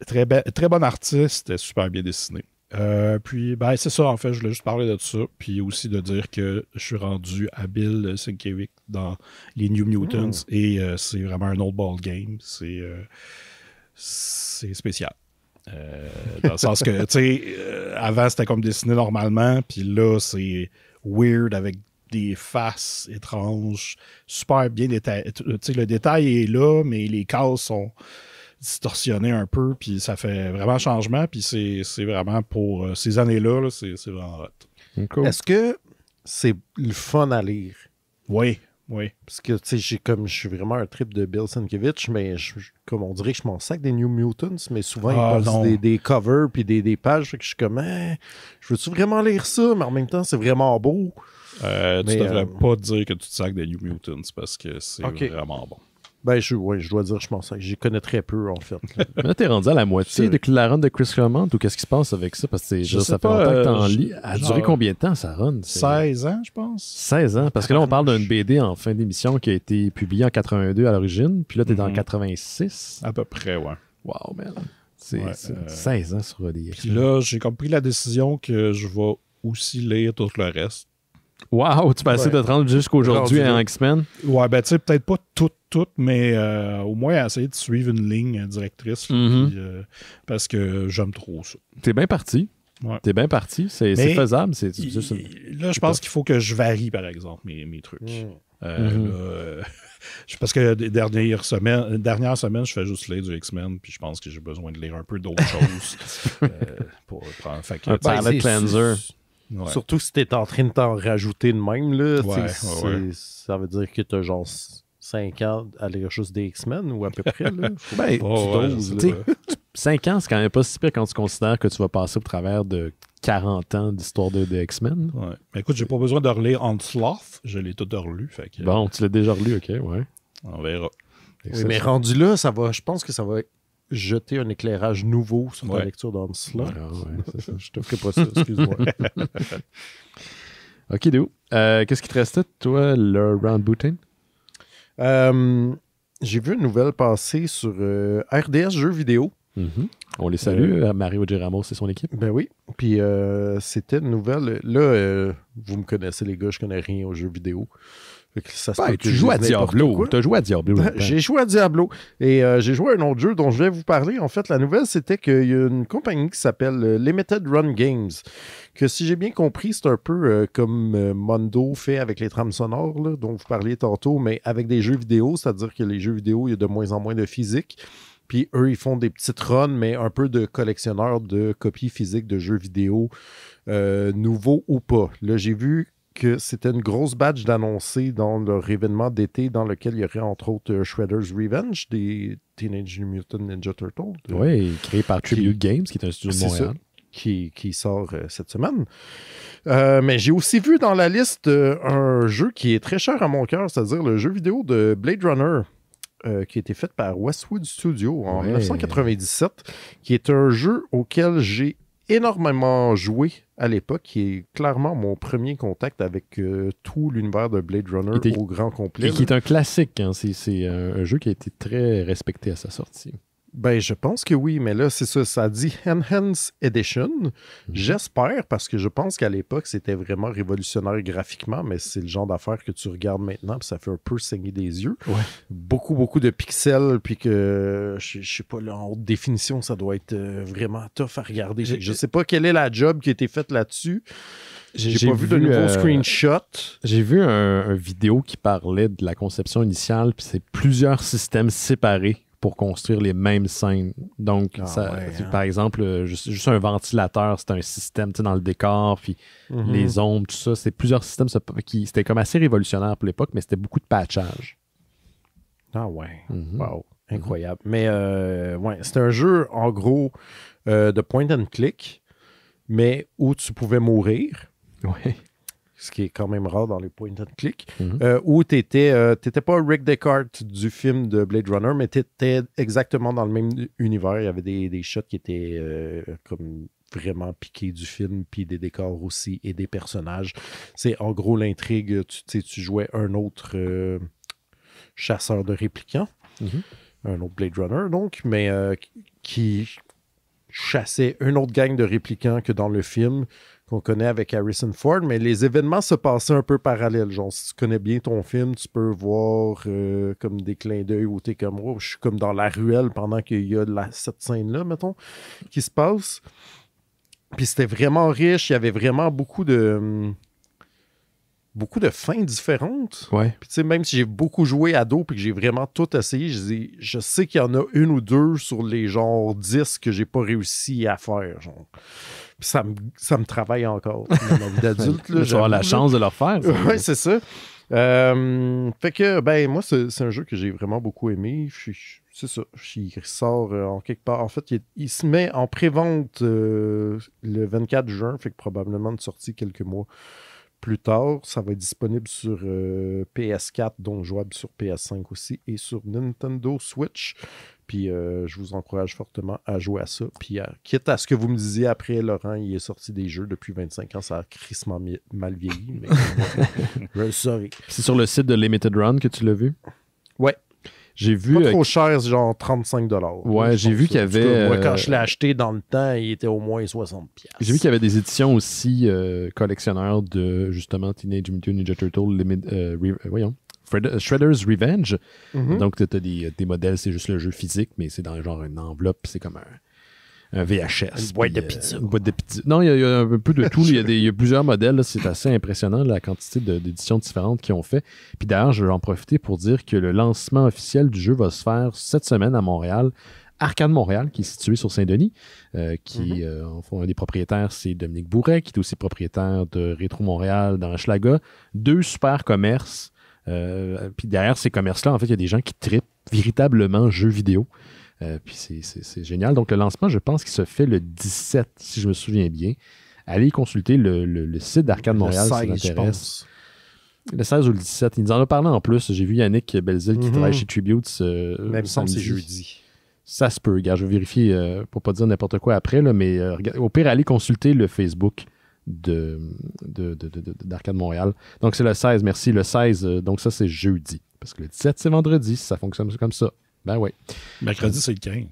très, très bon artiste, super bien dessiné. Euh, puis, ben, c'est ça, en fait, je voulais juste parler de ça. Puis aussi de dire que je suis rendu à Bill euh, Sienkiewicz dans les New Mutants. Hmm. Et euh, c'est vraiment un old ball game. C'est, c'est spécial. dans le sens que, tu sais, avant, c'était comme dessiné normalement. Puis là, c'est weird avec des faces étranges, super bien détaillées. Tu sais, le détail est là, mais les cases sont distorsionné un peu, puis ça fait vraiment changement, puis c'est vraiment pour euh, ces années-là, c'est vraiment hot. Mm, Est-ce que c'est le fun à lire? Oui, oui. Parce que, tu sais, j'ai comme, je suis vraiment un trip de Bill Sienkiewicz, mais comme on dirait que je m'en sac des New Mutants, mais souvent, ils ah, des, covers puis des, pages, que je suis comme, hein, je veux-tu vraiment lire ça? Mais en même temps, c'est vraiment beau. Euh, tu devrais euh, pas dire que tu te sacs des New Mutants parce que c'est vraiment bon. Ben, je, je dois dire, je pense que j'y connais très peu, en fait. là, t'es rendu à la moitié de la run de Chris Clement ou qu'est-ce qui se passe avec ça? Parce que ça fait longtemps que t'en euh, lis. a duré combien de temps, ça run? 16 ans, je pense. 16 ans, parce que là, on parle d'une BD en fin d'émission qui a été publiée en 82 à l'origine, puis là, t'es es 86. Mhm. À peu près, ouais. Wow, man. C'est 16 euh, ans sur Puis là, j'ai compris la décision que je vais aussi lire tout le reste. Wow, tu passes de 30 jusqu'aujourd'hui en X-Men? Ouais, ben tu sais, peut-être pas toutes, toutes, mais euh, au moins essayer de suivre une ligne directrice mhm. euh, parce que j'aime trop ça. T'es bien parti. T'es bien parti. C'est faisable. Là, je pense qu'il faut que je varie, par exemple, mes, trucs. Mm. Euh, mhm. parce que dernière semaine, dernière semaine, je fais juste lire du X-Men, puis je pense que j'ai besoin de lire un peu d'autres choses. pour prendre, un ben, palette cleanser. Surtout si t'es en train de t'en rajouter de même, là, ça veut dire que t'as genre 5 ans à lire juste des X-Men ou à peu près. ben, tu 5 ans, c'est quand même pas si pire quand tu considères que tu vas passer au travers de 40 ans d'histoire de, X-Men. Ouais. Mais écoute, j'ai pas besoin de relire Onslaught. Je l'ai tout relu. Fait que... Bon, tu l'as déjà relu, ok, ouais. On verra. mais rendu là, ça va, je pense que ça va jeter un éclairage nouveau sur ta lecture dans cela je te ferai pas ça, excuse-moi. ok, Déo. Euh, qu'est-ce qui te restait, toi, le Round Booting? Euh, j'ai vu une nouvelle passer sur euh, RDS Jeux vidéo. Mm-hmm. On les salue, Mario Geramos et son équipe. Ben oui. Puis c'était une nouvelle. Là, vous me connaissez, les gars, je connais rien aux jeux vidéo. Ben, tu joues à Diablo. Tu joué à Diablo. Ben. j'ai joué à Diablo. Et euh, j'ai joué à un autre jeu dont je vais vous parler. En fait, la nouvelle, c'était qu'il y a une compagnie qui s'appelle euh, Limited Run Games. Que si j'ai bien compris, c'est un peu euh, comme Mondo fait avec les trames sonores, dont vous parliez tantôt, mais avec des jeux vidéo. C'est-à-dire que les jeux vidéo, il y a de moins en moins de physique. Puis eux, ils font des petites runs, mais un peu de collectionneurs de copies physiques de jeux vidéo nouveaux ou pas. Là, j'ai vu que c'était une grosse badge d'annoncer dans leur événement d'été dans lequel il y aurait entre autres euh, Shredder's Revenge des Teenage Mutant Ninja Turtles. Euh, oui, créé par Tribute Games, qui est un studio de Montréal. qui, sort euh, cette semaine. mais j'ai aussi vu dans la liste un jeu qui est très cher à mon cœur, c'est-à-dire le jeu vidéo de Blade Runner. qui a été fait par Westwood Studio en 1997, qui est un jeu auquel j'ai énormément joué à l'époque, qui est clairement mon premier contact avec euh, tout l'univers de Blade Runner au grand complet. Et qui est un classique. Hein. C'est euh, un jeu qui a été très respecté à sa sortie. Ben, je pense que oui, mais là, c'est ça, ça dit Enhance Edition. Mhm. J'espère, parce que je pense qu'à l'époque, c'était vraiment révolutionnaire graphiquement, mais c'est le genre d'affaire que tu regardes maintenant, puis ça fait un peu saigner des yeux. Beaucoup, beaucoup de pixels, puis que, je, ne sais pas, là, en haute définition, ça doit être euh, vraiment tough à regarder. Je, sais pas quelle est la job qui a été faite là-dessus. J'ai pas vu, de nouveau euh, screenshot. J'ai vu un, un, vidéo qui parlait de la conception initiale, puis c'est plusieurs systèmes séparés pour construire les mêmes scènes. Donc, ah hein. par exemple, euh, juste, un ventilateur, c'est un système dans le décor, puis mhm. les ombres, tout ça. C'est plusieurs systèmes qui. C'était comme assez révolutionnaire pour l'époque, mais c'était beaucoup de patchage. Ah ouais. Mhm. Wow. Mhm. Incroyable. Mais euh, ouais, c'est un jeu, en gros, euh, de point and click, mais où tu pouvais mourir. Ouais ce qui est quand même rare dans les point and click, mhm. euh, où tu n'étais euh, pas Rick Descartes du film de Blade Runner, mais tu étais exactement dans le même univers. Il y avait des, shots qui étaient euh, comme vraiment piqués du film, puis des décors aussi et des personnages. C'est en gros l'intrigue, tu, tu jouais un autre chasseur de répliquants, mhm. un autre Blade Runner donc, mais qui chassait une autre gang de répliquants que dans le film qu'on connaît avec Harrison Ford, mais les événements se passaient un peu parallèles. Genre, si tu connais bien ton film, tu peux voir euh, comme des clins d'œil où t'es comme, oh, je suis comme dans la ruelle pendant qu'il y a cette scène-là, mettons, qui se passe. Puis c'était vraiment riche, il y avait vraiment beaucoup de. Hmm, beaucoup de fins différentes. Ouais. Puis tu sais, même si j'ai beaucoup joué à dos puis que j'ai vraiment tout essayé, je, sais qu'il y en a une ou deux sur les genres 10 que j'ai pas réussi à faire. Genre ça me, ça me travaille encore. ma vie d'adulte. là, la chance de le faire. Oui, c'est ça. Euh, fait que, ben, moi, c'est un jeu que j'ai vraiment beaucoup aimé. C'est ça. Il sort euh, en quelque part. En fait, il, se met en pré-vente euh, le 24 juin, fait que probablement de sortie quelques mois plus tard. Ça va être disponible sur euh, PS4, donc jouable sur PS5 aussi, et sur Nintendo Switch. Puis euh, je vous encourage fortement à jouer à ça. Puis euh, quitte à ce que vous me disiez après, Laurent, il est sorti des jeux depuis 25 ans, ça a crissement mal vieilli, mais je le saurais. C'est sur le site de Limited Run que tu l'as vu? Ouais, j'ai vu. Pas euh, trop cher, c'est genre 35 Ouais, j'ai vu qu'il y avait. quand euh, je l'ai acheté dans le temps, il était au moins 60 J'ai vu qu'il y avait des éditions aussi euh, collectionneurs de justement Teenage Mutant Ninja Turtle Limit. voyons. Shredder's Revenge. Mm-hmm. Donc, tu as des, des modèles, c'est juste le jeu physique, mais c'est dans genre une enveloppe, c'est comme un un VHS. boîte de euh, pizza. boîte de pizza. Non, il y, a, un peu de tout. il, y a plusieurs modèles. C'est assez impressionnant la quantité d'éditions différentes qu'ils ont fait. Puis d'ailleurs, je vais en profiter pour dire que le lancement officiel du jeu va se faire cette semaine à Montréal. Arcade Montréal, qui est situé sur Saint-Denis, euh, qui mm-hmm. euh, en fond, un des propriétaires, c'est Dominique Bourret, qui est aussi propriétaire de Rétro Montréal dans Schlaga. Deux super commerces. puis derrière ces commerces-là, en fait, il y a des gens qui tripent véritablement jeux vidéo. Euh, puis c'est génial. Donc, le lancement, je pense qu'il se fait le 17, si je me souviens bien. Allez consulter le, site d'Arcade Montréal si ça pense Le 16 ou le 17. Il nous en a parlé en plus. J'ai vu Yannick Belzil qui mhm. travaille chez Tribute. Euh, Même c'est jeudi. Ça se peut, gars. Je vais vérifier euh, pour pas dire n'importe quoi après, mais euh, au pire, allez consulter le Facebook de, d'Arcade Montréal. Donc, c'est le 16, merci. Le 16, donc ça, c'est jeudi. Parce que le 17, c'est vendredi, ça fonctionne comme ça. Ben oui. Mercredi, c'est le 15.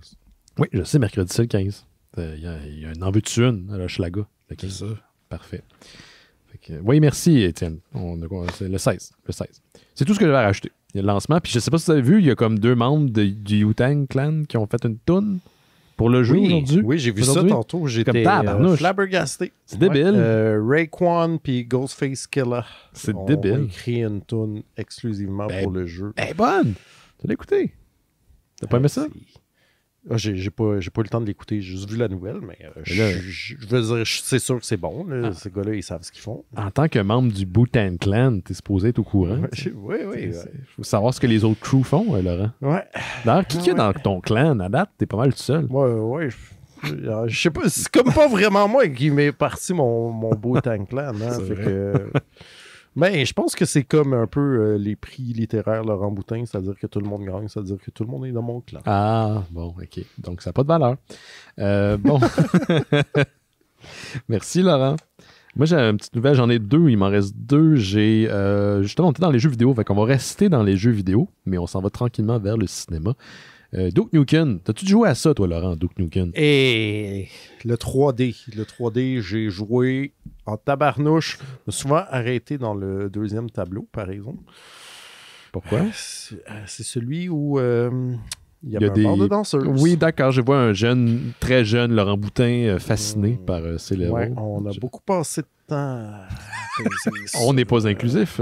Oui, je sais, mercredi, c'est le 15. Euh, il y, a, une un envie de thune à Schlaga. C'est ça. Parfait. oui, merci, Étienne. On, c'est le 16. Le 16. C'est tout ce que j'avais à rajouter. Il y a le lancement. Puis je sais pas si vous avez vu, il y a comme deux membres du Yutang tang Clan qui ont fait une toune pour le jeu oui, aujourd'hui. Oui, j'ai vu ça tantôt. J'étais euh, flabbergasté. C'est débile. Ouais, euh, Rayquan puis Ghostface Killer. C'est débile. ont écrit une toune exclusivement ben pour le jeu. Eh bonne. Tu l'as écouté. T'as pas aimé ça? Ah, j'ai, pas, j'ai pas eu le temps de l'écouter, j'ai juste vu la nouvelle, mais euh, je, veux dire, c'est sûr que c'est bon. Ah. Ces gars-là, ils savent ce qu'ils font. En tant que membre du Bhutan Clan, t'es supposé être au courant. oui, oui. Il faut savoir ce que les autres crews font, euh, Laurent. Ouais. D'ailleurs, qui, qui est dans ton clan à date? T'es pas mal tout seul. Ouais, ouais. Je sais pas, c'est comme pas vraiment moi qui m'est parti mon, mon Clan. Hein, fait que, mais ben, je pense que c'est comme un peu euh, les prix littéraires Laurent Boutin, c'est-à-dire que tout le monde gagne, c'est-à-dire que tout le monde est dans mon clan. Ah, bon, OK. Donc, ça n'a pas de valeur. Euh, bon. Merci, Laurent. Moi, j'ai une petite nouvelle, j'en ai deux, il m'en reste deux. J'ai euh, justement, on était dans les jeux vidéo, fait qu'on va rester dans les jeux vidéo, mais on s'en va tranquillement vers le cinéma. Euh, Duke t'as-tu joué à ça, toi, Laurent, Duke Nukem? Et le 3D. Le 3D, j'ai joué en tabarnouche. Je me suis souvent arrêté dans le deuxième tableau, par exemple. Pourquoi? Euh, euh, c'est celui où... Il y, a, de danseurs. Oui, d'accord. Je vois un jeune, très jeune Laurent Boutin fasciné hmm. par euh, on a beaucoup passé de temps. on n'est pas inclusif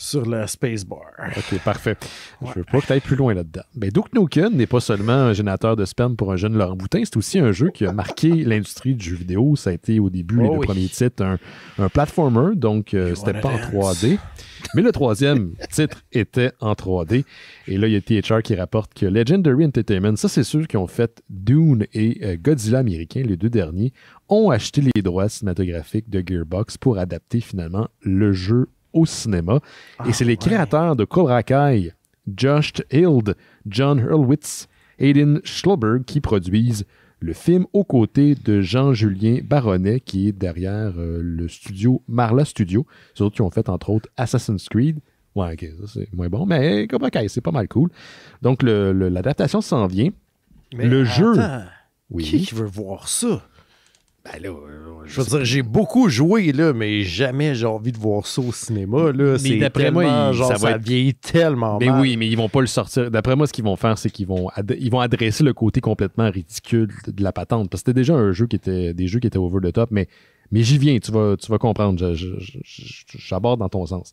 sur la spacebar. OK, parfait. Je Je veux pas que tu plus loin là-dedans. Mais ben, Duke Nukem n'est pas seulement un générateur de sperme pour un jeune Laurent Boutin, c'est aussi un jeu qui a marqué l'industrie du jeu vidéo. Ça a été au début, oh les deux premiers titres, un, un platformer, donc ce euh, c'était pas en 3D. Mais le troisième titre était en 3D. Et là, il y a THR qui rapporte que Legendary Entertainment, ça c'est sûr qu'ils ont fait Dune et euh, Godzilla américain, les deux derniers, ont acheté les droits cinématographiques de Gearbox pour adapter finalement le jeu au cinéma. et c'est les ah, créateurs de Cobra Kai, Josh Hild, John Hurlwitz Aiden Schloberg qui produisent le film aux côtés de Jean-Julien Baronnet qui est derrière euh, le studio Marla Studio. ceux qui ont fait entre autres Assassin's Creed. Ouais, ok, ça c'est moins bon, mais Cobra Kai, c'est pas mal cool. Donc l'adaptation s'en vient. le jeu. Oui. Qui veut voir ça? Ben là, euh, je veux dire, j'ai beaucoup joué, là, mais jamais j'ai envie de voir ça au cinéma. Là. Mais d'après moi, ça, va vieillir tellement mais mal. Mais oui, mais ils vont pas le sortir. D'après moi, ce qu'ils vont faire, c'est qu'ils vont, ils vont adresser le côté complètement ridicule de la patente. Parce que c'était déjà un jeu qui était, des jeux qui étaient over the top, mais, mais j'y viens, tu vas, tu vas comprendre. J'aborde dans ton sens.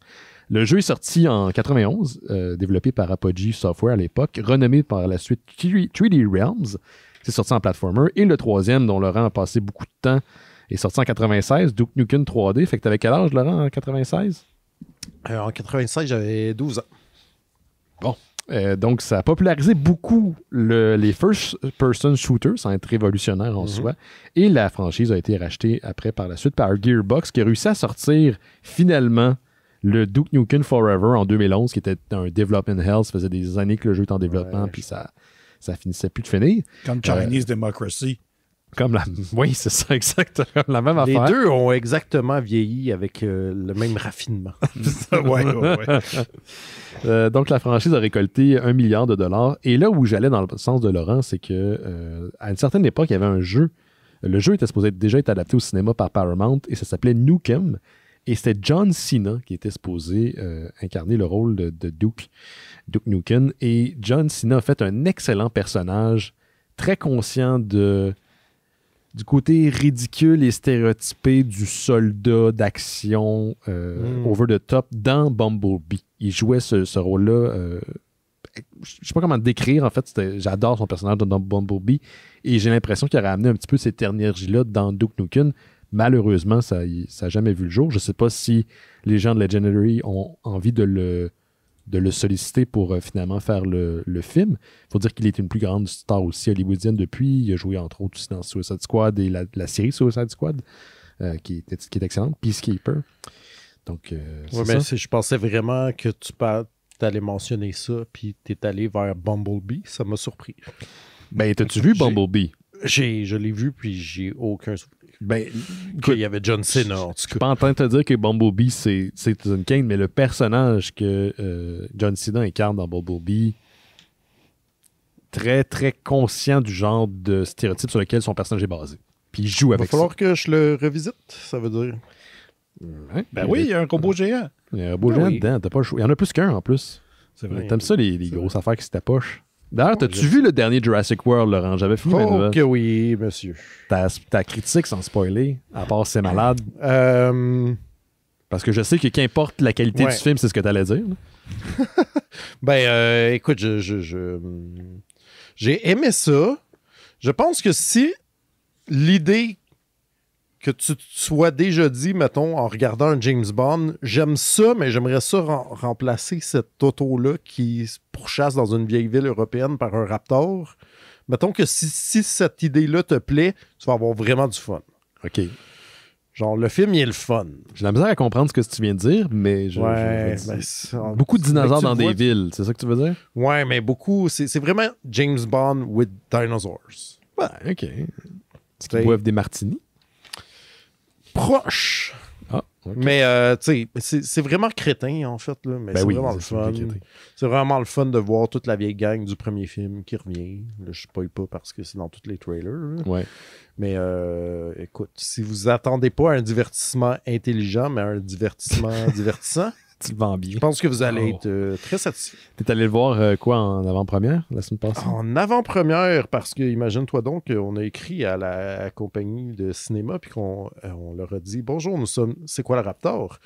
Le jeu est sorti en 91, euh, développé par Apogee Software à l'époque, renommé par la suite 3D Realms. C'est sorti en platformer. Et le troisième, dont Laurent a passé beaucoup de temps, est sorti en 96, Duke Nukem 3D. Fait que t'avais quel âge, Laurent, en 96? Euh, en 96, j'avais 12 ans. Bon. Euh, donc, ça a popularisé beaucoup les first-person shooters, sans être révolutionnaire en mhm. soi. Et la franchise a été rachetée après par la suite par Gearbox, qui a réussi à sortir finalement le Duke Nukem Forever en 2011, qui était un development hell. Ça faisait des années que le jeu était en développement, puis ça, ça finissait plus de finir. Comme Chinese euh, Democracy. Comme la... Oui, c'est ça, exactement. La même Les affaire. Les deux ont exactement vieilli avec euh, le même raffinement. Euh, donc, la franchise a récolté un milliard de dollars. Et là où j'allais dans le sens de Laurent, c'est que à une certaine époque, il y avait un jeu. Le jeu était supposé déjà être adapté au cinéma par Paramount et ça s'appelait Nukem. Et c'était John Cena qui était supposé incarner le rôle de Duke. Duke Nukem. Et John Cena a fait un excellent personnage, très conscient du côté ridicule et stéréotypé du soldat d'action euh, hmm. over the top dans Bumblebee. Il jouait ce, rôle-là. Euh, je sais pas comment le décrire, en fait. J'adore son personnage dans Bumblebee. Et j'ai l'impression qu'il a amené un petit peu cette énergie-là dans Duke Nukem. Malheureusement, ça n'a jamais vu le jour. Je sais pas si les gens de Legendary ont envie de le, de le solliciter pour euh, finalement faire le, film. Il faut dire qu'il est une plus grande star aussi hollywoodienne depuis. Il a joué entre autres aussi dans Suicide Squad et la, série Suicide Squad, euh, qui, est, qui est excellente, Peacekeeper. Donc, euh, mais je pensais vraiment que tu allais mentionner ça, puis tu es allé vers Bumblebee. Ça m'a surpris. Ben, t'as-tu vu Bumblebee? je l'ai vu, puis j'ai aucun souvenir. Ben, il y avait John Cena. En tout cas. Je suis pas en train de te dire que Bumblebee, c'est Citizen Kane, mais le personnage que euh, John Cena incarne dans Bumblebee, très, très conscient du genre de stéréotype sur lequel son personnage est basé. Puis il joue avec Il va falloir que je le revisite, ça veut dire. Ben oui, il y a un combo géant. Il y a un robot ben géant dedans, t'as pas le Il y en a plus qu'un en plus. C'est vrai. T'aimes ça, les, grosses affaires qui se tapochent D'ailleurs, t'as-tu vu le dernier Jurassic World, Laurent? J'avais fini Oh que oui, monsieur. Ta, ta, critique, sans spoiler, à part C'est malade. Euh, Parce que je sais que qu'importe la qualité du film, c'est ce que t'allais dire. ben, euh, écoute, je, j'ai aimé ça. Je pense que si l'idée que tu sois déjà dit, mettons, en regardant un James Bond, j'aime ça, mais j'aimerais ça remplacer cette auto-là qui se pourchasse dans une vieille ville européenne par un Raptor. Mettons que si, cette idée-là te plaît, tu vas avoir vraiment du fun. OK. Genre, le film, il est le fun. J'ai la misère à comprendre ce que tu viens de dire, mais je, beaucoup de dinosaures dans des villes, c'est ça que tu veux dire? Ouais, mais beaucoup. C'est vraiment James Bond with dinosaurs. Ouais, ok. des martinis? proche. Ah, mais euh, c'est vraiment crétin en fait, mais ben c'est vraiment le fun. C'est vraiment le fun de voir toute la vieille gang du premier film qui revient. je je spoil pas parce que c'est dans tous les trailers. Mais euh, écoute, si vous attendez pas un divertissement intelligent, mais un divertissement divertissant. Je pense que vous allez oh. être euh, très satisfait. T'es allé le voir euh, quoi en avant-première la semaine passée? En avant-première, parce que imagine-toi donc qu'on a écrit à la compagnie de cinéma puis qu'on euh, on leur a dit Bonjour, nous sommes C'est quoi le Raptor?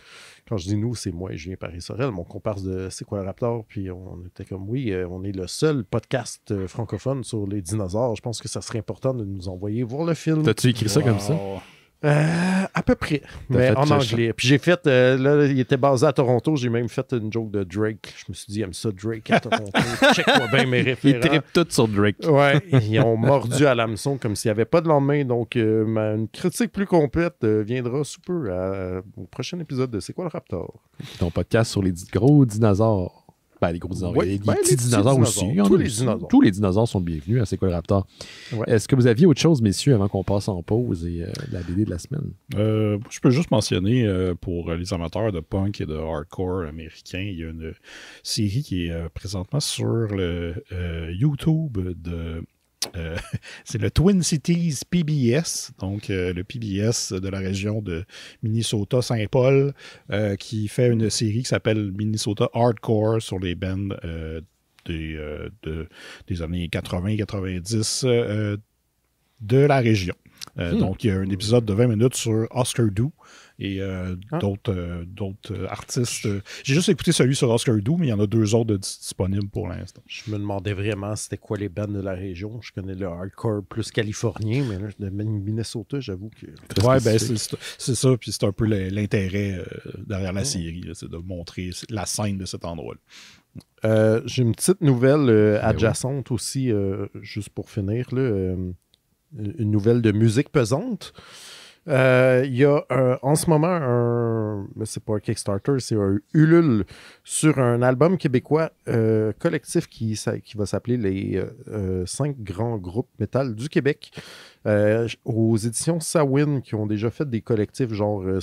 Quand je dis nous, c'est moi et Julien Paris-Sorel, mon comparse de C'est quoi le Raptor? Puis on était comme Oui, on est le seul podcast francophone sur les dinosaures. Je pense que ça serait important de nous envoyer voir le film. T'as-tu écrit ça comme ça? Euh, à peu près, mais en anglais. Puis j'ai fait, euh, là, il était basé à Toronto, j'ai même fait une joke de Drake. Je me suis dit, il aime ça Drake à Toronto. Check-moi bien mes référents. Ils trippent toutes sur Drake. ouais, ils ont mordu à l'hameçon comme s'il n'y avait pas de lendemain. Donc, euh, une critique plus complète euh, viendra sous peu au prochain épisode de C'est quoi le Raptor? Ton podcast sur les gros dinosaures. Ben, les gros dinosaures. Ben, petits dinosaures, aussi. Hein, tous les dinosaures. sont bienvenus à C'est quoi le Raptor? Est-ce que vous aviez autre chose, messieurs, avant qu'on passe en pause et euh, la BD de la semaine? Euh, je peux juste mentionner euh, pour les amateurs de punk et de hardcore américains, il y a une série qui est présentement sur le YouTube de euh, c'est le Twin Cities PBS, donc euh, le PBS de la région de Minnesota-Saint-Paul, euh, qui fait une série qui s'appelle Minnesota Hardcore sur les bands des, années 80-90 de la région. Hmm. Donc, il y a un épisode de 20 minutes sur Oscar Doo, et euh, ah. d'autres, euh, euh, artistes. J'ai juste écouté celui sur Oscar Do, mais il y en a deux autres disponibles pour l'instant. Je me demandais vraiment c'était quoi les bands de la région. Je connais le hardcore plus californien, mais là, Minnesota, j'avoue que. Ouais, ben c'est, ça, puis c'est un peu l'intérêt derrière la ah. série, c'est de montrer la scène de cet endroit-là. J'ai une petite nouvelle ben adjacente aussi, juste pour finir, une nouvelle de musique pesante. Euh, il y a en ce moment un, c'est pas un Kickstarter, c'est un Ulule sur un album québécois euh, collectif qui, va s'appeler les euh, cinq grands groupes métal du Québec. Euh, aux éditions Sawin, qui ont déjà fait des collectifs genre euh,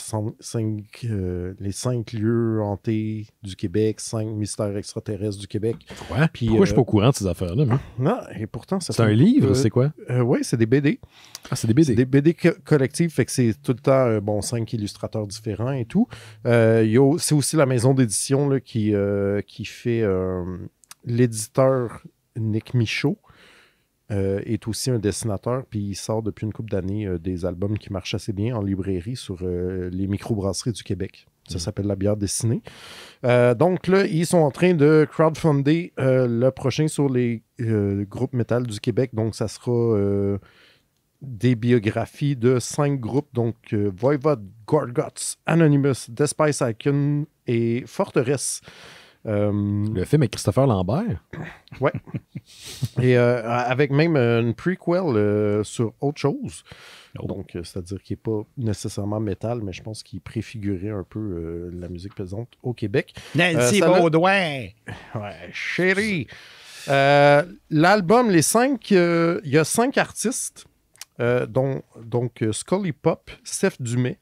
euh, les cinq lieux hantés du Québec, cinq mystères extraterrestres du Québec. Pourquoi je suis pas au courant de ces affaires-là? Non, et pourtant, C'est un livre, c'est quoi? oui, c'est des BD. Ah, c'est des BD. des BD collectifs, fait que c'est tout le temps, bon, cinq illustrateurs différents et tout. c'est aussi la maison d'édition qui, qui fait l'éditeur Nick Michaud. Euh, est aussi un dessinateur, puis il sort depuis une couple d'années euh, des albums qui marchent assez bien en librairie sur les euh, les microbrasseries du Québec. Ça mm. s'appelle La bière dessinée. donc là, ils sont en train de crowdfunder le prochain sur les groupes métal du Québec. Donc ça sera des biographies de cinq groupes, donc Voivod, Gorgots, Anonymous, Despise Icon et Forteresse. Euh, le film avec Christopher Lambert. Ouais. Et euh, avec même une prequel euh, sur autre chose. Oh. Donc, c'est-à-dire qu'il n'est pas nécessairement métal, mais je pense qu'il préfigurait un peu la musique pesante au Québec. Nancy Baudouin! Ouais, chérie! L'album, les cinq, il y a cinq artistes, dont donc Scully Pop, Seth Dumais,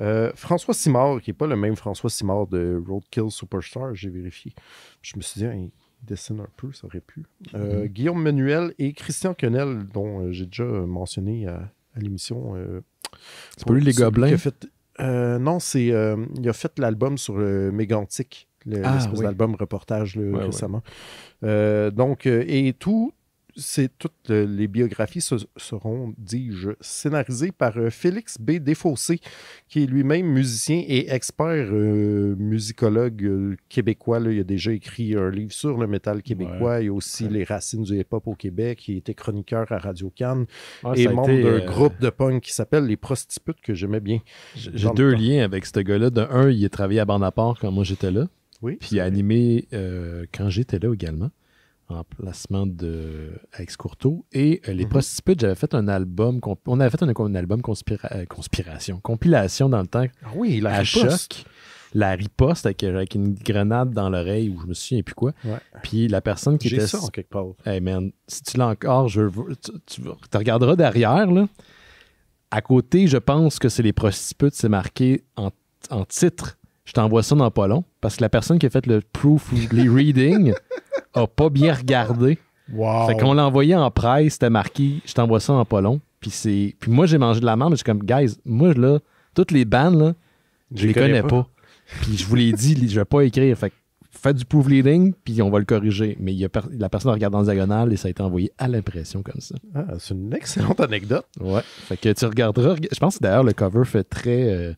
euh, François Simard, qui n'est pas le même François Simard de Roadkill Superstar, j'ai vérifié. Je me suis dit, hein, il dessine un peu, ça aurait pu. Euh, mm-hmm. Guillaume Manuel et Christian Quenel, dont euh, j'ai déjà mentionné à, l'émission. c'est pas lui les Gobelins? non, c'est il a fait l'album sur le Mégantic ah, l'espèce d'album reportage récemment. donc, et tout, c'est toutes les biographies seront, dis-je, scénarisées par euh, Félix B. Défossé, qui est lui-même musicien et expert euh, musicologue euh, québécois. Il a déjà écrit un livre sur le métal québécois et aussi les racines du hip-hop au Québec. Il était chroniqueur à Radio Cannes ah, et membre d'un groupe de punk qui s'appelle Les Prostitutes, que j'aimais bien. J'ai deux liens avec ce gars-là. De un, il a travaillé à Bande quand moi j'étais là. Oui. Puis il a animé quand j'étais là également en placement de Alex Courteau. Et euh, Les mm j'avais fait un album, on avait fait un, album euh, conspiration, compilation dans le temps. Ah oui, la riposte. choc. La riposte euh, avec, une grenade dans l'oreille ou je me souviens plus quoi. Puis la personne qui était. ça quelque part. Hey man, si tu l'as encore, je tu, regarderas derrière. À côté, je pense que c'est Les Prostitutes, c'est marqué en, en titre je t'envoie ça dans pas long parce que la personne qui a fait le proof, les a pas bien regardé. Wow. Fait qu'on l'a envoyé en presse, c'était marqué, je t'envoie ça en pas long. Puis, c'est... puis moi, j'ai mangé de la merde, mais je suis comme, guys, moi, là, toutes les bandes, là, je, les connais, pas. puis je vous l'ai dit, je vais pas écrire. Fait faites du proofreading puis on va le corriger. Mais il y a la personne regarde en diagonale et ça a été envoyé à l'impression comme ça. Ah, c'est une excellente anecdote. Ouais. Fait que tu regarderas. Je pense que d'ailleurs, le cover fait très. Euh,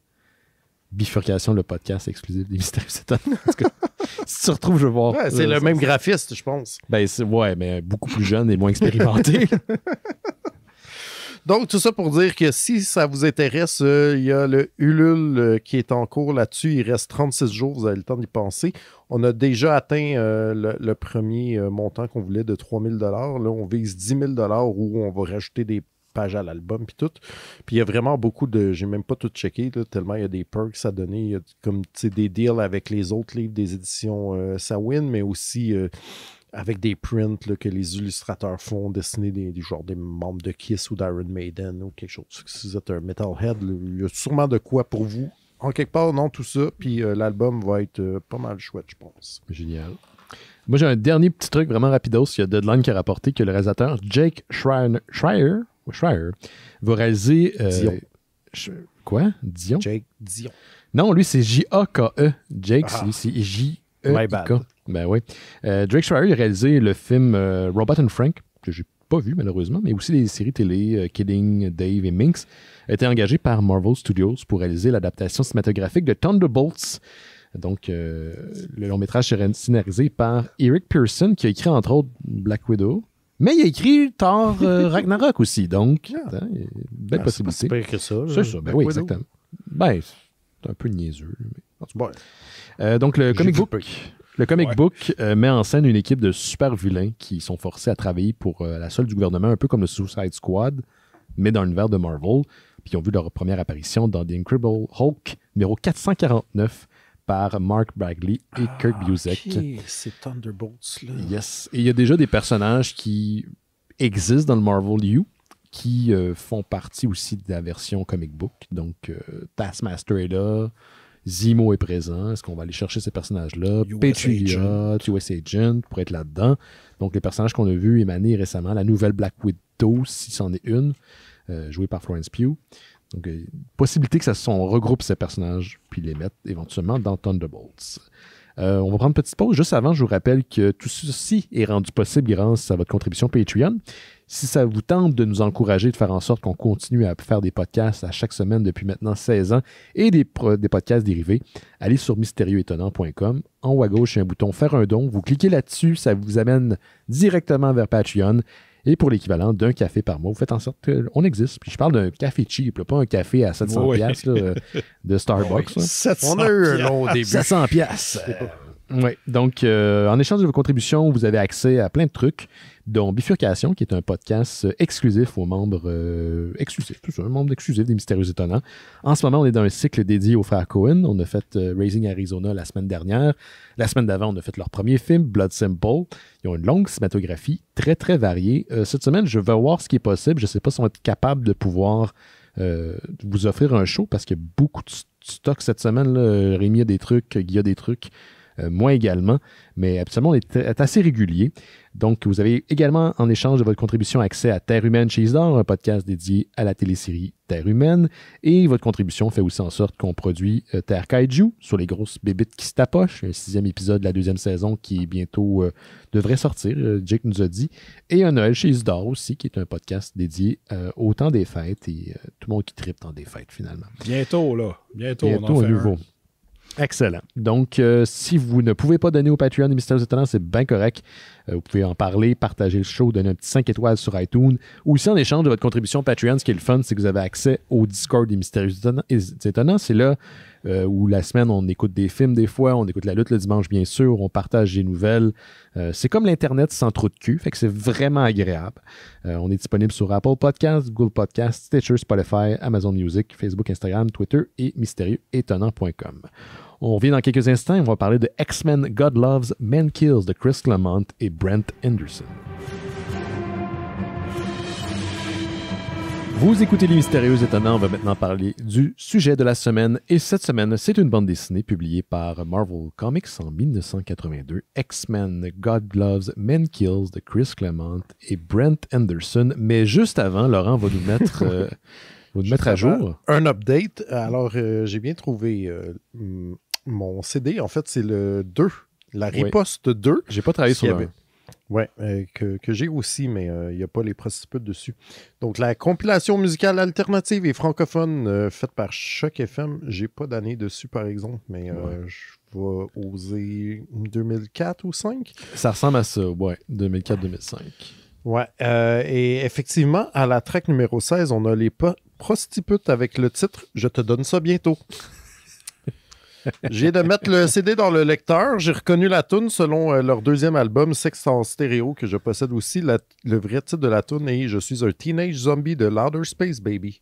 bifurcation, le podcast exclusif des mystères si tu retrouves, je vais voir. c'est le même graphiste, je pense. Ben, ouais, mais beaucoup plus jeune et moins expérimenté. Donc, tout ça pour dire que si ça vous intéresse, euh, il y a le Ulule euh, qui est en cours là-dessus. Il reste 36 jours, vous avez le temps d'y penser. On a déjà atteint euh, le, premier montant qu'on voulait de 3000 dollars. Là, on vise 10 000 dollars où on va rajouter des page à l'album, puis tout. Puis il y a vraiment beaucoup de. J'ai même pas tout checké, tellement il y a des perks à donner. Il y a comme des deals avec les autres livres des éditions euh, Sawin, mais aussi euh, avec des prints que les illustrateurs font, dessiner des, genre, des membres de Kiss ou d'Iron Maiden ou quelque chose. Si vous êtes un Metalhead, il y a sûrement de quoi pour vous. En quelque part, non, tout ça. Puis euh, l'album va être pas mal chouette, je pense. Génial. Moi, j'ai un dernier petit truc vraiment rapidos. Il y a Deadline qui a rapporté que le réalisateur Jake Schreier, Schreier va réaliser. Euh, Dion. quoi Dion Jake Dion. Non, lui, c'est e. J-A-K-E. Jake, ah. c'est j e, e. bad. Ben oui. Euh, Drake Schreier a réalisé le film euh, Robot and Frank, que j'ai pas vu malheureusement, mais aussi des séries télé *Killing Kidding, Dave et Minx, a été engagé par Marvel Studios pour réaliser l'adaptation cinématographique de Thunderbolts. Donc, le long métrage est scénarisé par Eric Pearson, qui a écrit entre autres Black Widow, mais il a écrit Thor euh, Ragnarok aussi, donc belle possibilité. C'est ça. C'est ben ça, oui, exactement. Ben, c'est un peu niaiseux. Euh, donc le comic book. Le comic book euh, met en scène une équipe de super vilains qui sont forcés à travailler pour la seule du gouvernement, un peu comme le Suicide Squad, mais dans l'univers de Marvel. Puis ils ont vu leur première apparition dans The Incredible Hulk numéro 449, par Mark Bagley et Kurt ah, Kirk Busiek. C'est Thunderbolts, là. Yes. Et il y a déjà des personnages qui existent dans le Marvel U qui euh, font partie aussi de la version comic book. Donc, euh, Taskmaster est là, Zemo est présent. Est-ce qu'on va aller chercher ces personnages-là? Patriot, US Agent pour être là-dedans. Donc, les personnages qu'on a vus émaner récemment, la nouvelle Black Widow, si c'en est une, euh, jouée par Florence Pugh. Donc, euh, possibilité que ça se, regroupe ces personnages puis les mettre éventuellement dans Thunderbolts. Euh, on va prendre une petite pause. Juste avant, je vous rappelle que tout ceci est rendu possible grâce à votre contribution Patreon. Si ça vous tente de nous encourager, de faire en sorte qu'on continue à faire des podcasts à chaque semaine depuis maintenant 16 ans et des, des podcasts dérivés, allez sur mystérieuxétonnant.com. En haut à gauche, il y a un bouton Faire un don. Vous cliquez là-dessus, ça vous amène directement vers Patreon. Et pour l'équivalent d'un café par mois, vous faites en sorte qu'on existe. Puis je parle d'un café cheap, pas un café à 700$ euh, de Starbucks. 700 On a eu un long début. 700$. Oui, donc euh, en échange de vos contributions, vous avez accès à plein de trucs, dont Bifurcation, qui est un podcast euh, exclusif aux membres euh, exclusifs, tout un membre exclusif des Mystérieux Étonnants. En ce moment, on est dans un cycle dédié aux frères Cohen. On a fait Raising Arizona la semaine dernière. La semaine d'avant, on a fait leur premier film, Blood Simple. Ils ont une longue cinématographie très, très variée. cette semaine, je vais voir ce qui est possible. Je ne sais pas si on va être capable de pouvoir vous offrir un show parce qu'il y a beaucoup de stocks cette semaine. Là. Rémi a des trucs, Guy a des trucs. Euh, moi également, mais absolument, euh, est, assez régulier. Donc, vous avez également, en échange de votre contribution, accès à Terre humaine chez Isdor, un podcast dédié à la télésérie Terre humaine. Et votre contribution fait aussi en sorte qu'on produit euh, Terre Kaiju sur les grosses bébites qui se tapochent, un sixième épisode de la deuxième saison qui bientôt devrait sortir, Jake nous a dit. Et un Noël chez Isdor aussi, qui est un podcast dédié au temps des fêtes et tout le monde qui tripe dans des fêtes finalement. Bientôt, là. Bientôt, bientôt nouveau. Excellent. Donc, euh, si vous ne pouvez pas donner au Patreon des Mystères étonnants, c'est bien correct. Euh, vous pouvez en parler, partager le show, donner un petit 5 étoiles sur iTunes. Ou si en échange de votre contribution Patreon, ce qui est le fun, c'est que vous avez accès au Discord des Mystérieux Étonnants. C'est là euh, où la semaine, on écoute des films des fois, on écoute la lutte le dimanche, bien sûr, on partage des nouvelles. Euh, c'est comme l'Internet sans trop de cul, fait que c'est vraiment agréable. Euh, on est disponible sur Apple Podcasts, Google Podcasts, Stitcher, Spotify, Amazon Music, Facebook, Instagram, Twitter et mystérieuxétonnant.com. On revient dans quelques instants, on va parler de X-Men God Loves, Man Kills de Chris Clement et Brent Anderson. Vous écoutez Les Mystérieux Étonnants. On va maintenant parler du sujet de la semaine. Et cette semaine, c'est une bande dessinée publiée par Marvel Comics en 1982. X-Men, God Gloves, Men Kills de Chris Clement et Brent Anderson. Mais juste avant, Laurent va nous mettre. Euh, mettre à jour. Un update. Alors, euh, j'ai bien trouvé euh, mon CD. En fait, c'est le 2, la riposte 2. 2. J'ai pas travaillé sur le avait... Oui, euh, que, j'ai aussi, mais euh, il n'y a pas les prostitutes dessus. Donc, la compilation musicale alternative et francophone euh, faite par Choc FM. J'ai pas d'année dessus, par exemple, mais je vais oser 2004 ou 5. Ça ressemble à ça, ouais, 2004-2005. Ouais, et effectivement, à la track numéro 16, on a les prostitutes avec le titre Je te donne ça bientôt. J'ai de mettre le CD dans le lecteur. J'ai reconnu la tune selon euh, leur deuxième album, Sex en stéréo, que je possède aussi. le vrai titre de la tune est Je suis un teenage zombie de Louder Space Baby.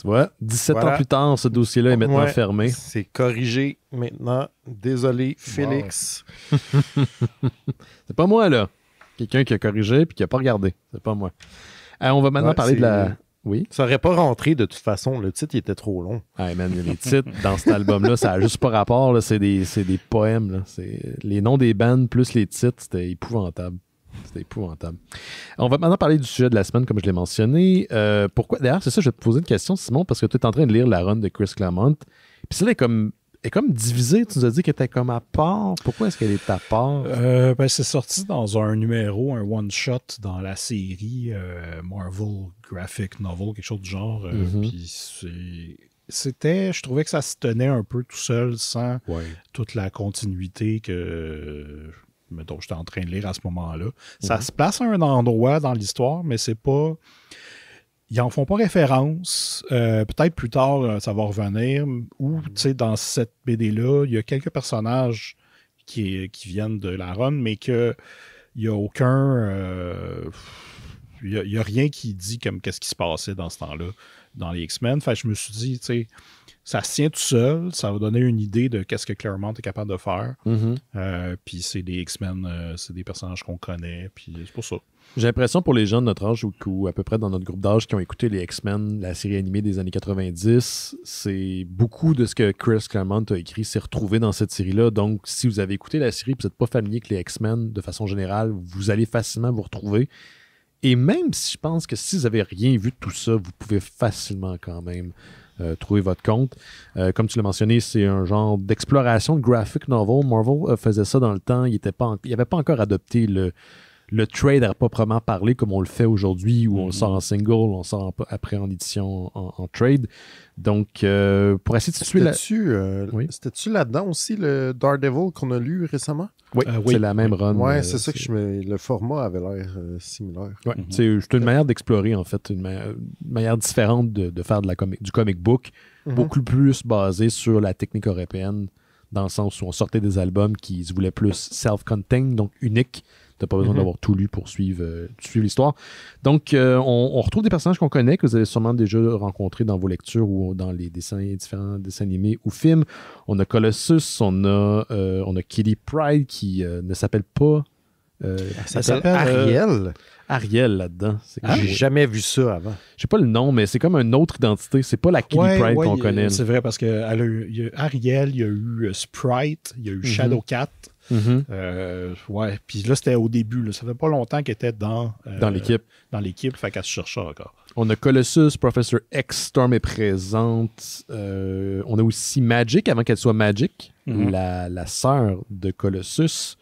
Tu vois, 17 ans plus tard, ce dossier-là est maintenant fermé. C'est corrigé maintenant. Désolé, Félix. c'est pas moi, là. Quelqu'un qui a corrigé et qui n'a pas regardé. C'est pas moi. Euh, on va maintenant parler de la, oui. Ça aurait pas rentré de toute façon. Le titre, il était trop long. Hey les titres dans cet album-là, ça n'a juste pas rapport. C'est des, poèmes. Les noms des bandes plus les titres, c'était épouvantable. C'était épouvantable. On va maintenant parler du sujet de la semaine, comme je l'ai mentionné. Euh, pourquoi D'ailleurs, c'est ça, je vais te poser une question, Simon, parce que tu es en train de lire la run de Chris Claremont. Puis ça, là, comme est comme divisé, Tu nous as dit qu'elle était comme à part. Pourquoi est-ce qu'elle est à part? Euh, ben, c'est sorti dans un numéro, un one-shot dans la série euh, Marvel Graphic Novel, quelque chose du genre. Euh, mhm. C'était, je trouvais que ça se tenait un peu tout seul sans toute la continuité que dont j'étais en train de lire à ce moment-là. Ça mhm. se place à un endroit dans l'histoire, mais c'est pas ils n'en font pas référence. Euh, peut-être plus tard, euh, ça va revenir. Ou, mhm. tu sais, dans cette BD-là, il y a quelques personnages qui, viennent de la run, mais il n'y a aucun. Euh, il n'y a, rien qui dit comme qu'est-ce qui se passait dans ce temps-là dans les X-Men. Fait je me suis dit, tu sais, ça se tient tout seul, ça va donner une idée de qu'est-ce que Claremont est capable de faire. Mm-hmm. Euh, puis c'est des X-Men, euh, c'est des personnages qu'on connaît, puis c'est pour ça. J'ai l'impression pour les gens de notre âge ou, à peu près dans notre groupe d'âge qui ont écouté les X-Men, la série animée des années 90, c'est beaucoup de ce que Chris Claremont a écrit s'est retrouvé dans cette série-là. Donc, si vous avez écouté la série et vous n'êtes pas familier avec les X-Men de façon générale, vous allez facilement vous retrouver. Et même si je pense que si vous n'avez rien vu de tout ça, vous pouvez facilement quand même euh, trouver votre compte. Euh, comme tu l'as mentionné, c'est un genre d'exploration de graphic novel. Marvel euh, faisait ça dans le temps. Il n'y avait pas encore adopté le, le trade à proprement parler, comme on le fait aujourd'hui, où on sort en mhm. single, on sort après en édition, en, trade. Donc, euh, pour essayer de situer là. dessus C'était-tu là-dedans aussi le Daredevil qu'on a lu récemment? Oui, euh, c'est la même run. Oui, euh, c'est ça que je me... le format avait l'air similaire. Mhm. C'est une manière d'explorer, en fait, une, manière différente de, faire de la du comic book, mhm. beaucoup plus basé sur la technique européenne, dans le sens où on sortait des albums qui se voulaient plus self-contained, donc uniques pas besoin mhm. d'avoir tout lu pour suivre, euh, l'histoire. Donc, euh, on, retrouve des personnages qu'on connaît, que vous avez sûrement déjà rencontrés dans vos lectures ou dans les dessins, différents dessins animés ou films. On a Colossus, on a, euh, on a Kitty Pride qui ne s'appelle pas. s'appelle Ariel. Ariel là-dedans. Ah, j'ai jamais vu ça avant. J'ai pas le nom, mais c'est comme une autre identité. C'est pas la Kitty Pride qu'on connaît. C'est vrai parce que a eu, Ariel, il y a eu Sprite, il y a eu mhm. Shadow Cat. Mhm. Euh, ouais, puis là, c'était au début. Ça fait pas longtemps qu'elle était dans, euh, dans l'équipe. Dans l'équipe, fait qu'elle se cherchait encore. On a Colossus, Professor X, Storm est présente. Euh, on a aussi Magic, avant qu'elle soit Magic, mhm. la, la sœur de Colossus.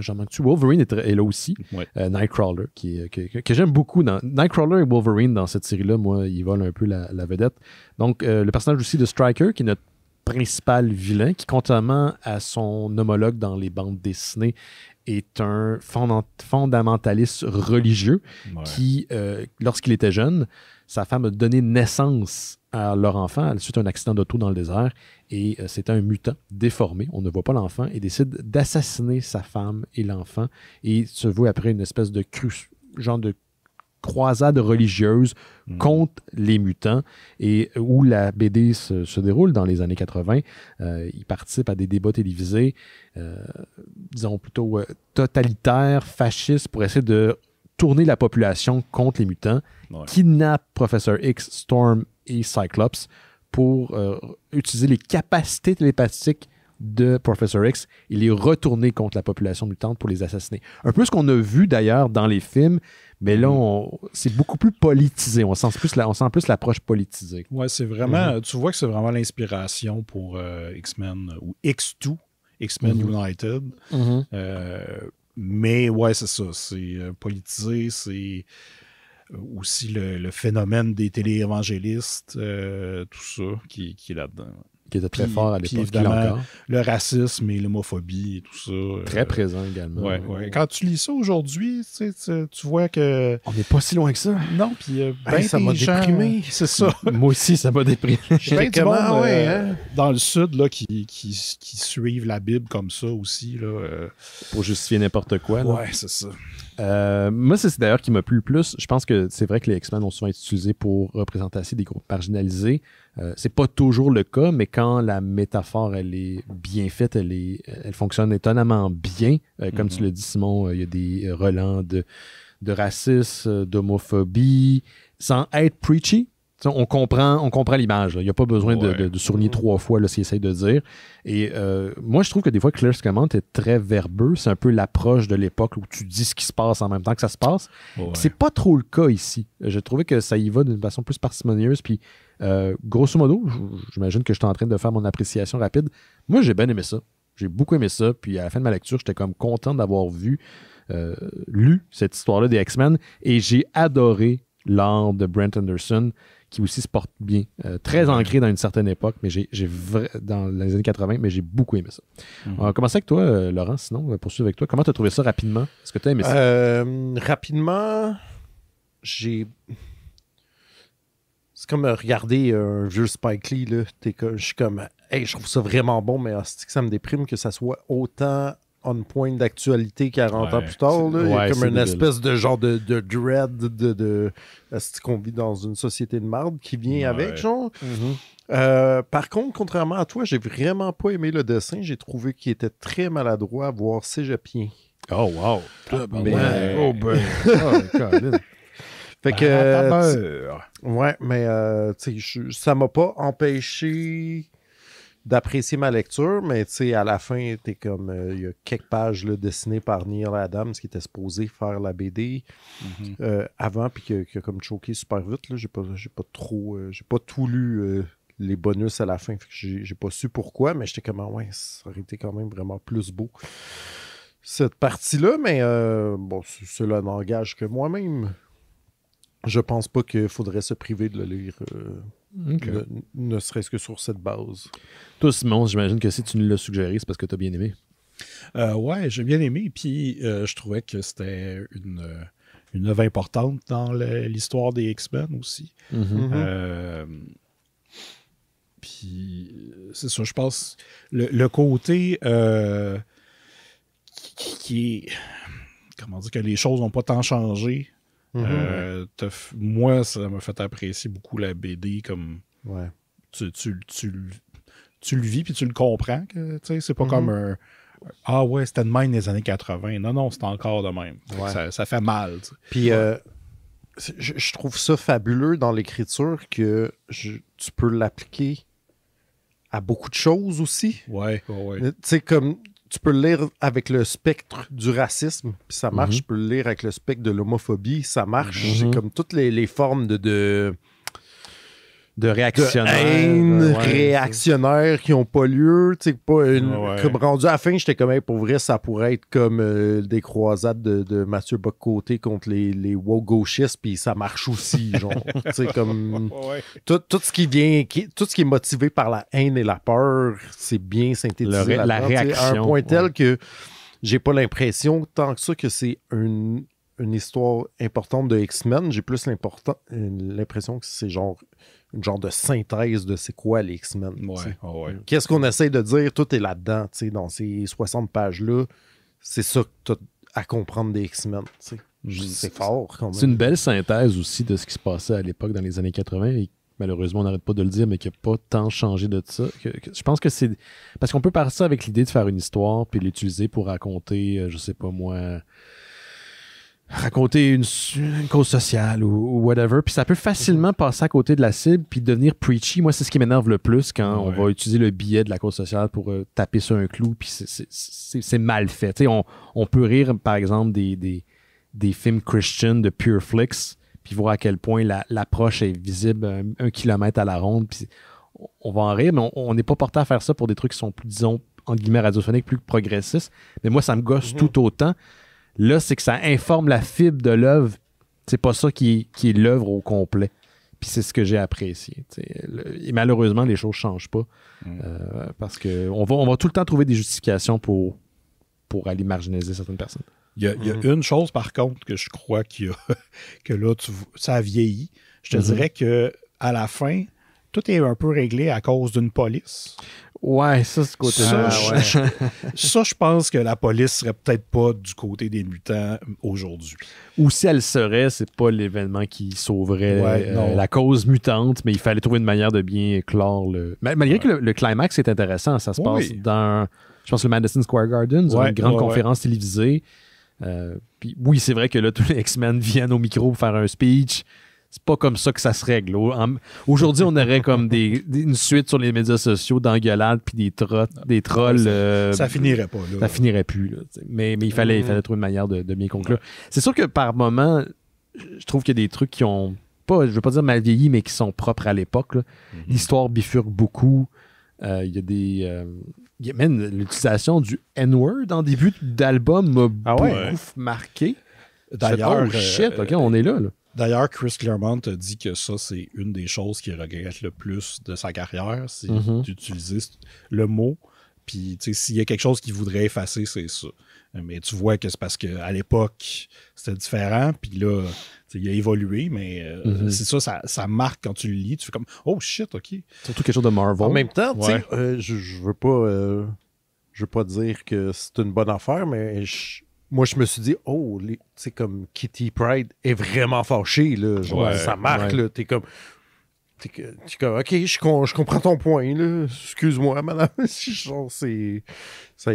J'en manque-tu? Wolverine est, là aussi. Nightcrawler, qui, que, j'aime beaucoup. Dans, Nightcrawler et Wolverine, dans cette série-là, moi, ils volent un peu la, la vedette. Donc, le personnage aussi de Striker, qui est notre principal vilain, qui, contrairement à son homologue dans les bandes dessinées, est un fondamentaliste religieux qui, euh, lorsqu'il était jeune, sa femme a donné naissance à leur enfant suite à un accident d'auto dans le désert et euh, c'est un mutant déformé, on ne voit pas l'enfant, et décide d'assassiner sa femme et l'enfant et se voit après une espèce de cru genre de croisade religieuse hmm. contre les mutants et où la BD se, déroule dans les années 80. il participe à des débats télévisés, euh, disons plutôt euh, totalitaires, fascistes, pour essayer de tourner la population contre les mutants, ouais. kidnappe Professeur X, Storm et Cyclops pour euh, utiliser les capacités télépathiques de Professor X et les retourner contre la population mutante pour les assassiner. Un peu ce qu'on a vu d'ailleurs dans les films mais là, mm. c'est beaucoup plus politisé. On sent plus, on sent plus l'approche politisée. Ouais, c'est vraiment. Mm-hmm. Tu vois que c'est vraiment l'inspiration pour euh, X-Men ou X2, X-Men mm-hmm. United. Mm-hmm. Euh, mais ouais, c'est ça. C'est euh, politisé, c'est aussi le, phénomène des télé tout ça qui est là-dedans qui était très fort à l'époque. le racisme et l'homophobie et tout ça. Euh, très présent également. Quand tu lis ça aujourd'hui, tu, vois que. On n'est pas si loin que ça. Non, puis euh, ben ça m'a déprimé. C'est ça. Moi aussi, ça m'a déprimé. ben dans le Sud là, qui, qui, suivent la Bible comme ça aussi. Là, Pour justifier n'importe quoi. Ouais, c'est ça. Euh, moi, c'est d'ailleurs qui m'a plu le plus. Je pense que c'est vrai que les X-Men ont souvent été utilisés pour représenter des groupes marginalisés. Euh, c'est pas toujours le cas, mais quand la métaphore elle est bien faite, elle, est, elle fonctionne étonnamment bien. Euh, comme tu mhm. le dis, Simon, euh, il y a des relents de, de racisme, euh, d'homophobie, sans être preachy, on comprend, on comprend l'image. Il n'y a pas besoin de, de, mm-hmm. trois fois ce qu'il essaie de dire. Et euh, moi, je trouve que des fois, Claire Comment est très verbeux. C'est un peu l'approche de l'époque où tu dis ce qui se passe en même temps que ça se passe. C'est pas trop le cas ici. J'ai trouvé que ça y va d'une façon plus parcimonieuse. Puis, euh, grosso modo, j'imagine que j'étais en train de faire mon appréciation rapide. Moi, j'ai bien aimé ça. J'ai beaucoup aimé ça. Puis, à la fin de ma lecture, j'étais comme content d'avoir vu, euh, lu cette histoire-là des X-Men. Et j'ai adoré l'art de Brent Anderson qui aussi se porte bien. Euh, très ancré dans une certaine époque, mais j'ai, dans les années 80, mais j'ai beaucoup aimé ça. Mhm. On va commencer avec toi, euh, Laurent, sinon, on va poursuivre avec toi. Comment tu as trouvé ça rapidement? Est-ce que tu as aimé ça? Euh, rapidement, j'ai. C'est comme regarder un vieux Spike Lee. Là. je suis comme, hey, je trouve ça vraiment bon, mais que ça me déprime que ça soit autant on point d'actualité 40 ans plus tard. comme une espèce de genre de, dread de, ce qu'on vit dans une société de marde qui vient avec, genre. Mm-hmm. Euh, par contre, contrairement à toi, j'ai vraiment pas aimé le dessin. J'ai trouvé qu'il était très maladroit, à voir Oh, wow! Oh oh, ben. Oh, fait que. ouais, mais euh, ça m'a pas empêché d'apprécier ma lecture, mais tu sais, à la fin, comme. Euh, il y a quelques pages dessinées par Neil Adams qui était supposé faire la BD mhm. euh, avant, puis qui, a, comme choqué super vite. J'ai pas, pas trop. Euh, j'ai pas tout lu les bonus à la fin. J'ai pas su pourquoi, mais j'étais comme, ah ouais, ça aurait été quand même vraiment plus beau. Cette partie-là, mais bon, c'est le langage que moi-même je pense pas qu'il faudrait se priver de le lire. Euh, ne serait-ce que sur cette base. Toi, Simon, j'imagine que si tu nous l'as suggéré, c'est parce que tu as bien aimé. Euh, ouais, j'ai bien aimé. Puis euh, je trouvais que c'était une, euh, une œuvre importante dans l'histoire des X-Men aussi. Mhm. Mhm. puis c'est ça, je pense. Le, côté qui, qui, est. Comment dire que les choses n'ont pas tant changé euh, mhm. moi, ça m'a fait apprécier beaucoup la BD comme. Tu, le vis puis tu le comprends. C'est pas mhm. comme un. Ah ouais, c'était de même les années 80. Non, non, c'est encore de même. Ça, fait mal. Puis euh, je, trouve ça fabuleux dans l'écriture que tu peux l'appliquer à beaucoup de choses aussi. Ouais, ouais. Tu sais, comme tu peux le lire avec le spectre du racisme, ça marche. Mhm. Tu peux le lire avec le spectre de l'homophobie, ça marche. C'est mhm. comme toutes les, formes de de réactionnaires. réactionnaires qui n'ont pas lieu. Tu pas une, comme rendu à la fin, j'étais comme, même pour vrai, ça pourrait être comme euh, des croisades de, de Mathieu Boccoté contre les, les wow gauchistes, puis ça marche aussi. genre, tu comme tout, ce qui vient, tout ce qui est motivé par la haine et la peur, c'est bien synthétisé. la, réaction. À un point tel que j'ai pas l'impression tant que ça que c'est une une histoire importante de X-Men. J'ai plus l'impression que c'est genre une genre de synthèse de c'est quoi les X-Men. Ouais, euh, Qu'est-ce qu'on essaie de dire? Tout est là-dedans, dans ces 60 pages-là. C'est ça que tu à comprendre des X-Men. C'est fort C'est une belle synthèse aussi de ce qui se passait à l'époque dans les années 80 et malheureusement on n'arrête pas de le dire, mais qui n'a pas tant changé de ça. je pense que c'est. Parce qu'on peut partir avec l'idée de faire une histoire puis l'utiliser pour raconter, euh, je sais pas moi raconter une, cause sociale ou, whatever, puis ça peut facilement mhm. passer à côté de la cible puis devenir preachy. Moi, c'est ce qui m'énerve le plus quand on va utiliser le billet de la cause sociale pour euh, taper sur un clou, puis c'est mal fait. on, peut rire, par exemple, des, films Christian de Pure Flix, puis voir à quel point l'approche est visible un, kilomètre à la ronde, puis on va en rire, mais on n'est pas porté à faire ça pour des trucs qui sont plus, disons, en guillemets radiophoniques, plus progressistes. Mais moi, ça me gosse mhm. tout autant. Là, c'est que ça informe la fibre de l'œuvre. C'est pas ça qui, est l'œuvre au complet. Puis c'est ce que j'ai apprécié. malheureusement, les choses changent pas. Mm. Euh, parce qu'on va, on va tout le temps trouver des justifications pour, pour aller marginaliser certaines personnes. Il y, a, mm. une chose, par contre, que je crois que là, ça a vieilli. Je te mm-hmm. dirais que à la fin, tout est un peu réglé à cause d'une police. Ouais, ça, ce côté Ça, je pense que la police serait peut-être pas du côté des mutants aujourd'hui. Ou si elle serait, c'est pas l'événement qui sauverait euh, la cause mutante, mais il fallait trouver une manière de bien clore le. Malgré que le, climax est intéressant, ça se passe dans, je pense, le Madison Square Garden, une grande conférence télévisée. Euh, oui, c'est vrai que là, tous les X-Men viennent au micro pour faire un speech c'est pas comme ça que ça se règle. Aujourd'hui, on aurait comme une suite sur les médias sociaux d'engueulades puis des des trolls. Ça, euh, finirait pas. Ça finirait plus. mais, il, mm. fallait, trouver une manière de, de bien conclure. C'est sûr que par moment, je trouve qu'il y a des trucs qui ont pas, je veux pas dire mal vieilli, mais qui sont propres à l'époque. Mm-hmm. L'histoire bifurque beaucoup. Euh, il y a des. Euh, même l'utilisation du N-word en début d'album m'a ah beaucoup marqué. D'ailleurs, oh, shit, ok, on est là. là. D'ailleurs, Chris Claremont a dit que ça, c'est une des choses qu'il regrette le plus de sa carrière, c'est mm-hmm. d'utiliser le mot. Puis, tu sais, s'il y a quelque chose qu'il voudrait effacer, c'est ça. Mais tu vois que c'est parce qu'à l'époque, c'était différent. Puis là, il a évolué, mais euh, mm-hmm. c'est ça, ça, marque quand tu le lis. Tu fais comme, oh shit, OK. Surtout quelque chose de Marvel. En même temps, tu sais, euh, je, veux pas. Euh, je veux pas dire que c'est une bonne affaire, mais je, moi, je me suis dit, oh, tu comme Kitty Pride est vraiment fâchée, là. Genre, ça marque, tu là. T'es comme, t'es, comme, OK, je, comprends ton point, là. Excuse-moi, madame. genre, c'est. Ça,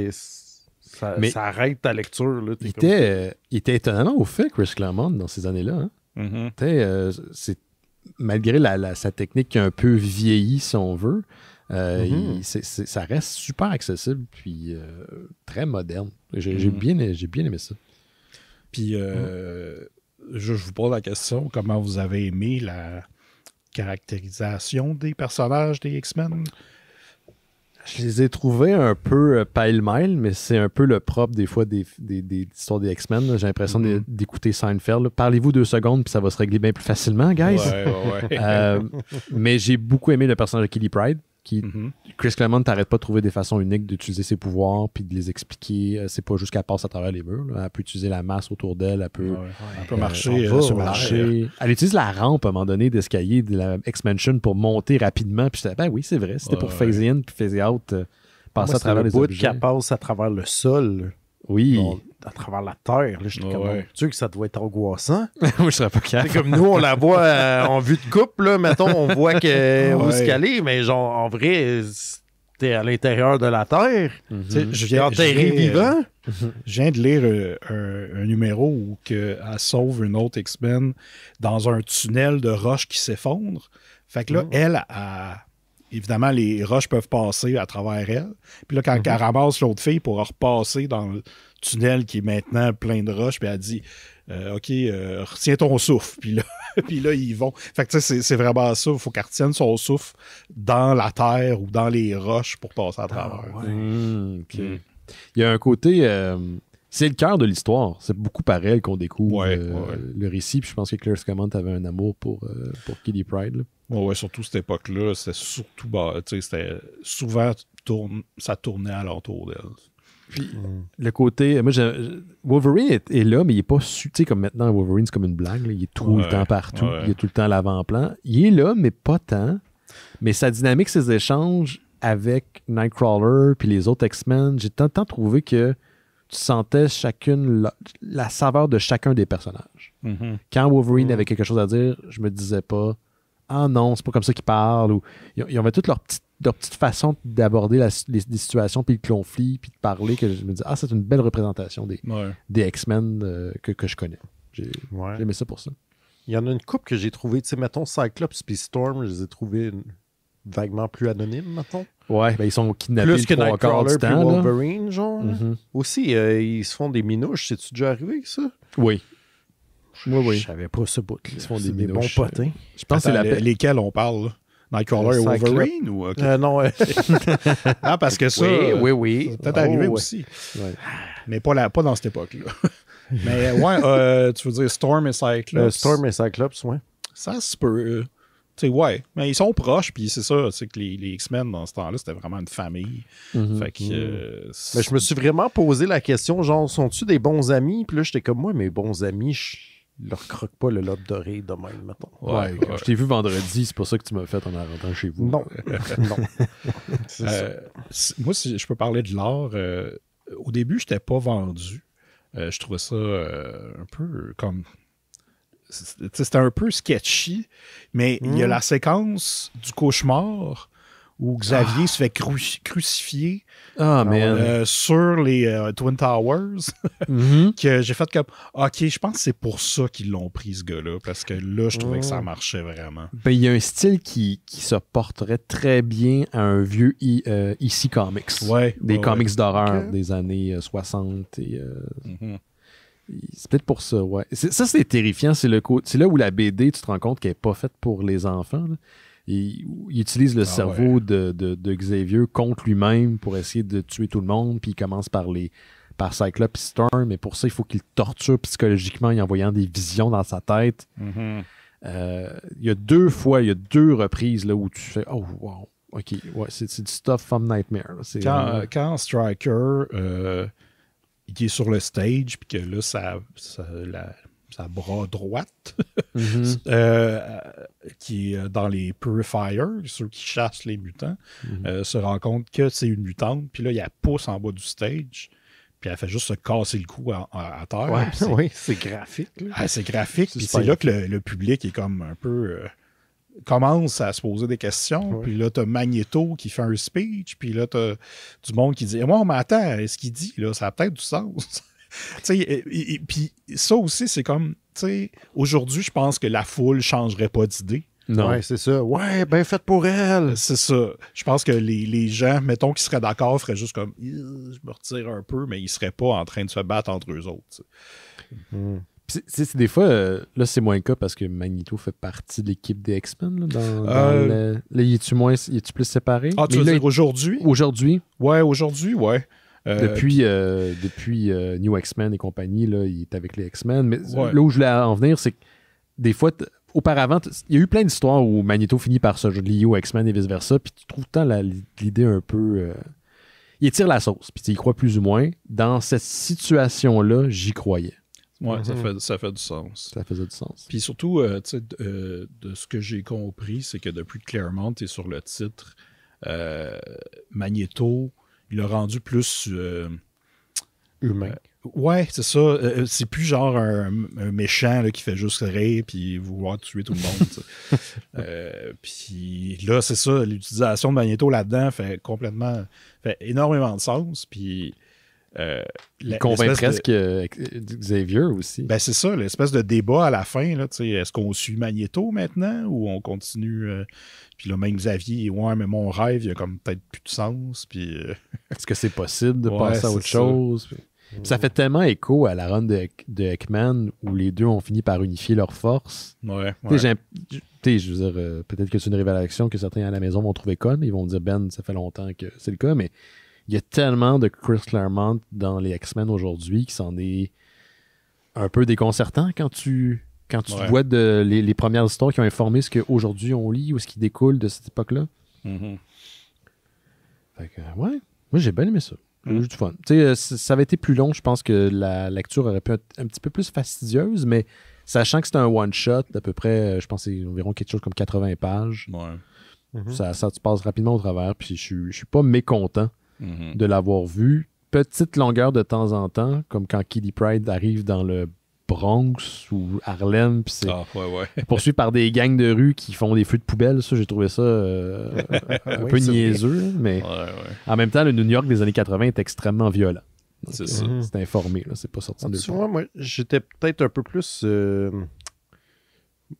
ça, ça arrête ta lecture, là. il, était, étonnamment au fait, Chris Claremont, dans ces années-là. Hein. Mm-hmm. Euh, c'est, malgré sa technique qui a un peu vieilli, si on veut, euh, mhm. ça reste super accessible puis euh, très moderne. J'ai mhm. bien, bien, aimé ça. Puis, euh, je, vous pose la question comment vous avez aimé la caractérisation des personnages des X-Men je les ai trouvés un peu pile-mile, mais c'est un peu le propre des fois des, des, histoires des X-Men. J'ai l'impression mhm. d'écouter Seinfeld. Parlez-vous deux secondes, puis ça va se régler bien plus facilement, guys. mais j'ai beaucoup aimé le personnage de Kitty Pride. Mm-hmm. Chris Clement t'arrête pas de trouver des façons uniques d'utiliser ses pouvoirs puis de les expliquer. Euh, c'est pas juste qu'elle passe à travers les murs. Elle peut utiliser la masse autour d'elle. Elle peut, ah euh, marcher, euh, sur Elle utilise la rampe à un moment donné d'escalier de la X-Mansion pour monter rapidement. Puis ben oui, c'est vrai. C'était pour phase in puis phaser out. passer à travers les bout qu'elle passe à travers le sol. Oui. à travers la terre. Là, j'étais comme, ouais. tu que ça doit être angoissant. Moi, je serais pas calme. comme nous, on la voit euh, en vue de coupe, là, mettons, on voit que, ouais. où qu'elle est, mais genre, en vrai, t'es à l'intérieur de la terre. Mhm. Tu -hmm. Je viens enterré euh, vivant. je viens de lire euh, un, numéro où elle sauve une autre X-Men dans un tunnel de roches qui s'effondre. Fait que là, mm. elle, a évidemment, les roches peuvent passer à travers elle. Puis là, quand mhm. elle ramasse l'autre fille pour repasser dans le tunnel qui est maintenant plein de roches, puis elle dit euh, OK, euh, retiens ton souffle. Puis là, puis là, ils vont. Fait que tu sais, c'est vraiment ça. Il faut qu'elle retienne son souffle dans la terre ou dans les roches pour passer à ah, travers. Hmm, hmm. Il y a un côté. Euh, c'est le cœur de l'histoire. C'est beaucoup par elle qu'on découvre le récit. Puis je pense que Claire Scammond avait un amour pour, pour Kitty Pride. Ouais, ouais, surtout cette époque-là, c'était surtout bah, c'était souvent tourne, ça tournait à l'entour d'elle. Mm. le côté. Euh, moi, Wolverine est, là, mais il n'est pas. Tu comme maintenant, Wolverine, c'est comme une blague. il est tout le temps partout. Il est tout le temps à l'avant-plan. Il est là, mais pas tant. Mais sa dynamique, ses échanges avec Nightcrawler puis les autres X-Men, j'ai tant, trouvé que tu sentais chacune la, saveur de chacun des personnages. Mm-hmm. Quand Wolverine mm. avait quelque chose à dire, je me disais pas ah non, c'est pas comme ça qu'ils parlent. Ou, ils, ont avaient toutes leurs petites façons d'aborder les, situations, puis le conflit, puis de parler, que je me dis, ah, c'est une belle représentation des, des X-Men euh, que, je connais. J'ai aimé ça pour ça. Il y en a une coupe que j'ai trouvé, tu sais, mettons Cyclops puis Storm, je les ai trouvés vaguement plus anonymes, mettons. Ouais, ben ils sont kidnappés plus que Nightcrawler puis Wolverine, genre. Mm-hmm. Aussi, euh, ils se font des minouches, c'est-tu déjà arrivé, ça? Oui. Je oui, Je savais pas ce bout. Ils font des, bons potins. Je pense que c'est lesquels on parle. Nightcrawler et Wolverine ou ok euh, non, parce que ça oui euh, oui oui peut-être arrivé oh, aussi mais pas, la, pas dans cette époque là mais euh, ouais euh, tu veux dire Storm et Cyclops euh, Storm et Cyclops ouais ça se peut tu sais ouais mais ils sont proches puis c'est ça c'est que les, les X-Men dans ce temps-là c'était vraiment une famille mhm, fait que mhm. mais je me suis vraiment posé la question genre sont-tu des bons amis puis là j'étais comme moi mes bons amis leur croque pas le lobe doré demain même, mettons. Ouais, je t'ai vu vendredi, c'est pour ça que tu m'as fait en rentrant chez vous. Non, euh, non. moi, si je peux parler de l'art, euh, au début, je n'étais pas vendu. Euh, je trouvais ça un peu comme... C'était un peu sketchy, mais il y a mm. la séquence du cauchemar où Xavier se fait crucifier ah, euh, sur les euh, Twin Towers, mm-hmm. que j'ai fait comme OK, je pense que c'est pour ça qu'ils l'ont pris ce gars-là, parce que là, je trouvais que ça mm. marchait vraiment. Ben, il y a un style qui, qui, se porterait très bien à un vieux ICI euh, Comics. des comics d'horreur des années 60 et. Mm-hmm. C'est peut-être pour ça, ouais. Ça, c'est terrifiant. C'est là où la BD, tu te rends compte qu'elle n'est pas faite pour les enfants il, utilise le ah cerveau de, Xavier contre lui-même pour essayer de tuer tout le monde, puis il commence par les par Cyclops et Storm, mais pour ça, il faut qu'il torture psychologiquement en envoyant des visions dans sa tête. Mhm. Euh, il y a deux fois, il y a deux reprises là, où tu fais Oh, wow, ok, ouais, c'est du stuff from Nightmare. Quand, Striker. Euh, est sur le stage, puis que là, ça, ça la, sa bras droite, mhm. euh, qui est euh, dans les Purifiers, ceux qui chassent les mutants, mhm. euh, se rend compte que c'est une mutante, puis là, il y a pousse en bas du stage, puis elle fait juste se casser le cou à, terre. Oui, c'est graphique. Ah, c'est graphique, puis c'est là que le, public est comme un peu. commence à se poser des questions, puis là, t'as Magneto qui fait un speech, puis là, t'as du monde qui dit « Moi, on m'attend, ce qu'il dit, là, ça a peut-être du sens. » Puis ça aussi, c'est comme, aujourd'hui, je pense que la foule changerait pas d'idée. Non. Ouais, c'est ça. Ouais, ben faites pour elle. Euh, c'est ça. Je pense que les, gens, mettons, qui seraient d'accord, feraient juste comme je me retire un peu, mais ils seraient pas en train de se battre entre eux autres. Mm-hmm. C'est des fois, euh, là c'est moins le cas parce que Magneto fait partie de l'équipe des X-Men. Là, dans, euh, y est-tu moins, plus séparé? Ah, aujourd'hui? Aujourd'hui. Ouais, aujourd'hui, ouais. Euh, depuis euh, depuis euh, New X-Men et compagnie, là, il est avec les X-Men. Mais là où je voulais en venir, c'est que des fois, auparavant, il y a eu plein d'histoires où Magneto finit par se lier aux X-Men et vice-versa, puis tu trouves tant l'idée un peu il tire la sauce, puis il croit plus ou moins. Dans cette situation-là, j'y croyais. Ouais, ça, mhm. fait, ça fait du sens. Ça faisait du sens. Puis surtout, de ce que j'ai compris, c'est que depuis clairement tu es sur le titre, Magneto il l'a rendu plus. Euh, Humain. Euh, ouais, c'est ça. Euh, c'est plus genre un, méchant qui fait juste rire puis vouloir tuer tout le monde. puis là, c'est ça. L'utilisation de Magneto là-dedans fait complètement. fait énormément de sens. Puis il euh, convainc presque euh, Xavier aussi. Ben c'est ça, l'espèce de débat à la fin. Est-ce qu'on suit Magneto maintenant ou on continue? Euh, puis là, même Xavier, ouais, mais mon rêve, il a comme peut-être plus de sens. Puis... Est-ce que c'est possible de passer à autre chose? Ça. fait tellement écho à la run de, Eckman où les deux ont fini par unifier leurs forces. je peut-être que c'est une révélation que certains à la maison vont trouver conne. Ils vont dire, Ben, ça fait longtemps que c'est le cas, mais il y a tellement de Chris Claremont dans les X-Men aujourd'hui qui s'en est un peu déconcertant quand tu quand tu vois de, les, premières histoires qui ont informé ce qu'aujourd'hui on lit ou ce qui découle de cette époque-là. Mm-hmm. ouais, moi j'ai bien aimé ça. Mm. fun. Tu euh, ça avait été plus long, je pense que la lecture aurait pu être un petit peu plus fastidieuse, mais sachant que c'est un one-shot d'à peu près, euh, je pense, c'est environ quelque chose comme 80 pages. Mm-hmm. ça, ça, passe rapidement au travers, puis je, je suis pas mécontent Mhm. de l'avoir vu. Petite longueur de temps en temps, comme quand Kitty Pride arrive dans le Bronx ou Harlem, puis c'est ah, poursuivi par des gangs de rue qui font des feux de poubelle. Ça, j'ai trouvé ça euh, un peu niaiseux, mais en même temps, le New York des années 80 est extrêmement violent. Euh, c'est informé, c'est pas sorti de j'étais peut-être un peu plus euh,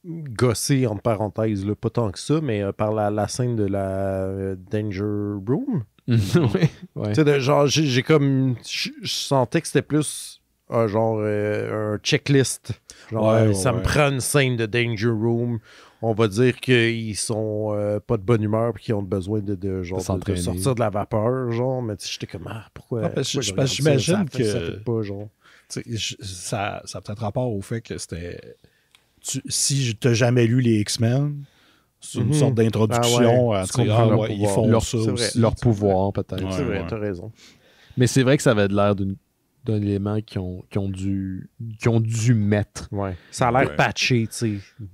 gossé, entre parenthèses, pas tant que ça, mais par la scène de la Danger Room. Mm. ouais. Tu sais, genre, j'ai comme. Je sentais que c'était plus un ah, genre. Euh, un checklist. Genre, euh, ça me prend une scène de Danger Room. On va dire qu'ils sont euh, pas de bonne humeur et qu'ils ont besoin de, de genre, de, sortir de la vapeur. Genre, mais j'étais comme, ah, pourquoi. J'imagine que. Ça pas, ça, ça a peut-être rapport au fait que c'était. si je t'ai jamais lu les X-Men, c'est une sorte mhm. d'introduction à ah ouais, euh, ah font leur, leur pouvoir, peut-être. c'est vrai, t'as raison. Mais c'est vrai que ça avait l'air d'un élément qui ont, dû, mettre. Ça a l'air patché,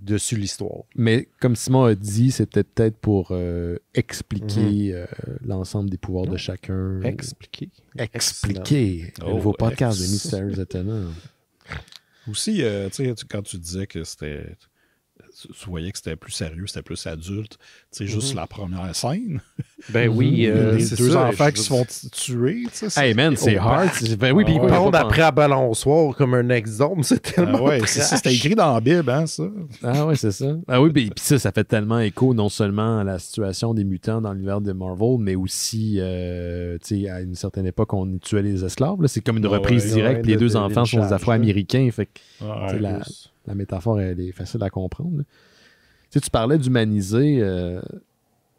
dessus l'histoire. Mais comme Simon a dit, c'était peut-être pour euh, expliquer mhm. euh, l'ensemble des pouvoirs de chacun. Expliquer. Expliquer. Vos nouveau oh, podcast de Mystères Étonnants. Aussi, tu sais, quand tu disais que c'était tu voyais que c'était plus sérieux, c'était plus adulte. Tu sais, mm-hmm. juste la première scène. Ben oui. les euh, deux enfants qui se font tuer. Hey man, c'est hard. Ben oui, puis ah ils pondent après à balançoire comme un ex C'est ah tellement. Ah ouais, c'était écrit dans la Bible, hein, ça. Ah ouais, c'est ça. Ah oui, puis ça, ça fait tellement écho non seulement à la situation des mutants dans l'univers de Marvel, mais aussi, euh, tu sais, à une certaine époque, on tuait les esclaves. C'est comme une ah reprise directe. les deux enfants sont des Afro-Américains. Fait que, la métaphore, elle est facile à comprendre. Tu, tu parlais d'humaniser. Euh,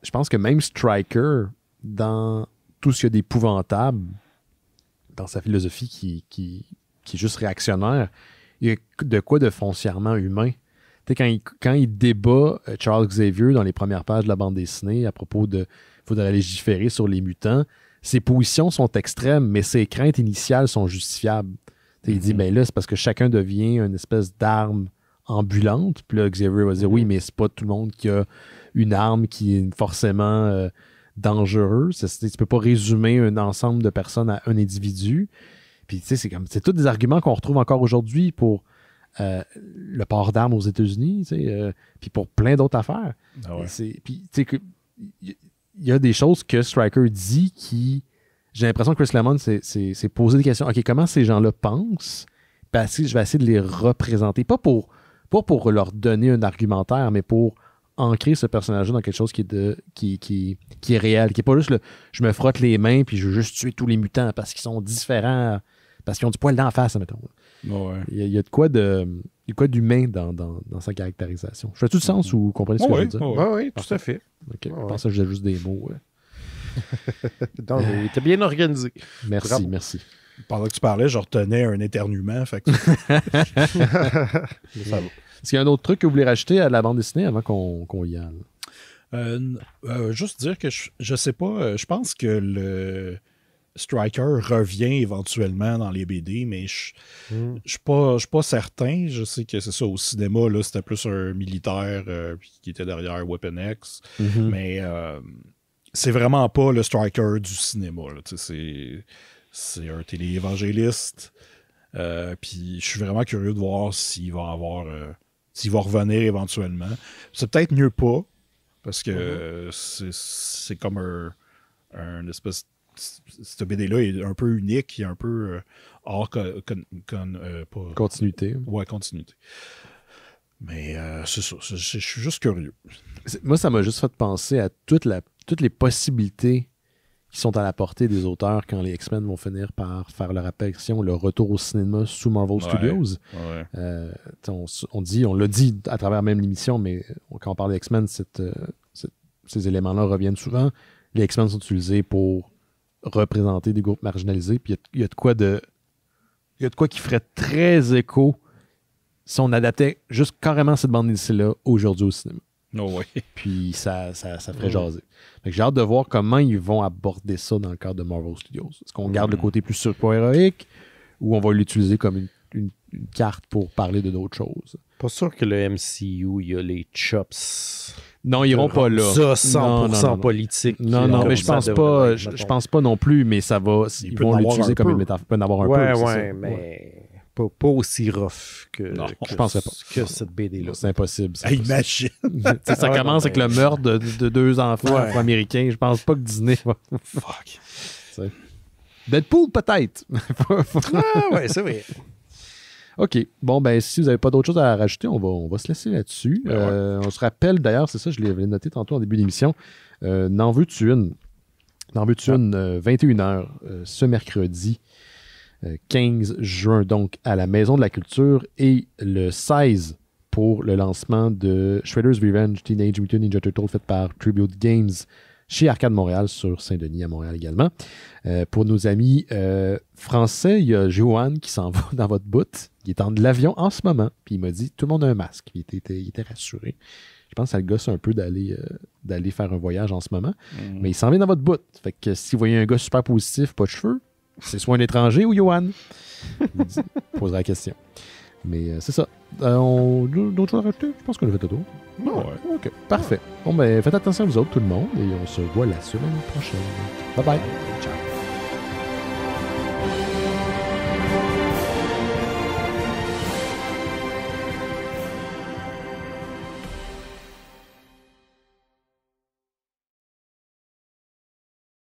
je pense que même Striker, dans tout ce qu'il y a d'épouvantable, dans sa philosophie qui, est juste réactionnaire, il y a de quoi de foncièrement humain. quand il, débat euh, Charles Xavier dans les premières pages de la bande dessinée à propos de faudrait légiférer sur les mutants, ses positions sont extrêmes, mais ses craintes initiales sont justifiables. Il dit, mhm. ben là, c'est parce que chacun devient une espèce d'arme ambulante. Puis là, Xavier va dire, oui, mhm. mais c'est pas tout le monde qui a une arme qui est forcément euh, dangereuse. Tu peux pas résumer un ensemble de personnes à un individu. Puis tu sais, c'est comme, c'est tous des arguments qu'on retrouve encore aujourd'hui pour euh, le port d'armes aux États-Unis, tu euh, puis pour plein d'autres affaires. Ah puis tu sais, il y a des choses que Stryker dit qui j'ai l'impression que Chris Lemon s'est posé des questions. OK, comment ces gens-là pensent? Parce ben, que je vais essayer de les représenter. Pas pour, leur donner un argumentaire, mais pour ancrer ce personnage-là dans quelque chose qui est, de, qui, est réel, qui n'est pas juste le je me frotte les mains puis je veux juste tuer tous les mutants parce qu'ils sont différents, parce qu'ils ont du poil d'en face, mettons. il, y a, de quoi de. quoi d'humain dans, sa caractérisation? Je fais tout le sens mm-hmm. ou vous comprenez ce que je veux dire? oui, oui, tout à fait. je pense que j'ai juste des mots. Donc mais euh, t'es bien organisé. Merci, merci. Pendant que tu parlais, je retenais un éternuement. Fait Est-ce qu'il y a un autre truc que vous voulez racheter à la bande dessinée avant qu'on y aille? Euh, euh, juste dire que je, ne sais pas, je pense que le Striker revient éventuellement dans les BD, mais je ne hmm. suis pas, certain. Je sais que c'est ça, au cinéma, c'était plus un militaire qui était derrière Weapon X, mm-hmm. mais c'est vraiment pas le striker du cinéma. C'est un téléévangéliste. Euh, puis je suis vraiment curieux de voir s'il va avoir. Euh, s'il va revenir éventuellement. C'est peut-être mieux pas, parce que mm-hmm. c'est comme un, un espèce. Cette BD-là est un peu unique et un peu euh, hors con, con, continuité. Ouais, continuité. Mais c'est ça, je suis juste curieux. Moi, ça m'a juste fait penser à toute la toutes les possibilités qui sont à la portée des auteurs quand les X-Men vont finir par faire leur apparition, leur retour au cinéma sous Marvel Studios. Euh, on, dit, on l'a dit à travers même l'émission, mais quand on parle des X-Men, euh, ces éléments-là reviennent souvent. Les X-Men sont utilisés pour représenter des groupes marginalisés. Puis il y, a de quoi de. Il y a de quoi qui ferait très écho si on adaptait juste carrément cette bande dessinée-là aujourd'hui au cinéma. Oh, Puis ça, ça, ça ferait mm. jaser. J'ai hâte de voir comment ils vont aborder ça dans le cadre de Marvel Studios. Est-ce qu'on garde le mm. côté plus super-héroïque ou on va l'utiliser comme une, carte pour parler de d'autres choses? Pas sûr que le MCU, il y a les chops. Non, ils iront pas là. Ça, 100% non, politique. Non, non, mais je pense pas, je, pense pas non plus, mais ça va. ils vont l'utiliser comme une métaphore. Peut en avoir un ouais, Ouais, mais pas, aussi rough que, je pensais cette BD-là. C'est impossible. imagine! ça commence avec le meurtre de, deux enfants américains. Je pense pas que Disney va. Fuck. Deadpool, peut-être. ah, ouais, c'est vrai. OK. Bon, ben, si vous n'avez pas d'autres choses à rajouter, on va, se laisser là-dessus. Ben euh, on se rappelle d'ailleurs, c'est ça, je l'avais noté tantôt en début d'émission. Euh, N'en veux-tu une? N'en veux-tu une? 21h euh, ce mercredi. 15 euh, juin, donc à la Maison de la Culture, et le 16 pour le lancement de Shredder's Revenge Teenage Mutant Ninja Turtle fait par Tribute Games chez Arcade Montréal sur Saint-Denis à Montréal également. Euh, pour nos amis euh, français, il y a Johan qui s'en va dans votre bout. Il est en de l'avion en ce moment. Puis il m'a dit tout le monde a un masque. Il était, rassuré. Je pense que ça le gosse un peu d'aller faire un voyage en ce moment. Mhm. Mais il s'en vient dans votre bout. Fait que si vous voyez un gars super positif, pas de cheveux, c'est soit un étranger ou Johan Posera la question. Mais euh, c'est ça. Euh, d'autres choses à rajouter Je pense qu'on a fait le tour. ouais. Ah, ok, parfait. Bon, ben, faites attention à vous autres, tout le monde, et on se voit la semaine prochaine. Bye bye. Ciao.